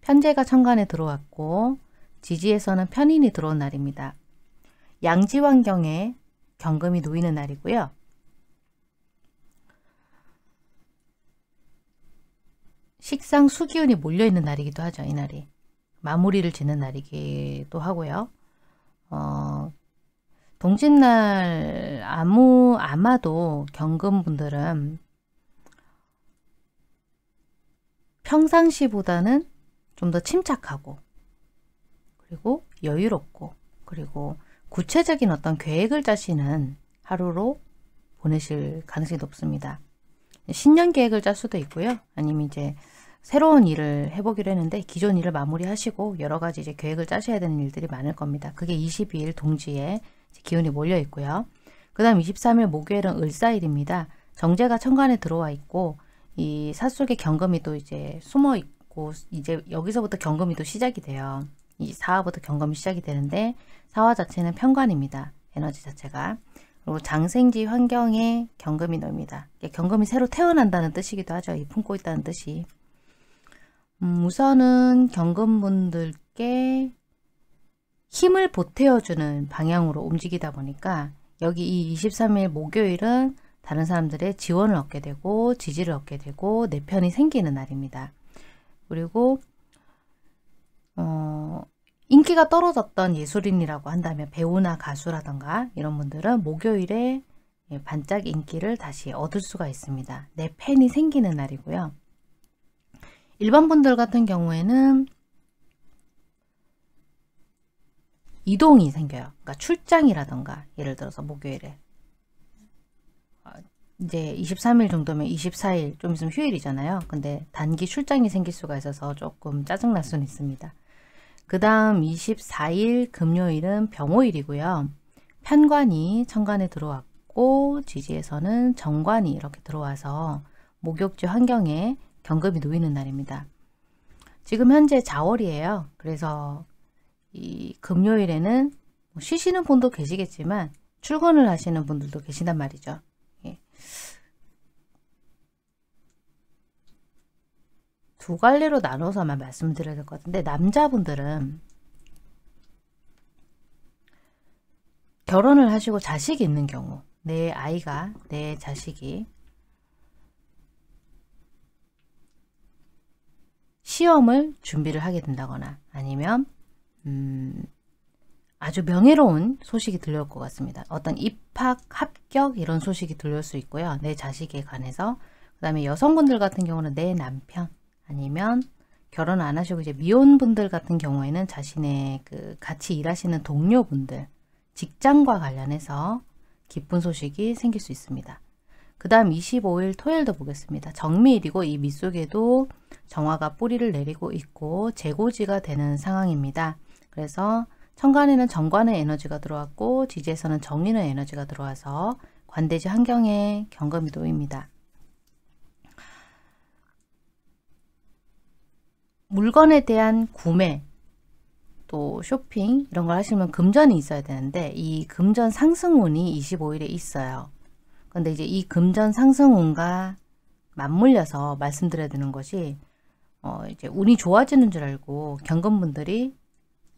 편제가 천간에 들어왔고 지지에서는 편인이 들어온 날입니다. 양지환경에 경금이 놓이는 날이고요. 식상 수기운이 몰려있는 날이기도 하죠. 이날이. 마무리를 짓는 날이기도 하고요. 어, 동짓날 아무 아마도 경금분들은 평상시보다는 좀 더 침착하고 그리고 여유롭고 그리고 구체적인 어떤 계획을 짜시는 하루로 보내실 가능성이 높습니다. 신년 계획을 짤 수도 있고요. 아니면 이제 새로운 일을 해보기로 했는데 기존 일을 마무리하시고 여러 가지 이제 계획을 짜셔야 되는 일들이 많을 겁니다. 그게 22일 동지에 기운이 몰려 있고요. 그 다음 23일 목요일은 을사일입니다. 정제가 천간에 들어와 있고 이 사속의 경금이 또 이제 숨어 있고 이제 여기서부터 경금이 또 시작이 돼요. 이 사화부터 경금이 시작이 되는데 사화 자체는 편관입니다. 에너지 자체가. 그리고 장생지 환경에 경금이 놓니다 경금이 새로 태어난다는 뜻이기도 하죠. 이 품고 있다는 뜻이. 음, 우선은 경건분들께 힘을 보태어주는 방향으로 움직이다 보니까 여기 이 23일 목요일은 다른 사람들의 지원을 얻게 되고 지지를 얻게 되고 내 편이 생기는 날입니다. 그리고 어, 인기가 떨어졌던 예술인이라고 한다면 배우나 가수라던가 이런 분들은 목요일에 예, 반짝 인기를 다시 얻을 수가 있습니다. 내 팬이 생기는 날이고요. 일반 분들 같은 경우에는 이동이 생겨요. 그러니까 출장이라던가 예를 들어서 목요일에 아, 이제 23일 정도면 24일 좀 있으면 휴일이잖아요. 근데 단기 출장이 생길 수가 있어서 조금 짜증날 수는 있습니다. 그 다음 24일 금요일은 병호일이고요. 편관이 천간에 들어왔고 지지에서는 정관이 이렇게 들어와서 목욕지 환경에 경금이 놓이는 날입니다. 지금 현재 4월이에요. 그래서 이 금요일에는 뭐 쉬시는 분도 계시겠지만 출근을 하시는 분들도 계신단 말이죠. 예. 두 갈래로 나눠서만 말씀드려야 될 것 같은데 남자분들은 결혼을 하시고 자식이 있는 경우 내 아이가 내 자식이 시험을 준비를 하게 된다거나 아니면 음, 아주 명예로운 소식이 들려올 것 같습니다. 어떤 입학, 합격 이런 소식이 들려올 수 있고요. 내 자식에 관해서 그 다음에 여성분들 같은 경우는 내 남편 아니면 결혼 안 하시고 이제 미혼분들 같은 경우에는 자신의 그 같이 일하시는 동료분들 직장과 관련해서 기쁜 소식이 생길 수 있습니다. 그 다음 25일 토요일도 보겠습니다. 정미일이고 이 밑속에도 정화가 뿌리를 내리고 있고 재고지가 되는 상황입니다. 그래서 천간에는 정관의 에너지가 들어왔고 지지에서는 정인의 에너지가 들어와서 관대지 환경에 경금이 놓입니다. 물건에 대한 구매, 또 쇼핑 이런 걸 하시면 금전이 있어야 되는데 이 금전 상승운이 25일에 있어요. 근데 이제 이 금전 상승운과 맞물려서 말씀드려야 되는 것이 어 이제 운이 좋아지는 줄 알고 경건분들이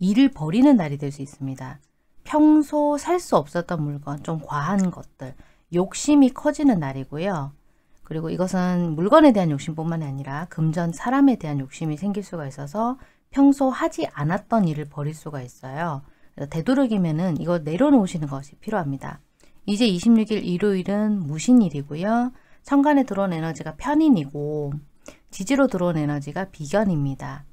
일을 버리는 날이 될 수 있습니다. 평소 살 수 없었던 물건, 좀 과한 것들, 욕심이 커지는 날이고요. 그리고 이것은 물건에 대한 욕심뿐만 아니라 금전 사람에 대한 욕심이 생길 수가 있어서 평소 하지 않았던 일을 벌일 수가 있어요. 그래서 되도록이면 은이거 내려놓으시는 것이 필요합니다. 이제 26일 일요일은 무신일이고요. 천간에 들어온 에너지가 편인이고 지지로 들어온 에너지가 비견입니다.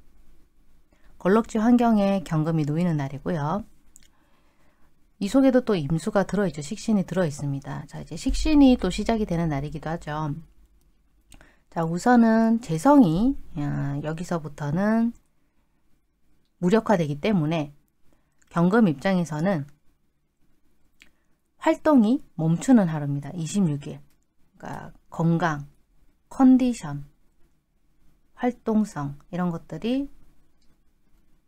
걸럭지 환경에 경금이 놓이는 날이고요. 이 속에도 또 임수가 들어있죠. 식신이 들어있습니다. 자 이제 식신이 또 시작이 되는 날이기도 하죠. 자 우선은 재성이 아, 여기서부터는 무력화되기 때문에 경금 입장에서는 활동이 멈추는 하루입니다. 26일. 그러니까 건강, 컨디션, 활동성 이런 것들이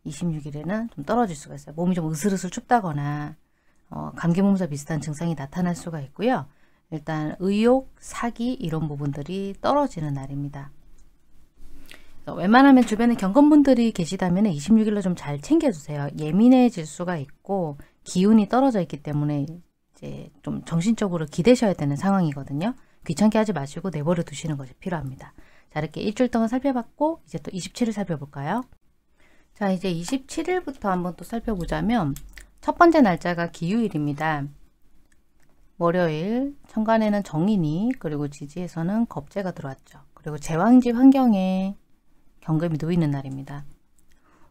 26일에는 좀 떨어질 수가 있어요. 몸이 좀 으슬으슬 춥다거나 어, 감기 몸살 비슷한 증상이 나타날 수가 있고요. 일단 의욕, 사기 이런 부분들이 떨어지는 날입니다. 웬만하면 주변에 경건분들이 계시다면 26일로 좀 잘 챙겨주세요. 예민해질 수가 있고 기운이 떨어져 있기 때문에 이제 좀 정신적으로 기대셔야 되는 상황이거든요. 귀찮게 하지 마시고 내버려 두시는 것이 필요합니다. 자 이렇게 일주일 동안 살펴봤고 이제 또 27일 살펴볼까요? 자 이제 27일부터 한번 또 살펴보자면 첫 번째 날짜가 기유일입니다. 월요일 천간에는 정인이 그리고 지지에서는 겁재가 들어왔죠. 그리고 제왕지 환경에 경금이 놓이는 날입니다.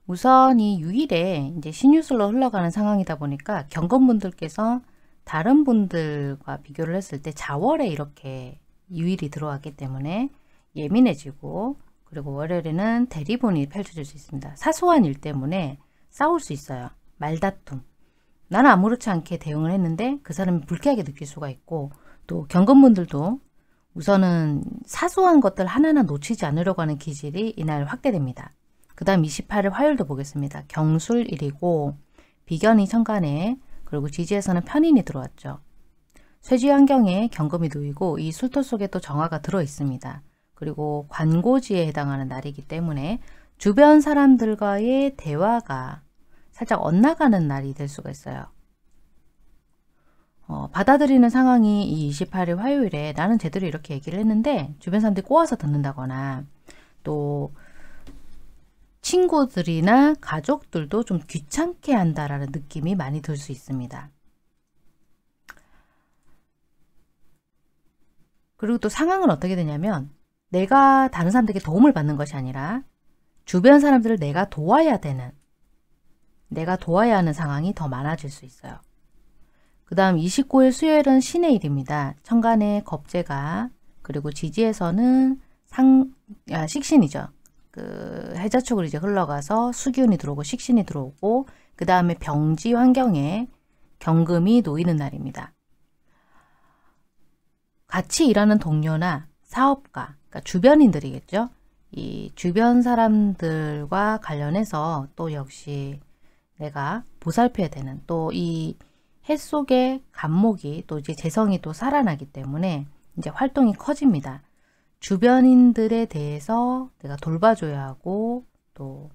우선 이 6일에 이제 신유술로 흘러가는 상황이다 보니까 경건분들께서 다른 분들과 비교를 했을 때 자월에 이렇게 유일이 들어왔기 때문에 예민해지고 그리고 월요일에는 대리분이 펼쳐질 수 있습니다. 사소한 일 때문에 싸울 수 있어요. 말다툼. 나는 아무렇지 않게 대응을 했는데 그 사람이 불쾌하게 느낄 수가 있고 또 경건분들도 우선은 사소한 것들 하나하나 놓치지 않으려고 하는 기질이 이날 확대됩니다. 그 다음 28일 화요일도 보겠습니다. 경술일이고 비견이 천간에 그리고 지지에서는 편인이 들어왔죠. 쇠지 환경에 경금이 놓이고 이 술토 속에 또 정화가 들어 있습니다. 그리고 관고지에 해당하는 날이기 때문에 주변 사람들과의 대화가 살짝 엇나가는 날이 될 수가 있어요. 어, 받아들이는 상황이 이 28일 화요일에 나는 제대로 이렇게 얘기를 했는데 주변 사람들이 꼬아서 듣는다거나 또 친구들이나 가족들도 좀 귀찮게 한다라는 느낌이 많이 들 수 있습니다. 그리고 또 상황은 어떻게 되냐면 내가 다른 사람들에게 도움을 받는 것이 아니라 주변 사람들을 내가 도와야 되는 내가 도와야 하는 상황이 더 많아질 수 있어요. 그 다음 29일 수요일은 신의 일입니다. 천간의 겁재가 그리고 지지에서는 상, 아, 식신이죠. 그 해자 쪽으로 이제 흘러가서 수기운이 들어오고 식신이 들어오고 그 다음에 병지 환경에 경금이 놓이는 날입니다. 같이 일하는 동료나 사업가, 그러니까 주변인들이겠죠. 이 주변 사람들과 관련해서 또 역시 내가 보살펴야 되는 또 이 해 속의 감목이또 이제 재성이 또 살아나기 때문에 이제 활동이 커집니다. 주변인들에 대해서 내가 돌봐줘야 하고 또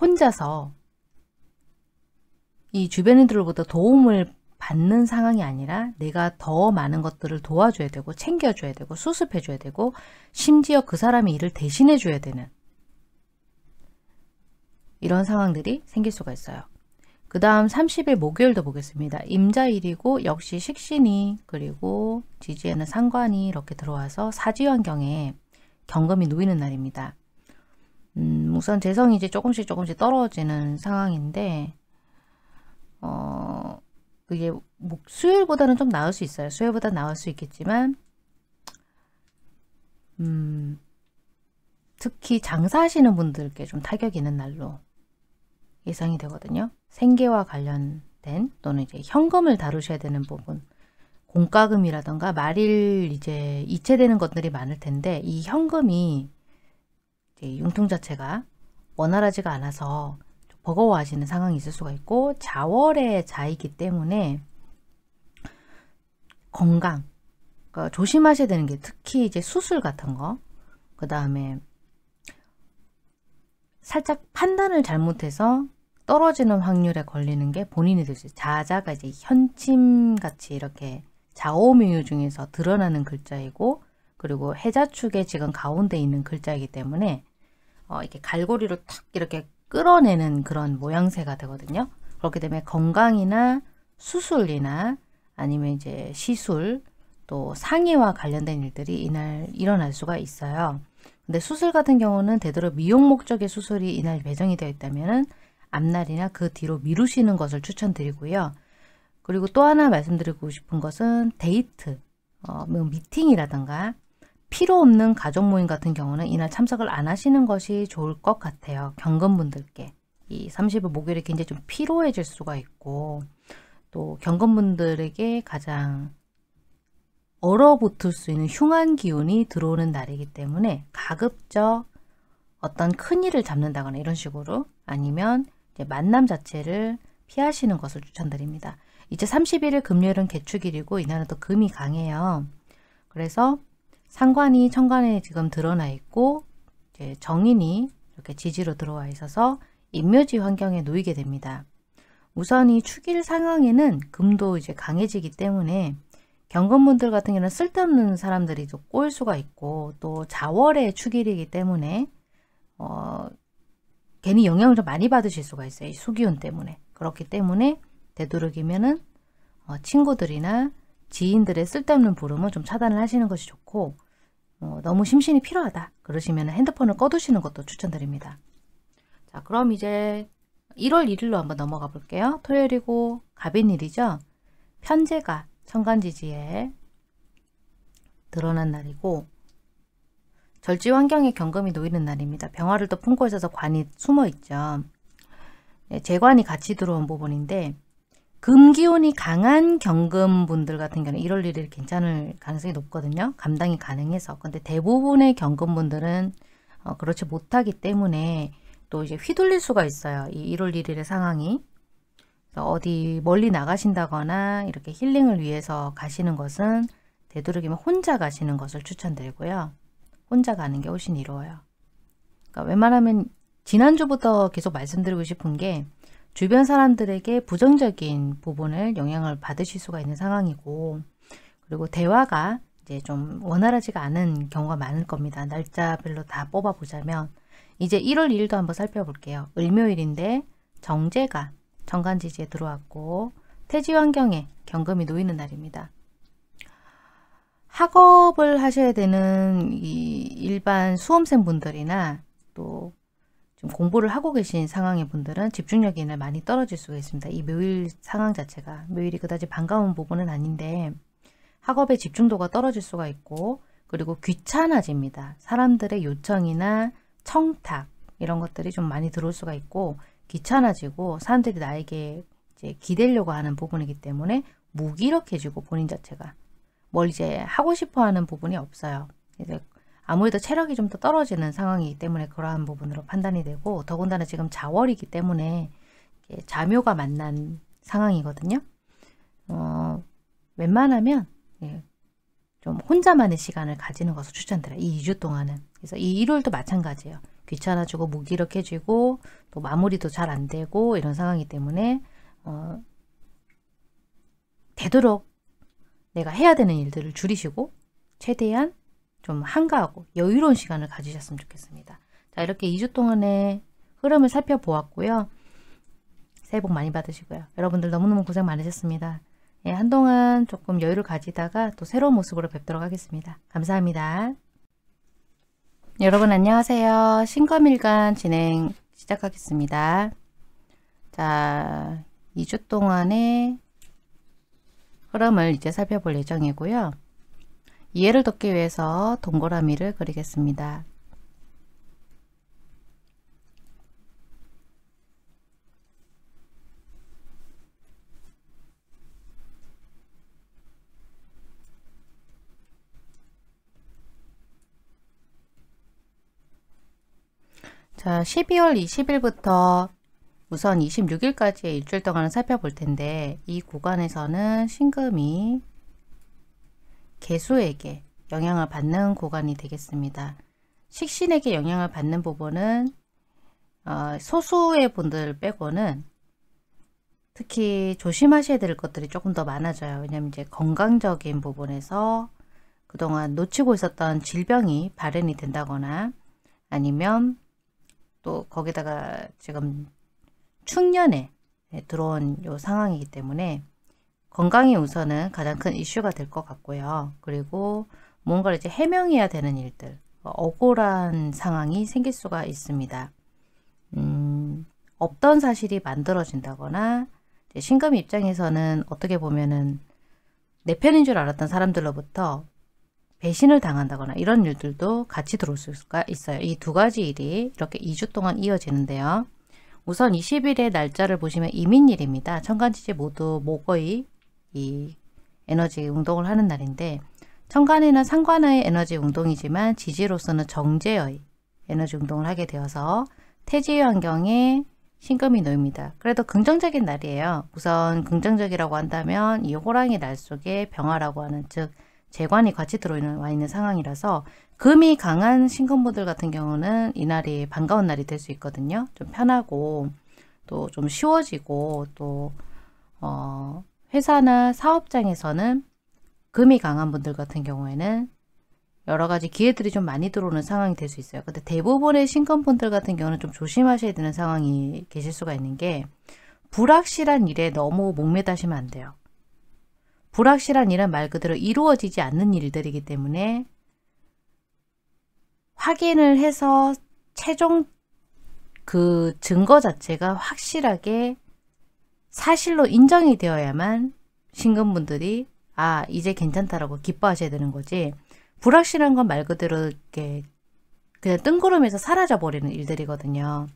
혼자서 이 주변인들로부터 도움을 받는 상황이 아니라 내가 더 많은 것들을 도와줘야 되고 챙겨줘야 되고 수습해줘야 되고 심지어 그 사람의 일을 대신해줘야 되는 이런 상황들이 생길 수가 있어요. 그 다음 30일 목요일도 보겠습니다. 임자일이고 역시 식신이 그리고 지지에는 상관이 이렇게 들어와서 사지환경에 경금이 놓이는 날입니다. 음, 우선 재성이 이제 조금씩 조금씩 떨어지는 상황인데 어, 그게 수요일보다는 좀 나을 수 있어요. 수요일보다 나을 수 있겠지만 음, 특히 장사하시는 분들께 좀 타격이 있는 날로 예상이 되거든요. 생계와 관련된 또는 이제 현금을 다루셔야 되는 부분 공과금이라던가 말일 이제 이체되는 것들이 많을 텐데 이 현금이 이제 융통 자체가 원활하지가 않아서 버거워하시는 상황이 있을 수가 있고 자월의 자이기 때문에 건강 그러니까 조심하셔야 되는 게 특히 이제 수술 같은 거그 다음에 살짝 판단을 잘못해서 떨어지는 확률에 걸리는 게 본인이 될 수 있어요. 자자가 이제 현침같이 이렇게 자오미유 중에서 드러나는 글자이고 그리고 해자축에 지금 가운데 있는 글자이기 때문에 어, 이렇게 갈고리로 탁 이렇게 끌어내는 그런 모양새가 되거든요. 그렇기 때문에 건강이나 수술이나 아니면 이제 시술 또상의와 관련된 일들이 이날 일어날 수가 있어요. 근데 수술 같은 경우는 되도록 미용 목적의 수술이 이날 배정이 되어 있다면 앞날이나 그 뒤로 미루시는 것을 추천드리고요. 그리고 또 하나 말씀드리고 싶은 것은 데이트, 어, 뭐 미팅이라든가 필요 없는 가족 모임 같은 경우는 이날 참석을 안 하시는 것이 좋을 것 같아요. 경건분들께. 이 30일 목요일에 굉장히 좀 피로해질 수가 있고 또 경건분들에게 가장 얼어붙을 수 있는 흉한 기운이 들어오는 날이기 때문에 가급적 어떤 큰일을 잡는다거나 이런 식으로 아니면 만남 자체를 피하시는 것을 추천드립니다. 이제 31일 금요일은 개축일이고 이날은 또 금이 강해요. 그래서 상관이 천간에 지금 드러나 있고 이제 정인이 이렇게 지지로 들어와 있어서 인묘지 환경에 놓이게 됩니다. 우선 이 축일 상황에는 금도 이제 강해지기 때문에 경건분들 같은 경우는 쓸데없는 사람들이 좀꼴 수가 있고 또 자월의 축일이기 때문에 어, 괜히 영향을 좀 많이 받으실 수가 있어요. 이 수기운 때문에. 그렇기 때문에 되도록이면은 어, 친구들이나 지인들의 쓸데없는 부름은 좀 차단을 하시는 것이 좋고 어, 너무 심신이 필요하다 그러시면 핸드폰을 꺼두시는 것도 추천드립니다. 자 그럼 이제 1월 1일로 한번 넘어가 볼게요. 토요일이고 갑인일이죠. 편제가 천간지지에 드러난 날이고 절지 환경에 경금이 놓이는 날입니다. 병화를 또 품고 있어서 관이 숨어 있죠. 예, 재관이 같이 들어온 부분인데 금기운이 강한 경금분들 같은 경우는 럴일 1일 괜찮을 가능성이 높거든요. 감당이 가능해서. 근데 대부분의 경금분들은 어, 그렇지 못하기 때문에 또 이제 휘둘릴 수가 있어요. 이 1월 1일의 상황이. 어디 멀리 나가신다거나 이렇게 힐링을 위해서 가시는 것은 되도록이면 혼자 가시는 것을 추천드리고요. 혼자 가는 게 훨씬 이로워요. 그러니까 웬만하면 지난주부터 계속 말씀드리고 싶은 게 주변 사람들에게 부정적인 부분을 영향을 받으실 수가 있는 상황이고 그리고 대화가 이제 좀 원활하지가 않은 경우가 많을 겁니다. 날짜별로 다 뽑아보자면 이제 1월 2일도 한번 살펴볼게요. 을묘일인데 정제가 정관지지에 들어왔고 태지 환경에 경금이 놓이는 날입니다. 학업을 하셔야 되는 이 일반 수험생 분들이나 또 좀 공부를 하고 계신 상황의 분들은 집중력이 많이 떨어질 수가 있습니다. 이 묘일 상황 자체가 묘일이 그다지 반가운 부분은 아닌데 학업의 집중도가 떨어질 수가 있고 그리고 귀찮아집니다. 사람들의 요청이나 청탁 이런 것들이 좀 많이 들어올 수가 있고 귀찮아지고 사람들이 나에게 이제 기대려고 하는 부분이기 때문에 무기력해지고 본인 자체가 뭘 이제 하고 싶어 하는 부분이 없어요. 이제 아무래도 체력이 좀 더 떨어지는 상황이기 때문에 그러한 부분으로 판단이 되고 더군다나 지금 자월이기 때문에 자묘가 만난 상황이거든요. 어, 웬만하면 예, 좀 혼자만의 시간을 가지는 것을 추천드려요. 이 2주 동안은. 그래서 이 1월도 마찬가지예요. 귀찮아지고 무기력해지고 또 마무리도 잘 안되고 이런 상황이기 때문에 어, 되도록 내가 해야 되는 일들을 줄이시고 최대한 좀 한가하고 여유로운 시간을 가지셨으면 좋겠습니다. 자 이렇게 2주 동안의 흐름을 살펴보았고요. 새해 복 많이 받으시고요. 여러분들 너무너무 고생 많으셨습니다. 예, 한동안 조금 여유를 가지다가 또 새로운 모습으로 뵙도록 하겠습니다. 감사합니다. 여러분 안녕하세요. 신검일간 진행 시작하겠습니다. 자, 2주 동안의 흐름을 이제 살펴볼 예정이고요. 이해를 돕기 위해서 동그라미를 그리겠습니다. 자, 12월 20일부터 우선 26일까지의 일주일 동안을 살펴볼 텐데 이 구간에서는 신금이 개수에게 영향을 받는 구간이 되겠습니다. 식신에게 영향을 받는 부분은 어, 소수의 분들 빼고는 특히 조심하셔야 될 것들이 조금 더 많아져요. 왜냐하면 이제 건강적인 부분에서 그동안 놓치고 있었던 질병이 발현이 된다거나 아니면 또 거기다가 지금 충년에 들어온 요 상황이기 때문에 건강이 우선은 가장 큰 이슈가 될 것 같고요. 그리고 뭔가를 이제 해명해야 되는 일들, 뭐 억울한 상황이 생길 수가 있습니다. 음, 없던 사실이 만들어진다거나 이제 신금 입장에서는 어떻게 보면은 내 편인 줄 알았던 사람들로부터 배신을 당한다거나 이런 일들도 같이 들어올 수가 있어요. 이 두 가지 일이 이렇게 2주 동안 이어지는데요. 우선 20일의 날짜를 보시면 이민일입니다. 천간지지 모두 목의 이 에너지 운동을 하는 날인데 천간에는 상관의 에너지 운동이지만 지지로서는 정제의 에너지 운동을 하게 되어서 태지 환경에 신금이 놓입니다. 그래도 긍정적인 날이에요. 우선 긍정적이라고 한다면 이 호랑이 날 속에 병화라고 하는 즉 재관이 같이 들어와 있는 상황이라서 금이 강한 신금분들 같은 경우는 이날이 반가운 날이 될 수 있거든요. 좀 편하고 또 좀 쉬워지고 또 어, 회사나 사업장에서는 금이 강한 분들 같은 경우에는 여러 가지 기회들이 좀 많이 들어오는 상황이 될 수 있어요. 근데 대부분의 신금분들 같은 경우는 좀 조심하셔야 되는 상황이 계실 수가 있는 게 불확실한 일에 너무 목매다시면 안 돼요. 불확실한 일은 말 그대로 이루어지지 않는 일들이기 때문에 확인을 해서 최종 그 증거 자체가 확실하게 사실로 인정이 되어야만 신금분들이 아 이제 괜찮다라고 기뻐하셔야 되는 거지 불확실한 건 말 그대로 이렇게 그냥 뜬구름에서 사라져 버리는 일들이거든요.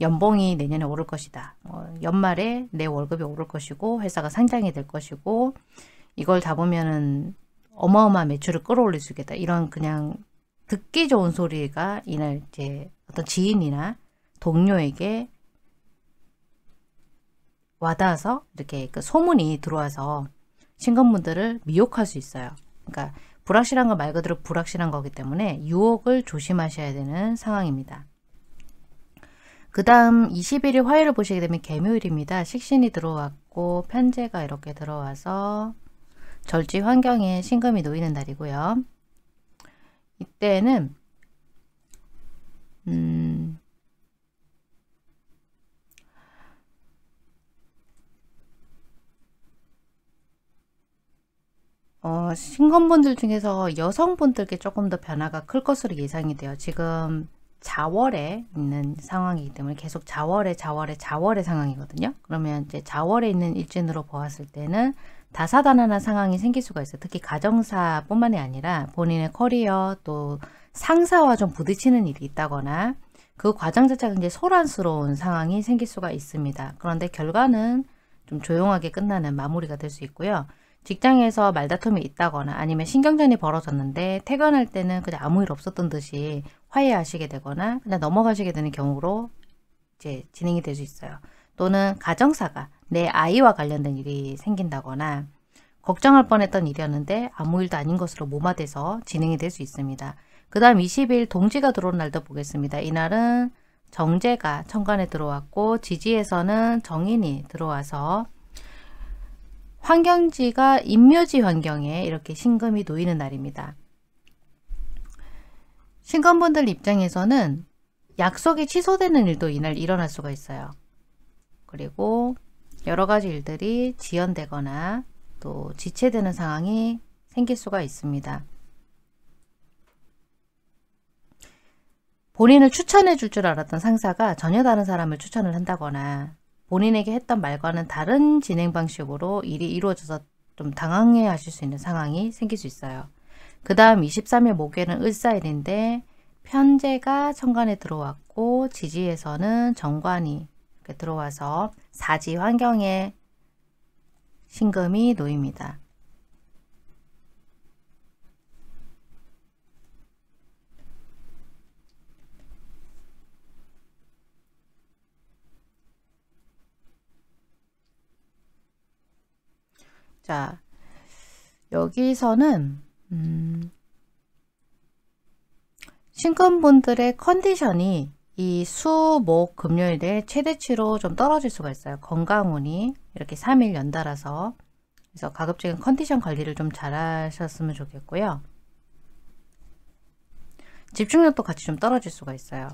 연봉이 내년에 오를 것이다. 어, 연말에 내 월급이 오를 것이고 회사가 상장이 될 것이고 이걸 다보면은 어마어마한 매출을 끌어올릴 수 있겠다. 이런 그냥 듣기 좋은 소리가 이날 이제 어떤 지인이나 동료에게 와닿아서 이렇게 그 소문이 들어와서 신건분들을 미혹할 수 있어요. 그러니까 불확실한 건 말 그대로 불확실한 거기 때문에 유혹을 조심하셔야 되는 상황입니다. 그 다음 21일 화요일을 보시게 되면 개묘일입니다. 식신이 들어왔고 편제가 이렇게 들어와서 절지 환경에 신금이 놓이는 날이고요. 이때는 음 어, 신건분들 중에서 여성분들께 조금 더 변화가 클 것으로 예상이 돼요. 지금 자월에 있는 상황이기 때문에 계속 자월에 자월에 자월의 상황이거든요. 그러면 이제 자월에 있는 일진으로 보았을 때는 다사다난한 상황이 생길 수가 있어요. 특히 가정사뿐만이 아니라 본인의 커리어 또 상사와 좀 부딪히는 일이 있다거나 그 과정 자체가 굉장히 소란스러운 상황이 생길 수가 있습니다. 그런데 결과는 좀 조용하게 끝나는 마무리가 될 수 있고요. 직장에서 말다툼이 있다거나 아니면 신경전이 벌어졌는데 퇴근할 때는 그냥 아무 일 없었던 듯이 화해하시게 되거나 그냥 넘어가시게 되는 경우로 이제 진행이 될 수 있어요. 또는 가정사가 내 아이와 관련된 일이 생긴다거나 걱정할 뻔했던 일이었는데 아무 일도 아닌 것으로 무마돼서 진행이 될 수 있습니다. 그 다음 20일 동지가 들어온 날도 보겠습니다. 이날은 정제가 천간에 들어왔고 지지에서는 정인이 들어와서 환경지가 인묘지 환경에 이렇게 신금이 놓이는 날입니다. 신금분들 입장에서는 약속이 취소되는 일도 이날 일어날 수가 있어요. 그리고 여러 가지 일들이 지연되거나 또 지체되는 상황이 생길 수가 있습니다. 본인을 추천해 줄 줄 알았던 상사가 전혀 다른 사람을 추천을 한다거나 본인에게 했던 말과는 다른 진행 방식으로 일이 이루어져서 좀 당황해 하실 수 있는 상황이 생길 수 있어요. 그 다음 23일 목에는은 을사일인데 편제가 천간에 들어왔고 지지에서는 정관이 이렇게 들어와서 사지 환경에 신금이 놓입니다. 자, 여기서는 음, 신금분들의 컨디션이 이 수, 목, 금요일에 최대치로 좀 떨어질 수가 있어요. 건강운이 이렇게 3일 연달아서 그래서 가급적인 컨디션 관리를 좀 잘하셨으면 좋겠고요. 집중력도 같이 좀 떨어질 수가 있어요.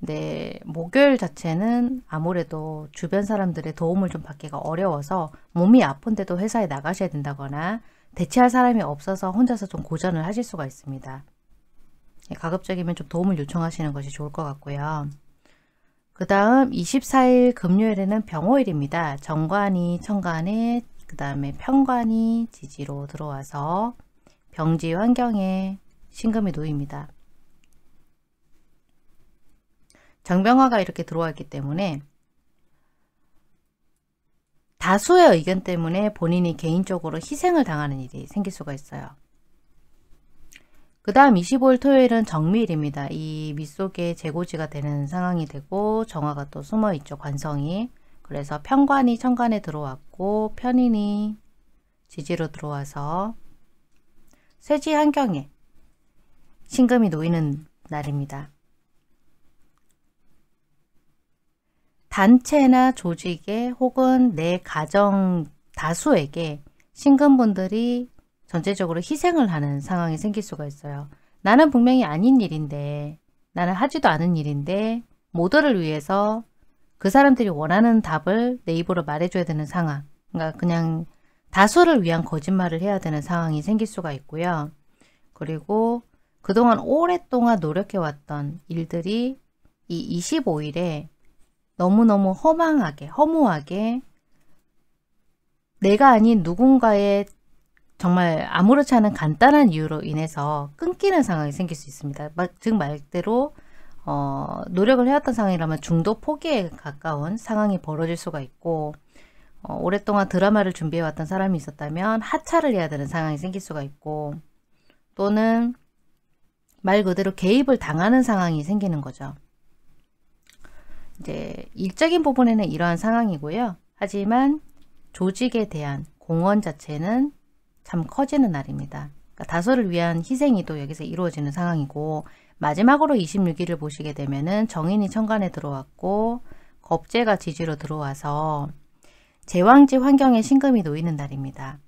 근데 목요일 자체는 아무래도 주변 사람들의 도움을 좀 받기가 어려워서 몸이 아픈데도 회사에 나가셔야 된다거나 대체할 사람이 없어서 혼자서 좀 고전을 하실 수가 있습니다. 예, 가급적이면 좀 도움을 요청하시는 것이 좋을 것 같고요. 그 다음 24일 금요일에는 병호일입니다. 정관이 천관에그 다음에 평관이 지지로 들어와서 병지 환경에 신금이 놓입니다. 정병화가 이렇게 들어왔기 때문에 다수의 의견 때문에 본인이 개인적으로 희생을 당하는 일이 생길 수가 있어요. 그 다음 25일 토요일은 정밀입니다. 이 밑속에 재고지가 되는 상황이 되고 정화가 또 숨어 있죠. 관성이. 그래서 편관이 천관에 들어왔고 편인이 지지로 들어와서 쇠지 환경에 신금이 놓이는 날입니다. 단체나 조직에 혹은 내 가정 다수에게 신금분들이 전체적으로 희생을 하는 상황이 생길 수가 있어요. 나는 분명히 아닌 일인데 나는 하지도 않은 일인데 모두를 위해서 그 사람들이 원하는 답을 내 입으로 말해줘야 되는 상황 그러니까 그냥 다수를 위한 거짓말을 해야 되는 상황이 생길 수가 있고요. 그리고 그동안 오랫동안 노력해왔던 일들이 이 25일에 너무너무 허망하게, 허무하게 내가 아닌 누군가의 정말 아무렇지 않은 간단한 이유로 인해서 끊기는 상황이 생길 수 있습니다. 즉 말대로 어, 노력을 해왔던 상황이라면 중도 포기에 가까운 상황이 벌어질 수가 있고 어, 오랫동안 드라마를 준비해왔던 사람이 있었다면 하차를 해야 되는 상황이 생길 수가 있고 또는 말 그대로 개입을 당하는 상황이 생기는 거죠. 이제 일적인 부분에는 이러한 상황이고요. 하지만 조직에 대한 공헌 자체는 참 커지는 날입니다. 그러니까 다소를 위한 희생이 또 여기서 이루어지는 상황이고 마지막으로 26일을 보시게 되면은 정인이 천간에 들어왔고 겁재가 지지로 들어와서 제왕지 환경에 신금이 놓이는 날입니다.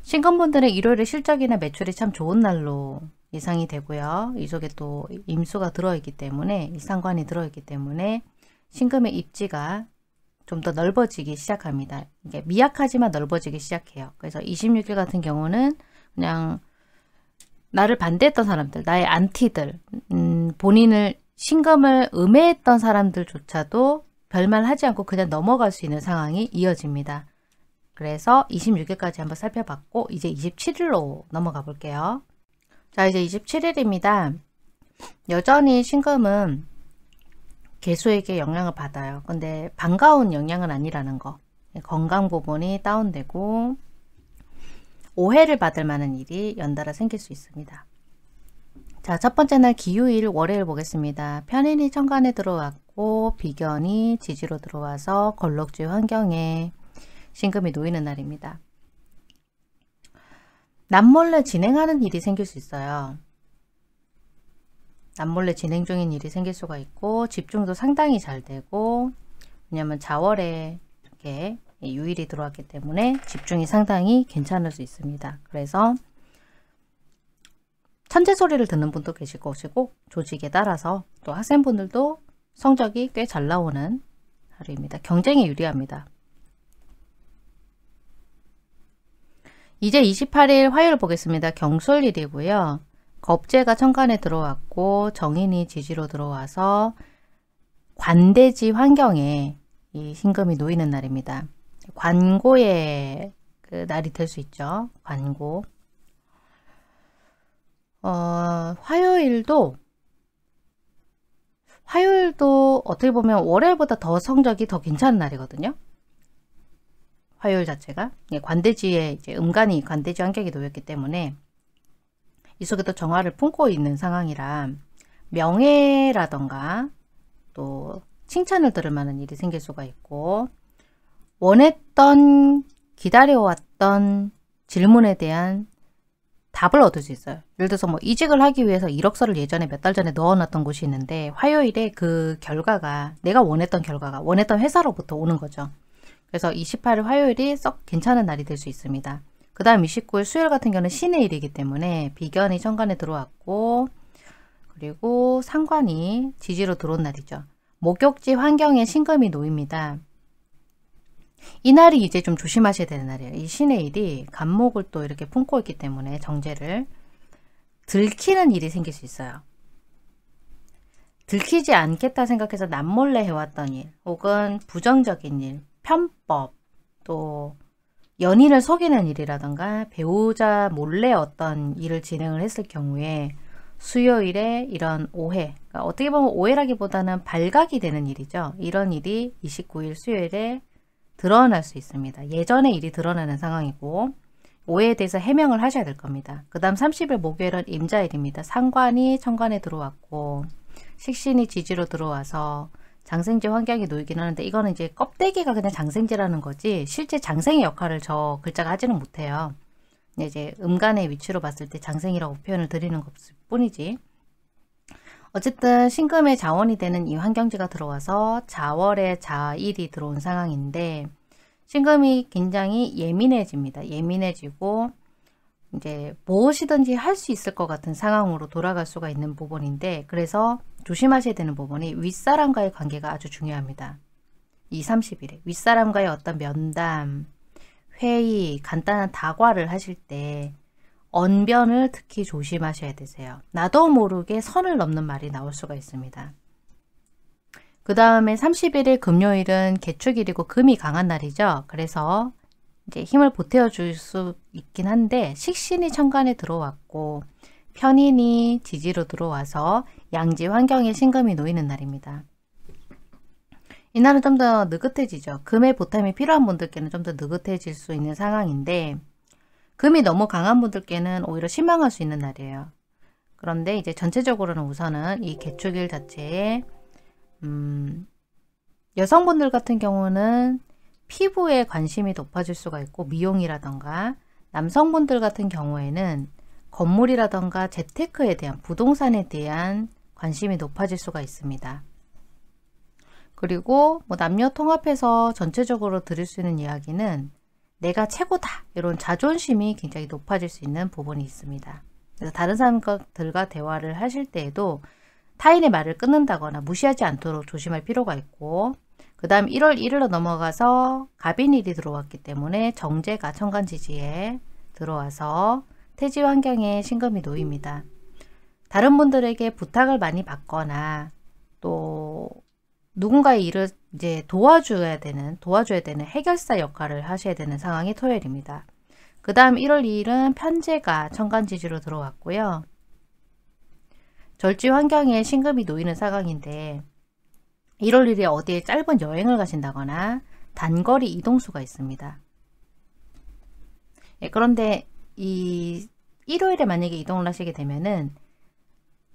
신금분들의 일요일에 실적이나 매출이 참 좋은 날로 예상이 되고요. 이 속에 또 임수가 들어있기 때문에 이상관이 들어있기 때문에 신금의 입지가 좀더 넓어지기 시작합니다. 이게 미약하지만 넓어지기 시작해요. 그래서 26일 같은 경우는 그냥 나를 반대했던 사람들, 나의 안티들, 음, 본인을 신검을 음해했던 사람들조차도 별말 하지 않고 그냥 넘어갈 수 있는 상황이 이어집니다. 그래서 26일까지 한번 살펴봤고 이제 27일로 넘어가 볼게요. 자 이제 27일입니다. 여전히 신금은 개수에게 영향을 받아요. 근데 반가운 영향은 아니라는 거. 예, 건강 부분이 다운되고 오해를 받을 만한 일이 연달아 생길 수 있습니다. 자, 첫 번째 날 기후일 월요일 보겠습니다. 편인이 천간에 들어왔고 비견이 지지로 들어와서 걸럭지 환경에 신금이 놓이는 날입니다. 남몰래 진행하는 일이 생길 수 있어요. 남몰래 진행 중인 일이 생길 수가 있고 집중도 상당히 잘 되고 왜냐면 자월에 이렇게 유일이 들어왔기 때문에 집중이 상당히 괜찮을 수 있습니다. 그래서 천재 소리를 듣는 분도 계실 것이고 조직에 따라서 또 학생분들도 성적이 꽤 잘 나오는 하루입니다. 경쟁에 유리합니다. 이제 28일 화요일 보겠습니다. 경솔일이고요 겁제가 천간에 들어왔고 정인이 지지로 들어와서 관대지 환경에 이 신금이 놓이는 날입니다. 관고의 그 날이 될 수 있죠. 관고. 어, 화요일도 화요일도 어떻게 보면 월요일보다 더 성적이 더 괜찮은 날이거든요. 화요일 자체가 예, 관대지에 이제 음간이 관대지 환경이 놓였기 때문에 이 속에도 정화를 품고 있는 상황이라 명예라던가 또 칭찬을 들을 만한 일이 생길 수가 있고 원했던 기다려왔던 질문에 대한 답을 얻을 수 있어요. 예를 들어서 뭐 이직을 하기 위해서 이력서를 예전에 몇 달 전에 넣어놨던 곳이 있는데 화요일에 그 결과가 내가 원했던 결과가 원했던 회사로부터 오는 거죠. 그래서 28일 화요일이 썩 괜찮은 날이 될 수 있습니다. 그 다음 29일 수요일 같은 경우는 신의 일이기 때문에 비견이 천간에 들어왔고 그리고 상관이 지지로 들어온 날이죠. 목욕지 환경에 신금이 놓입니다. 이날이 이제 좀 조심하셔야 되는 날이에요. 이 신의 일이 간목을 또 이렇게 품고 있기 때문에 정제를 들키는 일이 생길 수 있어요. 들키지 않겠다 생각해서 남몰래 해왔던 일 혹은 부정적인 일, 편법, 또 연인을 속이는 일이라던가 배우자 몰래 어떤 일을 진행을 했을 경우에 수요일에 이런 오해 그러니까 어떻게 보면 오해라기보다는 발각이 되는 일이죠. 이런 일이 29일 수요일에 드러날 수 있습니다. 예전의 일이 드러나는 상황이고 오해에 대해서 해명을 하셔야 될 겁니다. 그 다음 30일 목요일은 임자일입니다. 상관이 천관에 들어왔고 식신이 지지로 들어와서 장생제 환경이 놓이긴 하는데 이거는 이제 껍데기가 그냥 장생제라는 거지 실제 장생의 역할을 저 글자가 하지는 못해요. 이제 음간의 위치로 봤을 때 장생이라고 표현을 드리는 것 뿐이지 어쨌든 신금의 자원이 되는 이 환경지가 들어와서 자월의 자일이 들어온 상황인데 신금이 굉장히 예민해집니다. 예민해지고 이제 무엇이든지 할 수 있을 것 같은 상황으로 돌아갈 수가 있는 부분인데 그래서 조심하셔야 되는 부분이 윗사람과의 관계가 아주 중요합니다. 이 30일에 윗사람과의 어떤 면담, 회의, 간단한 다과를 하실 때 언변을 특히 조심하셔야 되세요. 나도 모르게 선을 넘는 말이 나올 수가 있습니다. 그 다음에 3 0일 금요일은 개축일이고 금이 강한 날이죠. 그래서 이제 힘을 보태어 줄 수 있긴 한데 식신이 천간에 들어왔고 편인이 지지로 들어와서 양지 환경에 신금이 놓이는 날입니다. 이날은 좀 더 느긋해지죠. 금의 보탬이 필요한 분들께는 좀 더 느긋해질 수 있는 상황인데 금이 너무 강한 분들께는 오히려 실망할 수 있는 날이에요. 그런데 이제 전체적으로는 우선은 이 개축일 자체에 음, 여성분들 같은 경우는 피부에 관심이 높아질 수가 있고 미용이라던가 남성분들 같은 경우에는 건물이라던가 재테크에 대한 부동산에 대한 관심이 높아질 수가 있습니다. 그리고 뭐 남녀 통합해서 전체적으로 들을 수 있는 이야기는 내가 최고다 이런 자존심이 굉장히 높아질 수 있는 부분이 있습니다. 그래서 다른 사람들과 대화를 하실 때에도 타인의 말을 끊는다거나 무시하지 않도록 조심할 필요가 있고 그 다음 1월 1일로 넘어가서 가빈일이 들어왔기 때문에 정제가 천간지지에 들어와서 태지 환경에 신금이 놓입니다. 다른 분들에게 부탁을 많이 받거나 또 누군가의 일을 이제 도와줘야 되는 도와줘야 되는 해결사 역할을 하셔야 되는 상황이 토요일입니다. 그 다음 1월 2일은 편제가 천간지지로 들어왔고요. 절지 환경에 신금이 놓이는 상황인데 1월 1일에 어디에 짧은 여행을 가신다거나 단거리 이동수가 있습니다. 예, 그런데 이 일요일에 만약에 이동을 하시게 되면은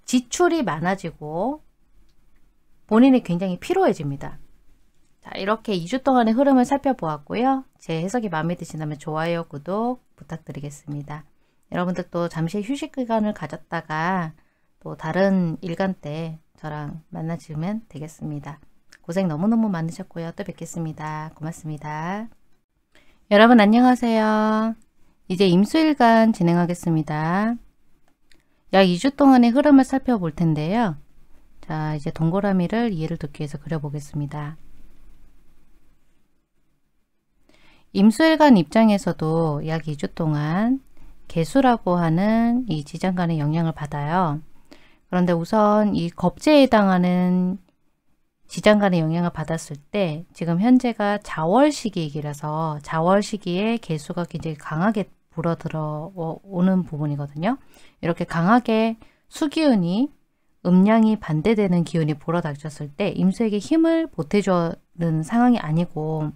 지출이 많아지고 본인이 굉장히 피로해집니다. 자, 이렇게 2주 동안의 흐름을 살펴보았고요. 제 해석이 마음에 드신다면 좋아요, 구독 부탁드리겠습니다. 여러분들 도 잠시 휴식 기간을 가졌다가 또 다른 일간 때 저랑 만나주면 되겠습니다. 고생 너무너무 많으셨고요. 또 뵙겠습니다. 고맙습니다. 여러분 안녕하세요. 이제 임수일간 진행하겠습니다. 약 2주 동안의 흐름을 살펴볼 텐데요. 자, 이제 동그라미를 이해를 돕기 위해서 그려보겠습니다. 임수일간 입장에서도 약 2주 동안 개수라고 하는 이 지장간의 영향을 받아요. 그런데 우선 이 겁제에 해당하는 지장 간의 영향을 받았을 때 지금 현재가 자월 시기이라서 기 자월 시기에 개수가 굉장히 강하게 불어들어 오는 부분이거든요. 이렇게 강하게 수기운이 음량이 반대되는 기운이 불어닥쳤을 때 임수에게 힘을 보태주는 상황이 아니고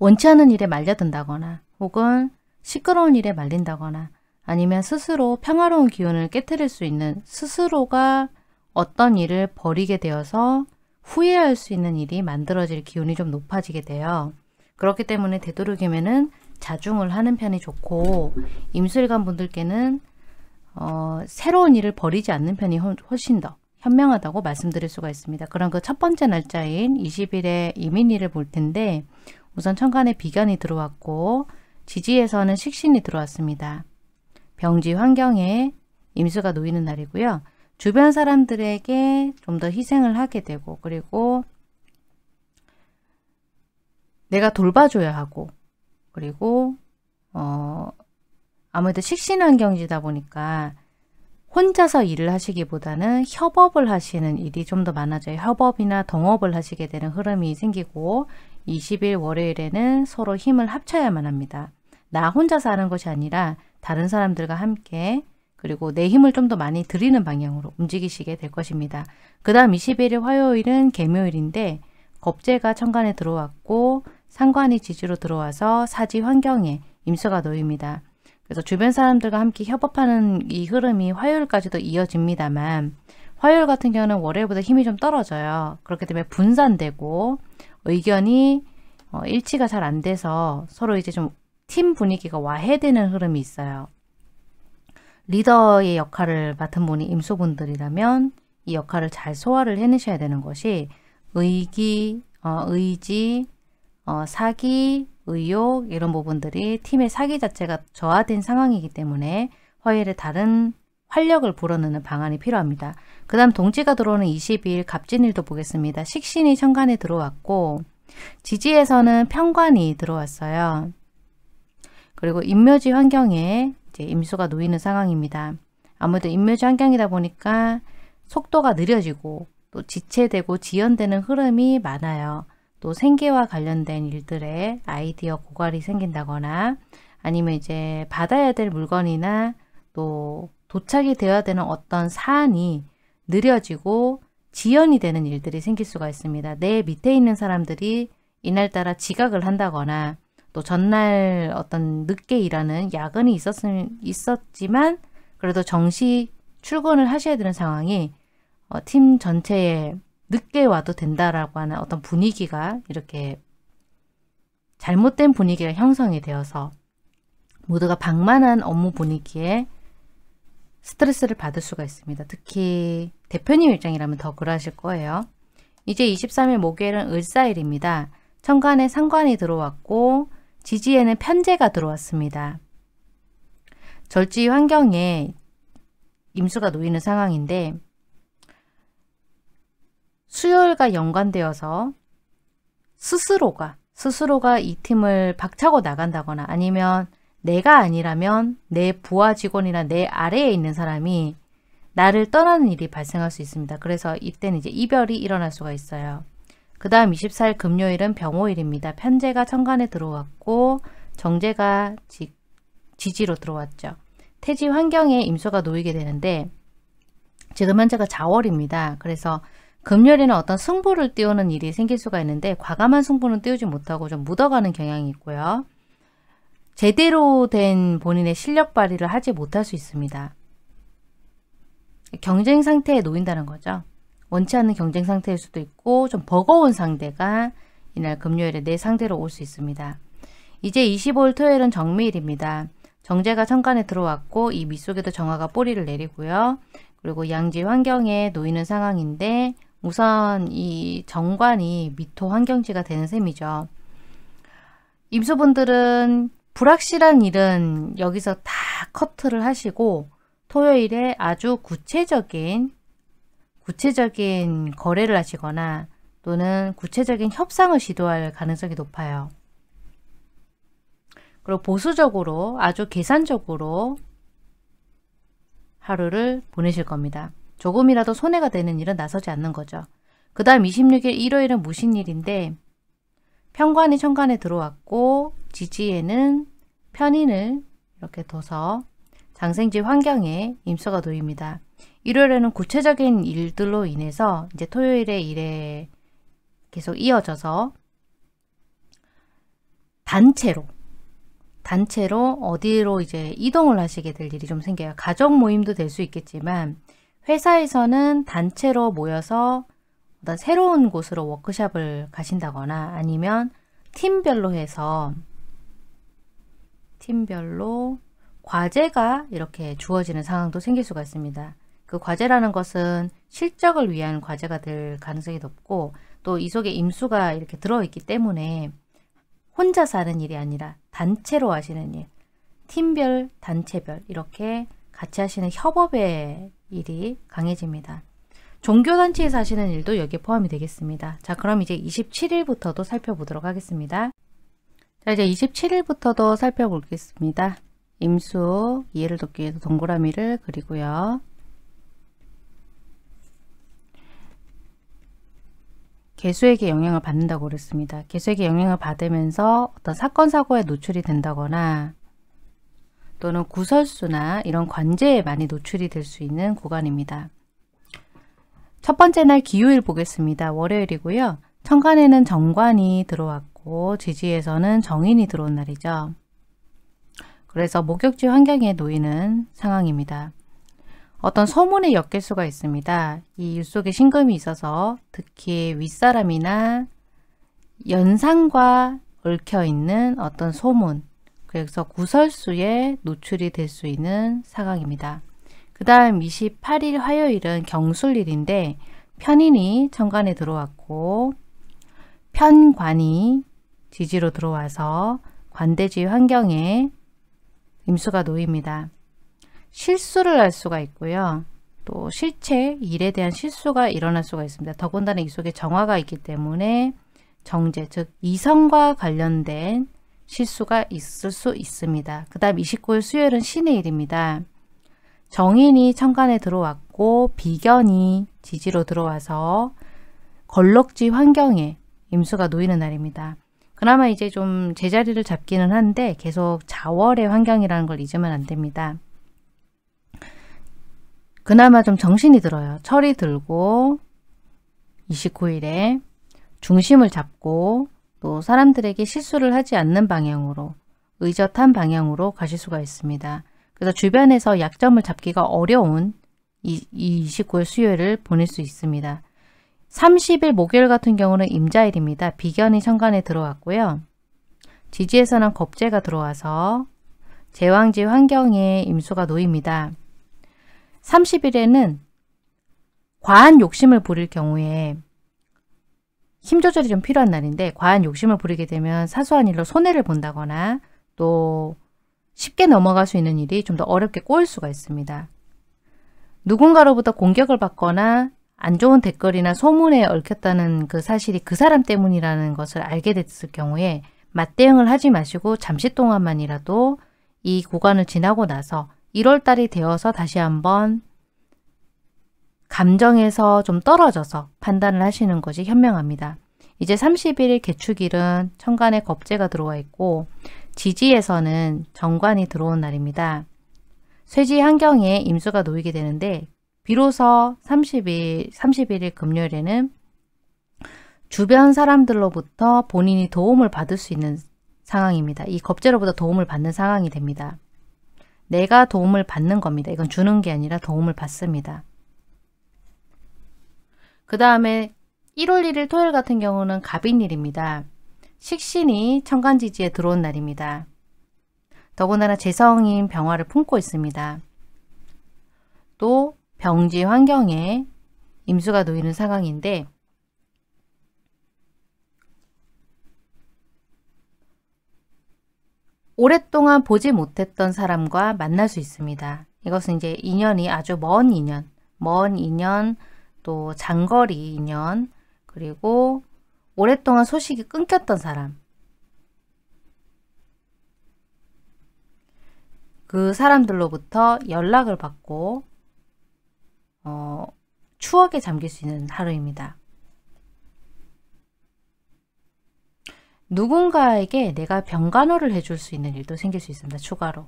원치 않은 일에 말려든다거나 혹은 시끄러운 일에 말린다거나 아니면 스스로 평화로운 기운을 깨뜨릴 수 있는 스스로가 어떤 일을 벌이게 되어서 후회할 수 있는 일이 만들어질 기운이 좀 높아지게 돼요. 그렇기 때문에 되도록이면 자중을 하는 편이 좋고 임술관 분들께는 어, 새로운 일을 벌이지 않는 편이 훨씬 더 현명하다고 말씀드릴 수가 있습니다. 그럼 그 첫 번째 날짜인 20일에 이민일을 볼 텐데 우선 천간에 비견이 들어왔고 지지에서는 식신이 들어왔습니다. 병지 환경에 임수가 놓이는 날이고요. 주변 사람들에게 좀 더 희생을 하게 되고 그리고 내가 돌봐줘야 하고 그리고 어 아무래도 식신환경지다 보니까 혼자서 일을 하시기보다는 협업을 하시는 일이 좀 더 많아져요. 협업이나 동업을 하시게 되는 흐름이 생기고 20일 월요일에는 서로 힘을 합쳐야만 합니다. 나 혼자서 하는 것이 아니라 다른 사람들과 함께 그리고 내 힘을 좀 더 많이 들이는 방향으로 움직이시게 될 것입니다. 그 다음 21일 화요일은 개묘일인데 겁재가 천간에 들어왔고 상관이 지지로 들어와서 사지 환경에 임수가 놓입니다. 그래서 주변 사람들과 함께 협업하는 이 흐름이 화요일까지도 이어집니다만 화요일 같은 경우는 월요일보다 힘이 좀 떨어져요. 그렇기 때문에 분산되고 의견이 어, 일치가 잘 안 돼서 서로 이제 좀팀 분위기가 와해되는 흐름이 있어요. 리더의 역할을 맡은 분이 임수분들이라면 이 역할을 잘 소화를 해내셔야 되는 것이 의기, 어, 의지, 어, 사기, 의욕 이런 부분들이 팀의 사기 자체가 저하된 상황이기 때문에 화요일에 다른 활력을 불어넣는 방안이 필요합니다. 그 다음 동지가 들어오는 22일 갑진일도 보겠습니다. 식신이 천간에 들어왔고 지지에서는 평관이 들어왔어요. 그리고 인묘지 환경에 이제 임수가 놓이는 상황입니다. 아무래도 인묘지 환경이다 보니까 속도가 느려지고 또 지체되고 지연되는 흐름이 많아요. 또 생계와 관련된 일들의 아이디어 고갈이 생긴다거나 아니면 이제 받아야 될 물건이나 또 도착이 되어야 되는 어떤 사안이 느려지고 지연이 되는 일들이 생길 수가 있습니다. 내 밑에 있는 사람들이 이날따라 지각을 한다거나 또 전날 어떤 늦게 일하는 야근이 있었음, 있었지만 그래도 정시 출근을 하셔야 되는 상황이 어, 팀 전체에 늦게 와도 된다라고 하는 어떤 분위기가 이렇게 잘못된 분위기가 형성이 되어서 모두가 방만한 업무 분위기에 스트레스를 받을 수가 있습니다. 특히 대표님 입장이라면 더 그러실 거예요. 이제 23일 목요일은 을사일입니다. 천간에 상관이 들어왔고 지지에는 편제가 들어왔습니다. 절지 환경에 임수가 놓이는 상황인데 수요일과 연관되어서 스스로가 스스로가 이 팀을 박차고 나간다거나 아니면 내가 아니라면 내 부하 직원이나 내 아래에 있는 사람이 나를 떠나는 일이 발생할 수 있습니다. 그래서 이때는 이제 이별이 일어날 수가 있어요. 그 다음 24일 금요일은 병호일입니다. 편제가 천간에 들어왔고 정제가 지, 지로 들어왔죠. 태지 환경에 임수가 놓이게 되는데 지금 현재가 자월입니다. 그래서 금요일에는 어떤 승부를 띄우는 일이 생길 수가 있는데 과감한 승부는 띄우지 못하고 좀 묻어가는 경향이 있고요. 제대로 된 본인의 실력 발휘를 하지 못할 수 있습니다. 경쟁 상태에 놓인다는 거죠. 원치 않는 경쟁 상태일 수도 있고 좀 버거운 상대가 이날 금요일에 내 상대로 올 수 있습니다. 이제 25일 토요일은 정미일입니다. 정제가 천간에 들어왔고 이 밑속에도 정화가 뿌리를 내리고요. 그리고 양지 환경에 놓이는 상황인데 우선 이 정관이 미토 환경지가 되는 셈이죠. 임수분들은 불확실한 일은 여기서 다 커트를 하시고 토요일에 아주 구체적인 구체적인 거래를 하시거나 또는 구체적인 협상을 시도할 가능성이 높아요. 그리고 보수적으로 아주 계산적으로 하루를 보내실 겁니다. 조금이라도 손해가 되는 일은 나서지 않는 거죠. 그 다음 26일 일요일은 무신일인데 편관이 천관에 들어왔고 지지에는 편인을 이렇게 둬서 장생지 환경에 임수가 놓입니다. 일요일에는 구체적인 일들로 인해서 이제 토요일에 일에 계속 이어져서 단체로 단체로 어디로 이제 이동을 하시게 될 일이 좀 생겨요. 가족 모임도 될 수 있겠지만 회사에서는 단체로 모여서 어떤 새로운 곳으로 워크샵을 가신다거나 아니면 팀별로 해서 팀별로 과제가 이렇게 주어지는 상황도 생길 수가 있습니다. 그 과제라는 것은 실적을 위한 과제가 될 가능성이 높고 또 이 속에 임수가 이렇게 들어있기 때문에 혼자 사는 일이 아니라 단체로 하시는 일, 팀별, 단체별 이렇게 같이 하시는 협업의 일이 강해집니다. 종교단체에서 하시는 일도 여기에 포함이 되겠습니다. 자 그럼 이제 27일부터도 살펴보도록 하겠습니다. 자 이제 27일부터도 살펴보겠습니다. 임수 이해를 돕기 위해서 동그라미를 그리고요. 개수에게 영향을 받는다고 그랬습니다. 개수에게 영향을 받으면서 어떤 사건 사고에 노출이 된다거나 또는 구설수나 이런 관제에 많이 노출이 될 수 있는 구간입니다. 첫 번째 날 기요일 보겠습니다. 월요일이고요. 천간에는 정관이 들어왔고 지지에서는 정인이 들어온 날이죠. 그래서 목욕지 환경에 놓이는 상황입니다. 어떤 소문에 엮일 수가 있습니다. 이유 속에 신금이 있어서 특히 윗사람이나 연상과 얽혀있는 어떤 소문 그래서 구설수에 노출이 될 수 있는 상황입니다. 그 다음 28일 화요일은 경술일인데 편인이 천간에 들어왔고 편관이 지지로 들어와서 관대지 환경에 임수가 놓입니다. 실수를 할 수가 있고요. 또 실체, 일에 대한 실수가 일어날 수가 있습니다. 더군다나 이 속에 정화가 있기 때문에 정제, 즉 이성과 관련된 실수가 있을 수 있습니다. 그 다음 29일 수요일은 신의 일입니다. 정인이 천간에 들어왔고 비견이 지지로 들어와서 걸럭지 환경에 임수가 놓이는 날입니다. 그나마 이제 좀 제자리를 잡기는 한데 계속 자월의 환경이라는 걸 잊으면 안 됩니다. 그나마 좀 정신이 들어요. 철이 들고 29일에 중심을 잡고 또 사람들에게 실수를 하지 않는 방향으로 의젓한 방향으로 가실 수가 있습니다. 그래서 주변에서 약점을 잡기가 어려운 이, 이 29일 수요일을 보낼 수 있습니다. 30일 목요일 같은 경우는 임자일입니다. 비견이 천간에 들어왔고요. 지지에서는 겁재가 들어와서 제왕지 환경에 임수가 놓입니다. 30일에는 과한 욕심을 부릴 경우에 힘 조절이 좀 필요한 날인데 과한 욕심을 부리게 되면 사소한 일로 손해를 본다거나 또 쉽게 넘어갈 수 있는 일이 좀 더 어렵게 꼬일 수가 있습니다. 누군가로부터 공격을 받거나 안 좋은 댓글이나 소문에 얽혔다는 그 사실이 그 사람 때문이라는 것을 알게 됐을 경우에 맞대응을 하지 마시고 잠시 동안만이라도 이 구간을 지나고 나서 1월달이 되어서 다시 한번 감정에서 좀 떨어져서 판단을 하시는 것이 현명합니다. 이제 31일 개축일은 천간에 겁재가 들어와 있고 지지에서는 정관이 들어온 날입니다. 쇠지 환경에 임수가 놓이게 되는데 비로소 30일, 31일 금요일에는 주변 사람들로부터 본인이 도움을 받을 수 있는 상황입니다. 이 겁재로부터 도움을 받는 상황이 됩니다. 내가 도움을 받는 겁니다. 이건 주는 게 아니라 도움을 받습니다. 그 다음에 1월 1일 토요일 같은 경우는 갑인일입니다. 식신이 청간지지에 들어온 날입니다. 더군다나 재성인 병화를 품고 있습니다. 또 병지 환경에 임수가 놓이는 상황인데 오랫동안 보지 못했던 사람과 만날 수 있습니다. 이것은 이제 인연이 아주 먼 인연, 먼 인연, 또 장거리 인연, 그리고 오랫동안 소식이 끊겼던 사람. 그 사람들로부터 연락을 받고 어, 추억에 잠길 수 있는 하루입니다. 누군가에게 내가 병간호를 해줄 수 있는 일도 생길 수 있습니다. 추가로.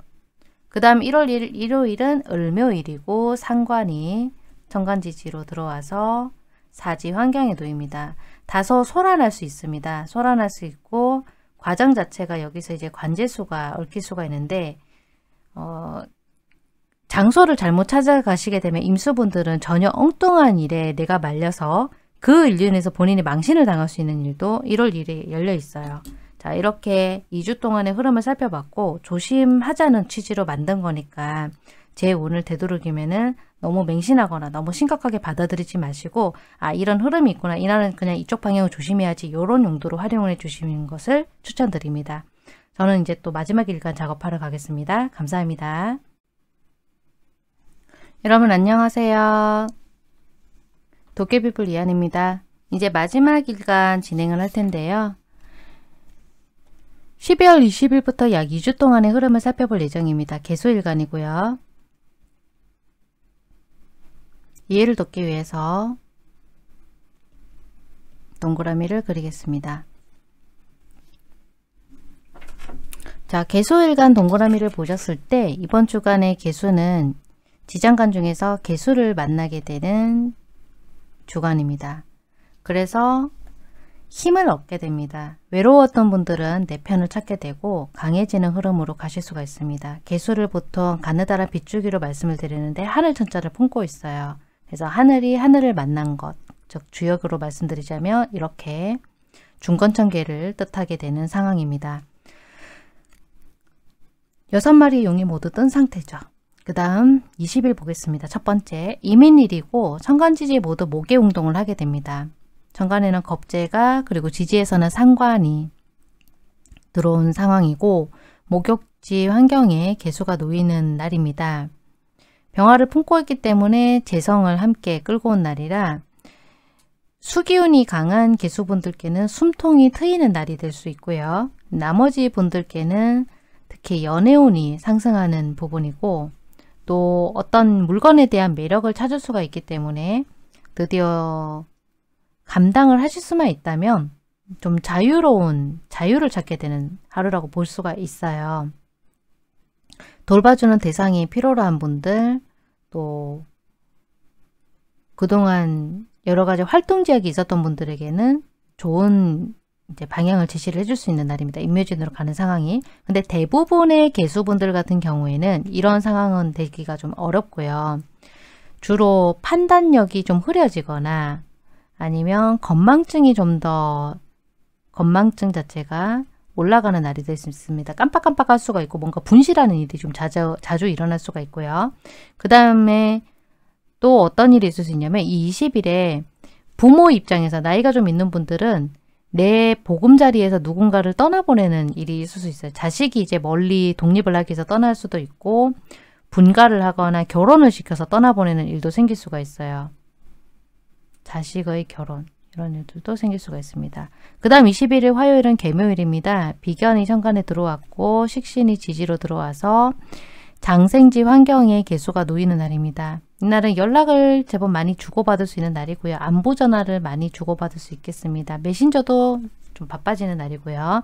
그 다음 1월 1일 일요일은 을묘일이고 상관이 정관지지로 들어와서 사지 환경에 놓입니다. 다소 소란할 수 있습니다. 소란할 수 있고 과정 자체가 여기서 이제 관제수가 얽힐 수가 있는데 어, 장소를 잘못 찾아가시게 되면 임수분들은 전혀 엉뚱한 일에 내가 말려서 그 일로 에서 본인이 망신을 당할 수 있는 일도 1월 1일에 열려 있어요. 자 이렇게 2주 동안의 흐름을 살펴봤고 조심하자는 취지로 만든 거니까 제 운을 되도록이면은 너무 맹신하거나 너무 심각하게 받아들이지 마시고 아 이런 흐름이 있구나 이날은 그냥 이쪽 방향을 조심해야지 이런 용도로 활용해 주시는 것을 추천드립니다. 저는 이제 또 마지막 일간 작업하러 가겠습니다. 감사합니다. 여러분 안녕하세요. 도깨비불 이한입니다. 이제 마지막 일간 진행을 할 텐데요. 12월 20일부터 약 2주 동안의 흐름을 살펴볼 예정입니다. 개수일간이고요. 이해를 돕기 위해서 동그라미를 그리겠습니다. 자, 개수일간 동그라미를 보셨을 때 이번 주간의 개수는 지장간 중에서 개수를 만나게 되는 주간입니다. 그래서 힘을 얻게 됩니다. 외로웠던 분들은 내 편을 찾게 되고 강해지는 흐름으로 가실 수가 있습니다. 개수를 보통 가느다란 빗줄기로 말씀을 드리는데 하늘 천자를 품고 있어요. 그래서 하늘이 하늘을 만난 것, 즉 주역으로 말씀드리자면 이렇게 중건천계를 뜻하게 되는 상황입니다. 여섯 마리의 용이 모두 뜬 상태죠. 그 다음 20일 보겠습니다. 첫 번째, 이민일이고 천간지지 모두 목계운동을 하게 됩니다. 천간에는 겁재가 그리고 지지에서는 상관이 들어온 상황이고 목욕지 환경에 개수가 놓이는 날입니다. 병화를 품고 있기 때문에 재성을 함께 끌고 온 날이라 수기운이 강한 개수분들께는 숨통이 트이는 날이 될 수 있고요. 나머지 분들께는 특히 연애운이 상승하는 부분이고 또 어떤 물건에 대한 매력을 찾을 수가 있기 때문에 드디어 감당을 하실 수만 있다면 좀 자유로운 자유를 찾게 되는 하루라고 볼 수가 있어요. 돌봐주는 대상이 필요로 한 분들 또 그동안 여러 가지 활동 제약이 있었던 분들에게는 좋은 이제 방향을 제시를 해줄 수 있는 날입니다. 임묘진으로 가는 상황이. 근데 대부분의 개수분들 같은 경우에는 이런 상황은 되기가 좀 어렵고요. 주로 판단력이 좀 흐려지거나 아니면 건망증이 좀 더 건망증 자체가 올라가는 날이 될 수 있습니다. 깜빡깜빡할 수가 있고 뭔가 분실하는 일이 좀 자주, 자주 일어날 수가 있고요. 그 다음에 또 어떤 일이 있을 수 있냐면 이 20일에 부모 입장에서 나이가 좀 있는 분들은 내 보금자리에서 누군가를 떠나보내는 일이 있을 수 있어요. 자식이 이제 멀리 독립을 하기 위해서 떠날 수도 있고 분가를 하거나 결혼을 시켜서 떠나보내는 일도 생길 수가 있어요. 자식의 결혼 이런 일도 들 생길 수가 있습니다. 그 다음 21일 화요일은 개묘일입니다. 비견이 현관에 들어왔고 식신이 지지로 들어와서 장생지 환경에 개수가 놓이는 날입니다. 이날은 연락을 제법 많이 주고받을 수 있는 날이고요. 안보 전화를 많이 주고받을 수 있겠습니다. 메신저도 좀 바빠지는 날이고요.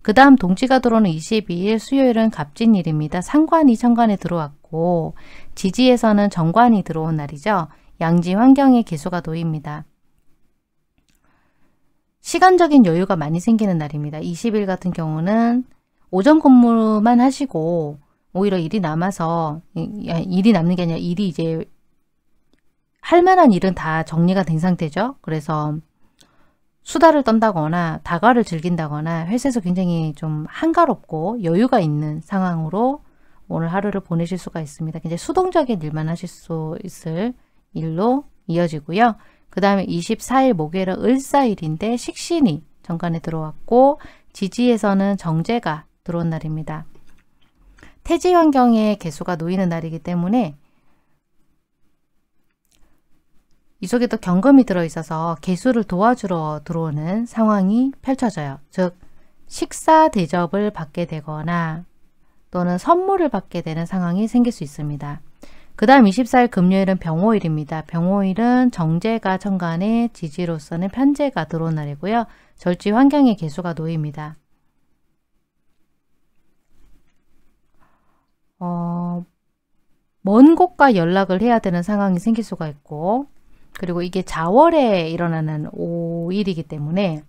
그 다음 동지가 들어오는 22일 수요일은 갑진일입니다. 상관이 천관에 들어왔고 지지에서는 정관이 들어온 날이죠. 양지 환경의 개수가 놓입니다. 시간적인 여유가 많이 생기는 날입니다. 20일 같은 경우는 오전 근무만 하시고 오히려 일이 남아서 일이 남는 게 아니라 일이 이제 할 만한 일은 다 정리가 된 상태죠. 그래서 수다를 떤다거나 다과를 즐긴다거나 회사에서 굉장히 좀 한가롭고 여유가 있는 상황으로 오늘 하루를 보내실 수가 있습니다. 굉장히 수동적인 일만 하실 수 있을 일로 이어지고요. 그 다음에 24일 목요일은 을사일인데 식신이 정관에 들어왔고 지지에서는 정제가 들어온 날입니다. 태지 환경에 개수가 놓이는 날이기 때문에 이 속에도 경금이 들어있어서 개수를 도와주러 들어오는 상황이 펼쳐져요. 즉 식사 대접을 받게 되거나 또는 선물을 받게 되는 상황이 생길 수 있습니다. 그 다음 24일 금요일은 병호일입니다. 병호일은 정제가 천간에 지지로서는 편제가 들어온 날이고요. 절지 환경의 개수가 놓입니다. 어, 먼 곳과 연락을 해야 되는 상황이 생길 수가 있고 그리고 이게 자월에 일어나는 5일이기 때문에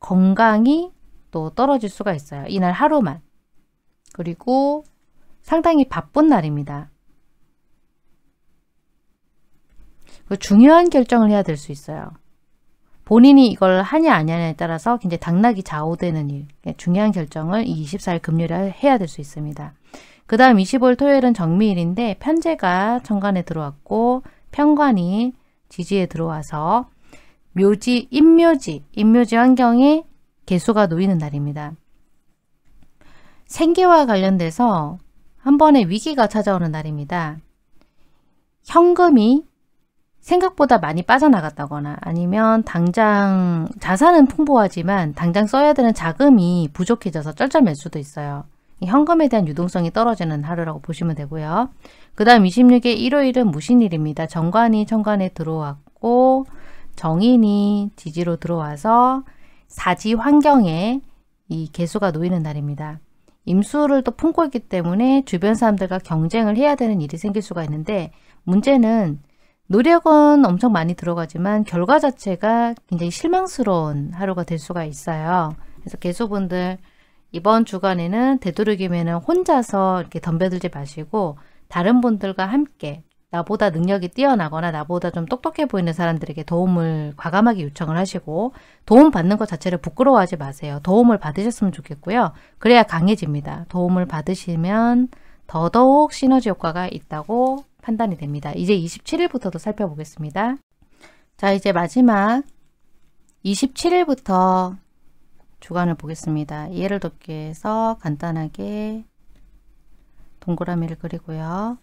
건강이 또 떨어질 수가 있어요. 이날 하루만. 그리고 상당히 바쁜 날입니다. 그 중요한 결정을 해야 될 수 있어요. 본인이 이걸 하냐 아니냐에 따라서 굉장히 당나귀 좌우되는 일, 예, 중요한 결정을 24일 금요일에 해야 될 수 있습니다. 그 다음 25일 토요일은 정미일인데 편제가 천간에 들어왔고 편관이 지지에 들어와서 묘지, 임묘지, 임묘지 환경에 개수가 놓이는 날입니다. 생계와 관련돼서 한 번의 위기가 찾아오는 날입니다. 현금이 생각보다 많이 빠져나갔다거나 아니면 당장 자산은 풍부하지만 당장 써야 되는 자금이 부족해져서 쩔쩔맬 수도 있어요. 현금에 대한 유동성이 떨어지는 하루라고 보시면 되고요. 그 다음 26일 일요일은 무신일입니다. 정관이 천관에 들어왔고 정인이 지지로 들어와서 사지 환경에 이 개수가 놓이는 날입니다. 임수를 또 품고 있기 때문에 주변 사람들과 경쟁을 해야 되는 일이 생길 수가 있는데 문제는 노력은 엄청 많이 들어가지만 결과 자체가 굉장히 실망스러운 하루가 될 수가 있어요. 그래서 개수분들 이번 주간에는 되도록이면 혼자서 이렇게 덤벼들지 마시고 다른 분들과 함께 나보다 능력이 뛰어나거나 나보다 좀 똑똑해 보이는 사람들에게 도움을 과감하게 요청을 하시고 도움 받는 것 자체를 부끄러워하지 마세요. 도움을 받으셨으면 좋겠고요. 그래야 강해집니다. 도움을 받으시면 더더욱 시너지 효과가 있다고 판단이 됩니다. 이제 27일부터도 살펴보겠습니다. 자 이제 마지막 27일부터 주관을 보겠습니다. 이해를 돕기 위해서 간단하게 동그라미를 그리고요.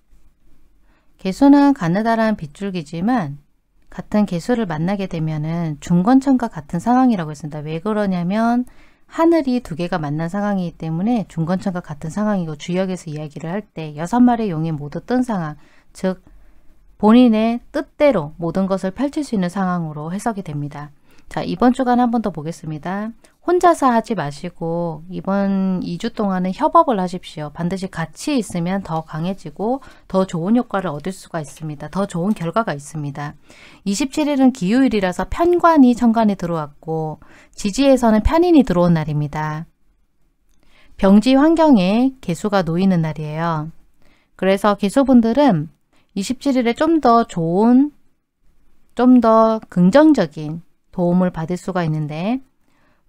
개수는 가느다란 빗줄기지만 같은 개수를 만나게 되면은 중건천과 같은 상황이라고 했습니다. 왜 그러냐면 하늘이 두 개가 만난 상황이기 때문에 중건천과 같은 상황이고 주역에서 이야기를 할 때 여섯 마리의 용이 모두 뜬 상황, 즉 본인의 뜻대로 모든 것을 펼칠 수 있는 상황으로 해석이 됩니다. 자, 이번 주간 한 번 더 보겠습니다. 혼자서 하지 마시고 이번 2주 동안은 협업을 하십시오. 반드시 같이 있으면 더 강해지고 더 좋은 효과를 얻을 수가 있습니다. 더 좋은 결과가 있습니다. 27일은 기요일이라서 편관이 천간에 들어왔고 지지에서는 편인이 들어온 날입니다. 병지 환경에 개수가 놓이는 날이에요. 그래서 개수분들은 27일에 좀 더 좋은, 좀 더 긍정적인 도움을 받을 수가 있는데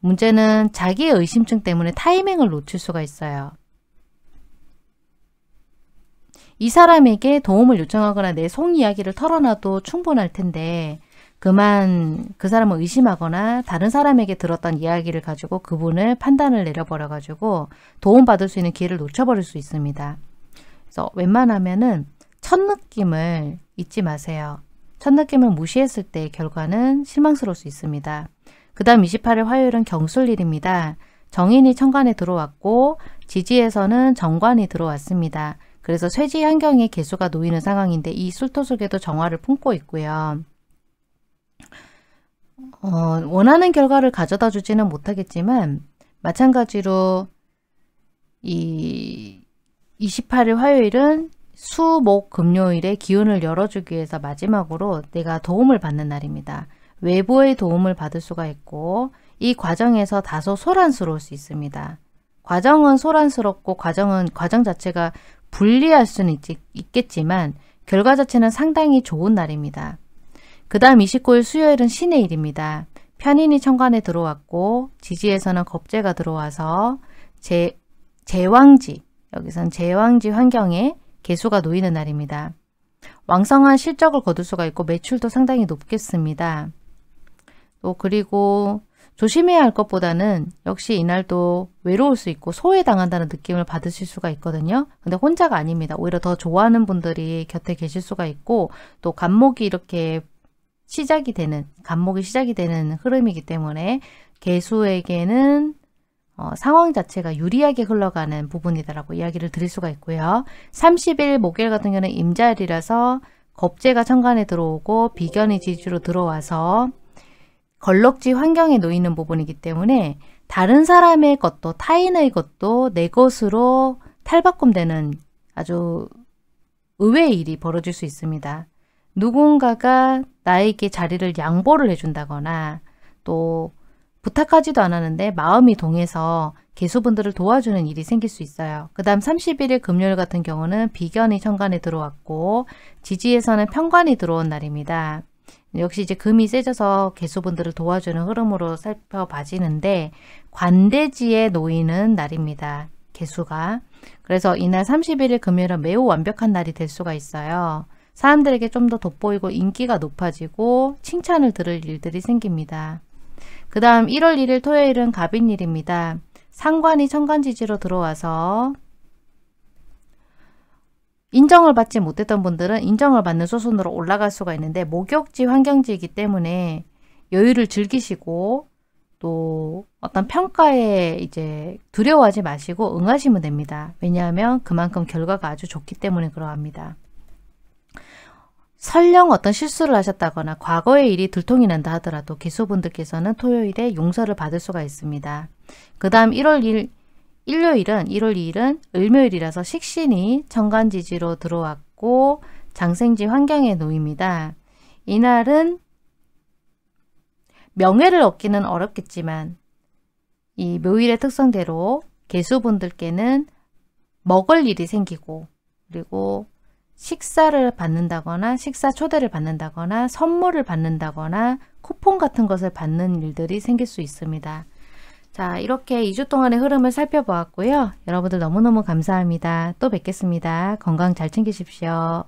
문제는 자기의 의심증 때문에 타이밍을 놓칠 수가 있어요. 이 사람에게 도움을 요청하거나 내 속이야기를 털어놔도 충분할 텐데 그만 그 사람을 의심하거나 다른 사람에게 들었던 이야기를 가지고 그분을 판단을 내려버려가지고 도움받을 수 있는 기회를 놓쳐버릴 수 있습니다. 그래서 웬만하면은 첫 느낌을 잊지 마세요. 첫 느낌을 무시했을 때 결과는 실망스러울 수 있습니다. 그 다음 28일 화요일은 경술일입니다. 정인이 천간에 들어왔고 지지에서는 정관이 들어왔습니다. 그래서 쇠지 환경에 개수가 놓이는 상황인데 이 술토 속에도 정화를 품고 있고요. 어, 원하는 결과를 가져다 주지는 못하겠지만 마찬가지로 이 28일 화요일은 수, 목, 금요일에 기운을 열어주기 위해서 마지막으로 내가 도움을 받는 날입니다. 외부의 도움을 받을 수가 있고 이 과정에서 다소 소란스러울 수 있습니다. 과정은 소란스럽고 과정은 과정 자체가 불리할 수는 있, 겠지만 결과 자체는 상당히 좋은 날입니다. 그 다음 29일 수요일은 신의 일입니다. 편인이 천간에 들어왔고 지지에서는 겁재가 들어와서 제, 제왕지 여기선 제왕지 환경에 개수가 놓이는 날입니다. 왕성한 실적을 거둘 수가 있고 매출도 상당히 높겠습니다. 또 어, 그리고 조심해야 할 것보다는 역시 이날도 외로울 수 있고 소외당한다는 느낌을 받으실 수가 있거든요. 근데 혼자가 아닙니다. 오히려 더 좋아하는 분들이 곁에 계실 수가 있고 또 간목이 이렇게 시작이 되는 간목이 시작이 되는 흐름이기 때문에 개수에게는 어, 상황 자체가 유리하게 흘러가는 부분이다라고 이야기를 드릴 수가 있고요. 30일 목요일 같은 경우는 임자일이라서 겁재가 천간에 들어오고 비견이 지주로 들어와서 걸럭지 환경에 놓이는 부분이기 때문에 다른 사람의 것도 타인의 것도 내 것으로 탈바꿈되는 아주 의외의 일이 벌어질 수 있습니다. 누군가가 나에게 자리를 양보를 해준다거나 또 부탁하지도 않았는데 마음이 동해서 개수분들을 도와주는 일이 생길 수 있어요. 그 다음 31일 금요일 같은 경우는 비견이 천간에 들어왔고 지지에서는 편관이 들어온 날입니다. 역시 이제 금이 세져서 개수분들을 도와주는 흐름으로 살펴봐지는데 관대지에 놓이는 날입니다. 개수가. 그래서 이날 31일 금요일은 매우 완벽한 날이 될 수가 있어요. 사람들에게 좀 더 돋보이고 인기가 높아지고 칭찬을 들을 일들이 생깁니다. 그 다음 1월 1일 토요일은 갑인일입니다. 상관이 천간지지로 들어와서 인정을 받지 못했던 분들은 인정을 받는 수순으로 올라갈 수가 있는데 목욕지 환경지이기 때문에 여유를 즐기시고 또 어떤 평가에 이제 두려워하지 마시고 응하시면 됩니다. 왜냐하면 그만큼 결과가 아주 좋기 때문에 그러합니다. 설령 어떤 실수를 하셨다거나 과거의 일이 들통이 난다 하더라도 기수분들께서는 토요일에 용서를 받을 수가 있습니다. 그 다음 1월 1일 일요일은 1월 2일은 을묘일이라서 식신이 정관지지로 들어왔고 장생지 환경에 놓입니다. 이날은 명예를 얻기는 어렵겠지만 이 묘일의 특성대로 개수분들께는 먹을 일이 생기고 그리고 식사를 받는다거나 식사 초대를 받는다거나 선물을 받는다거나 쿠폰 같은 것을 받는 일들이 생길 수 있습니다. 자, 이렇게 2주 동안의 흐름을 살펴보았고요. 여러분들 너무너무 감사합니다. 또 뵙겠습니다. 건강 잘 챙기십시오.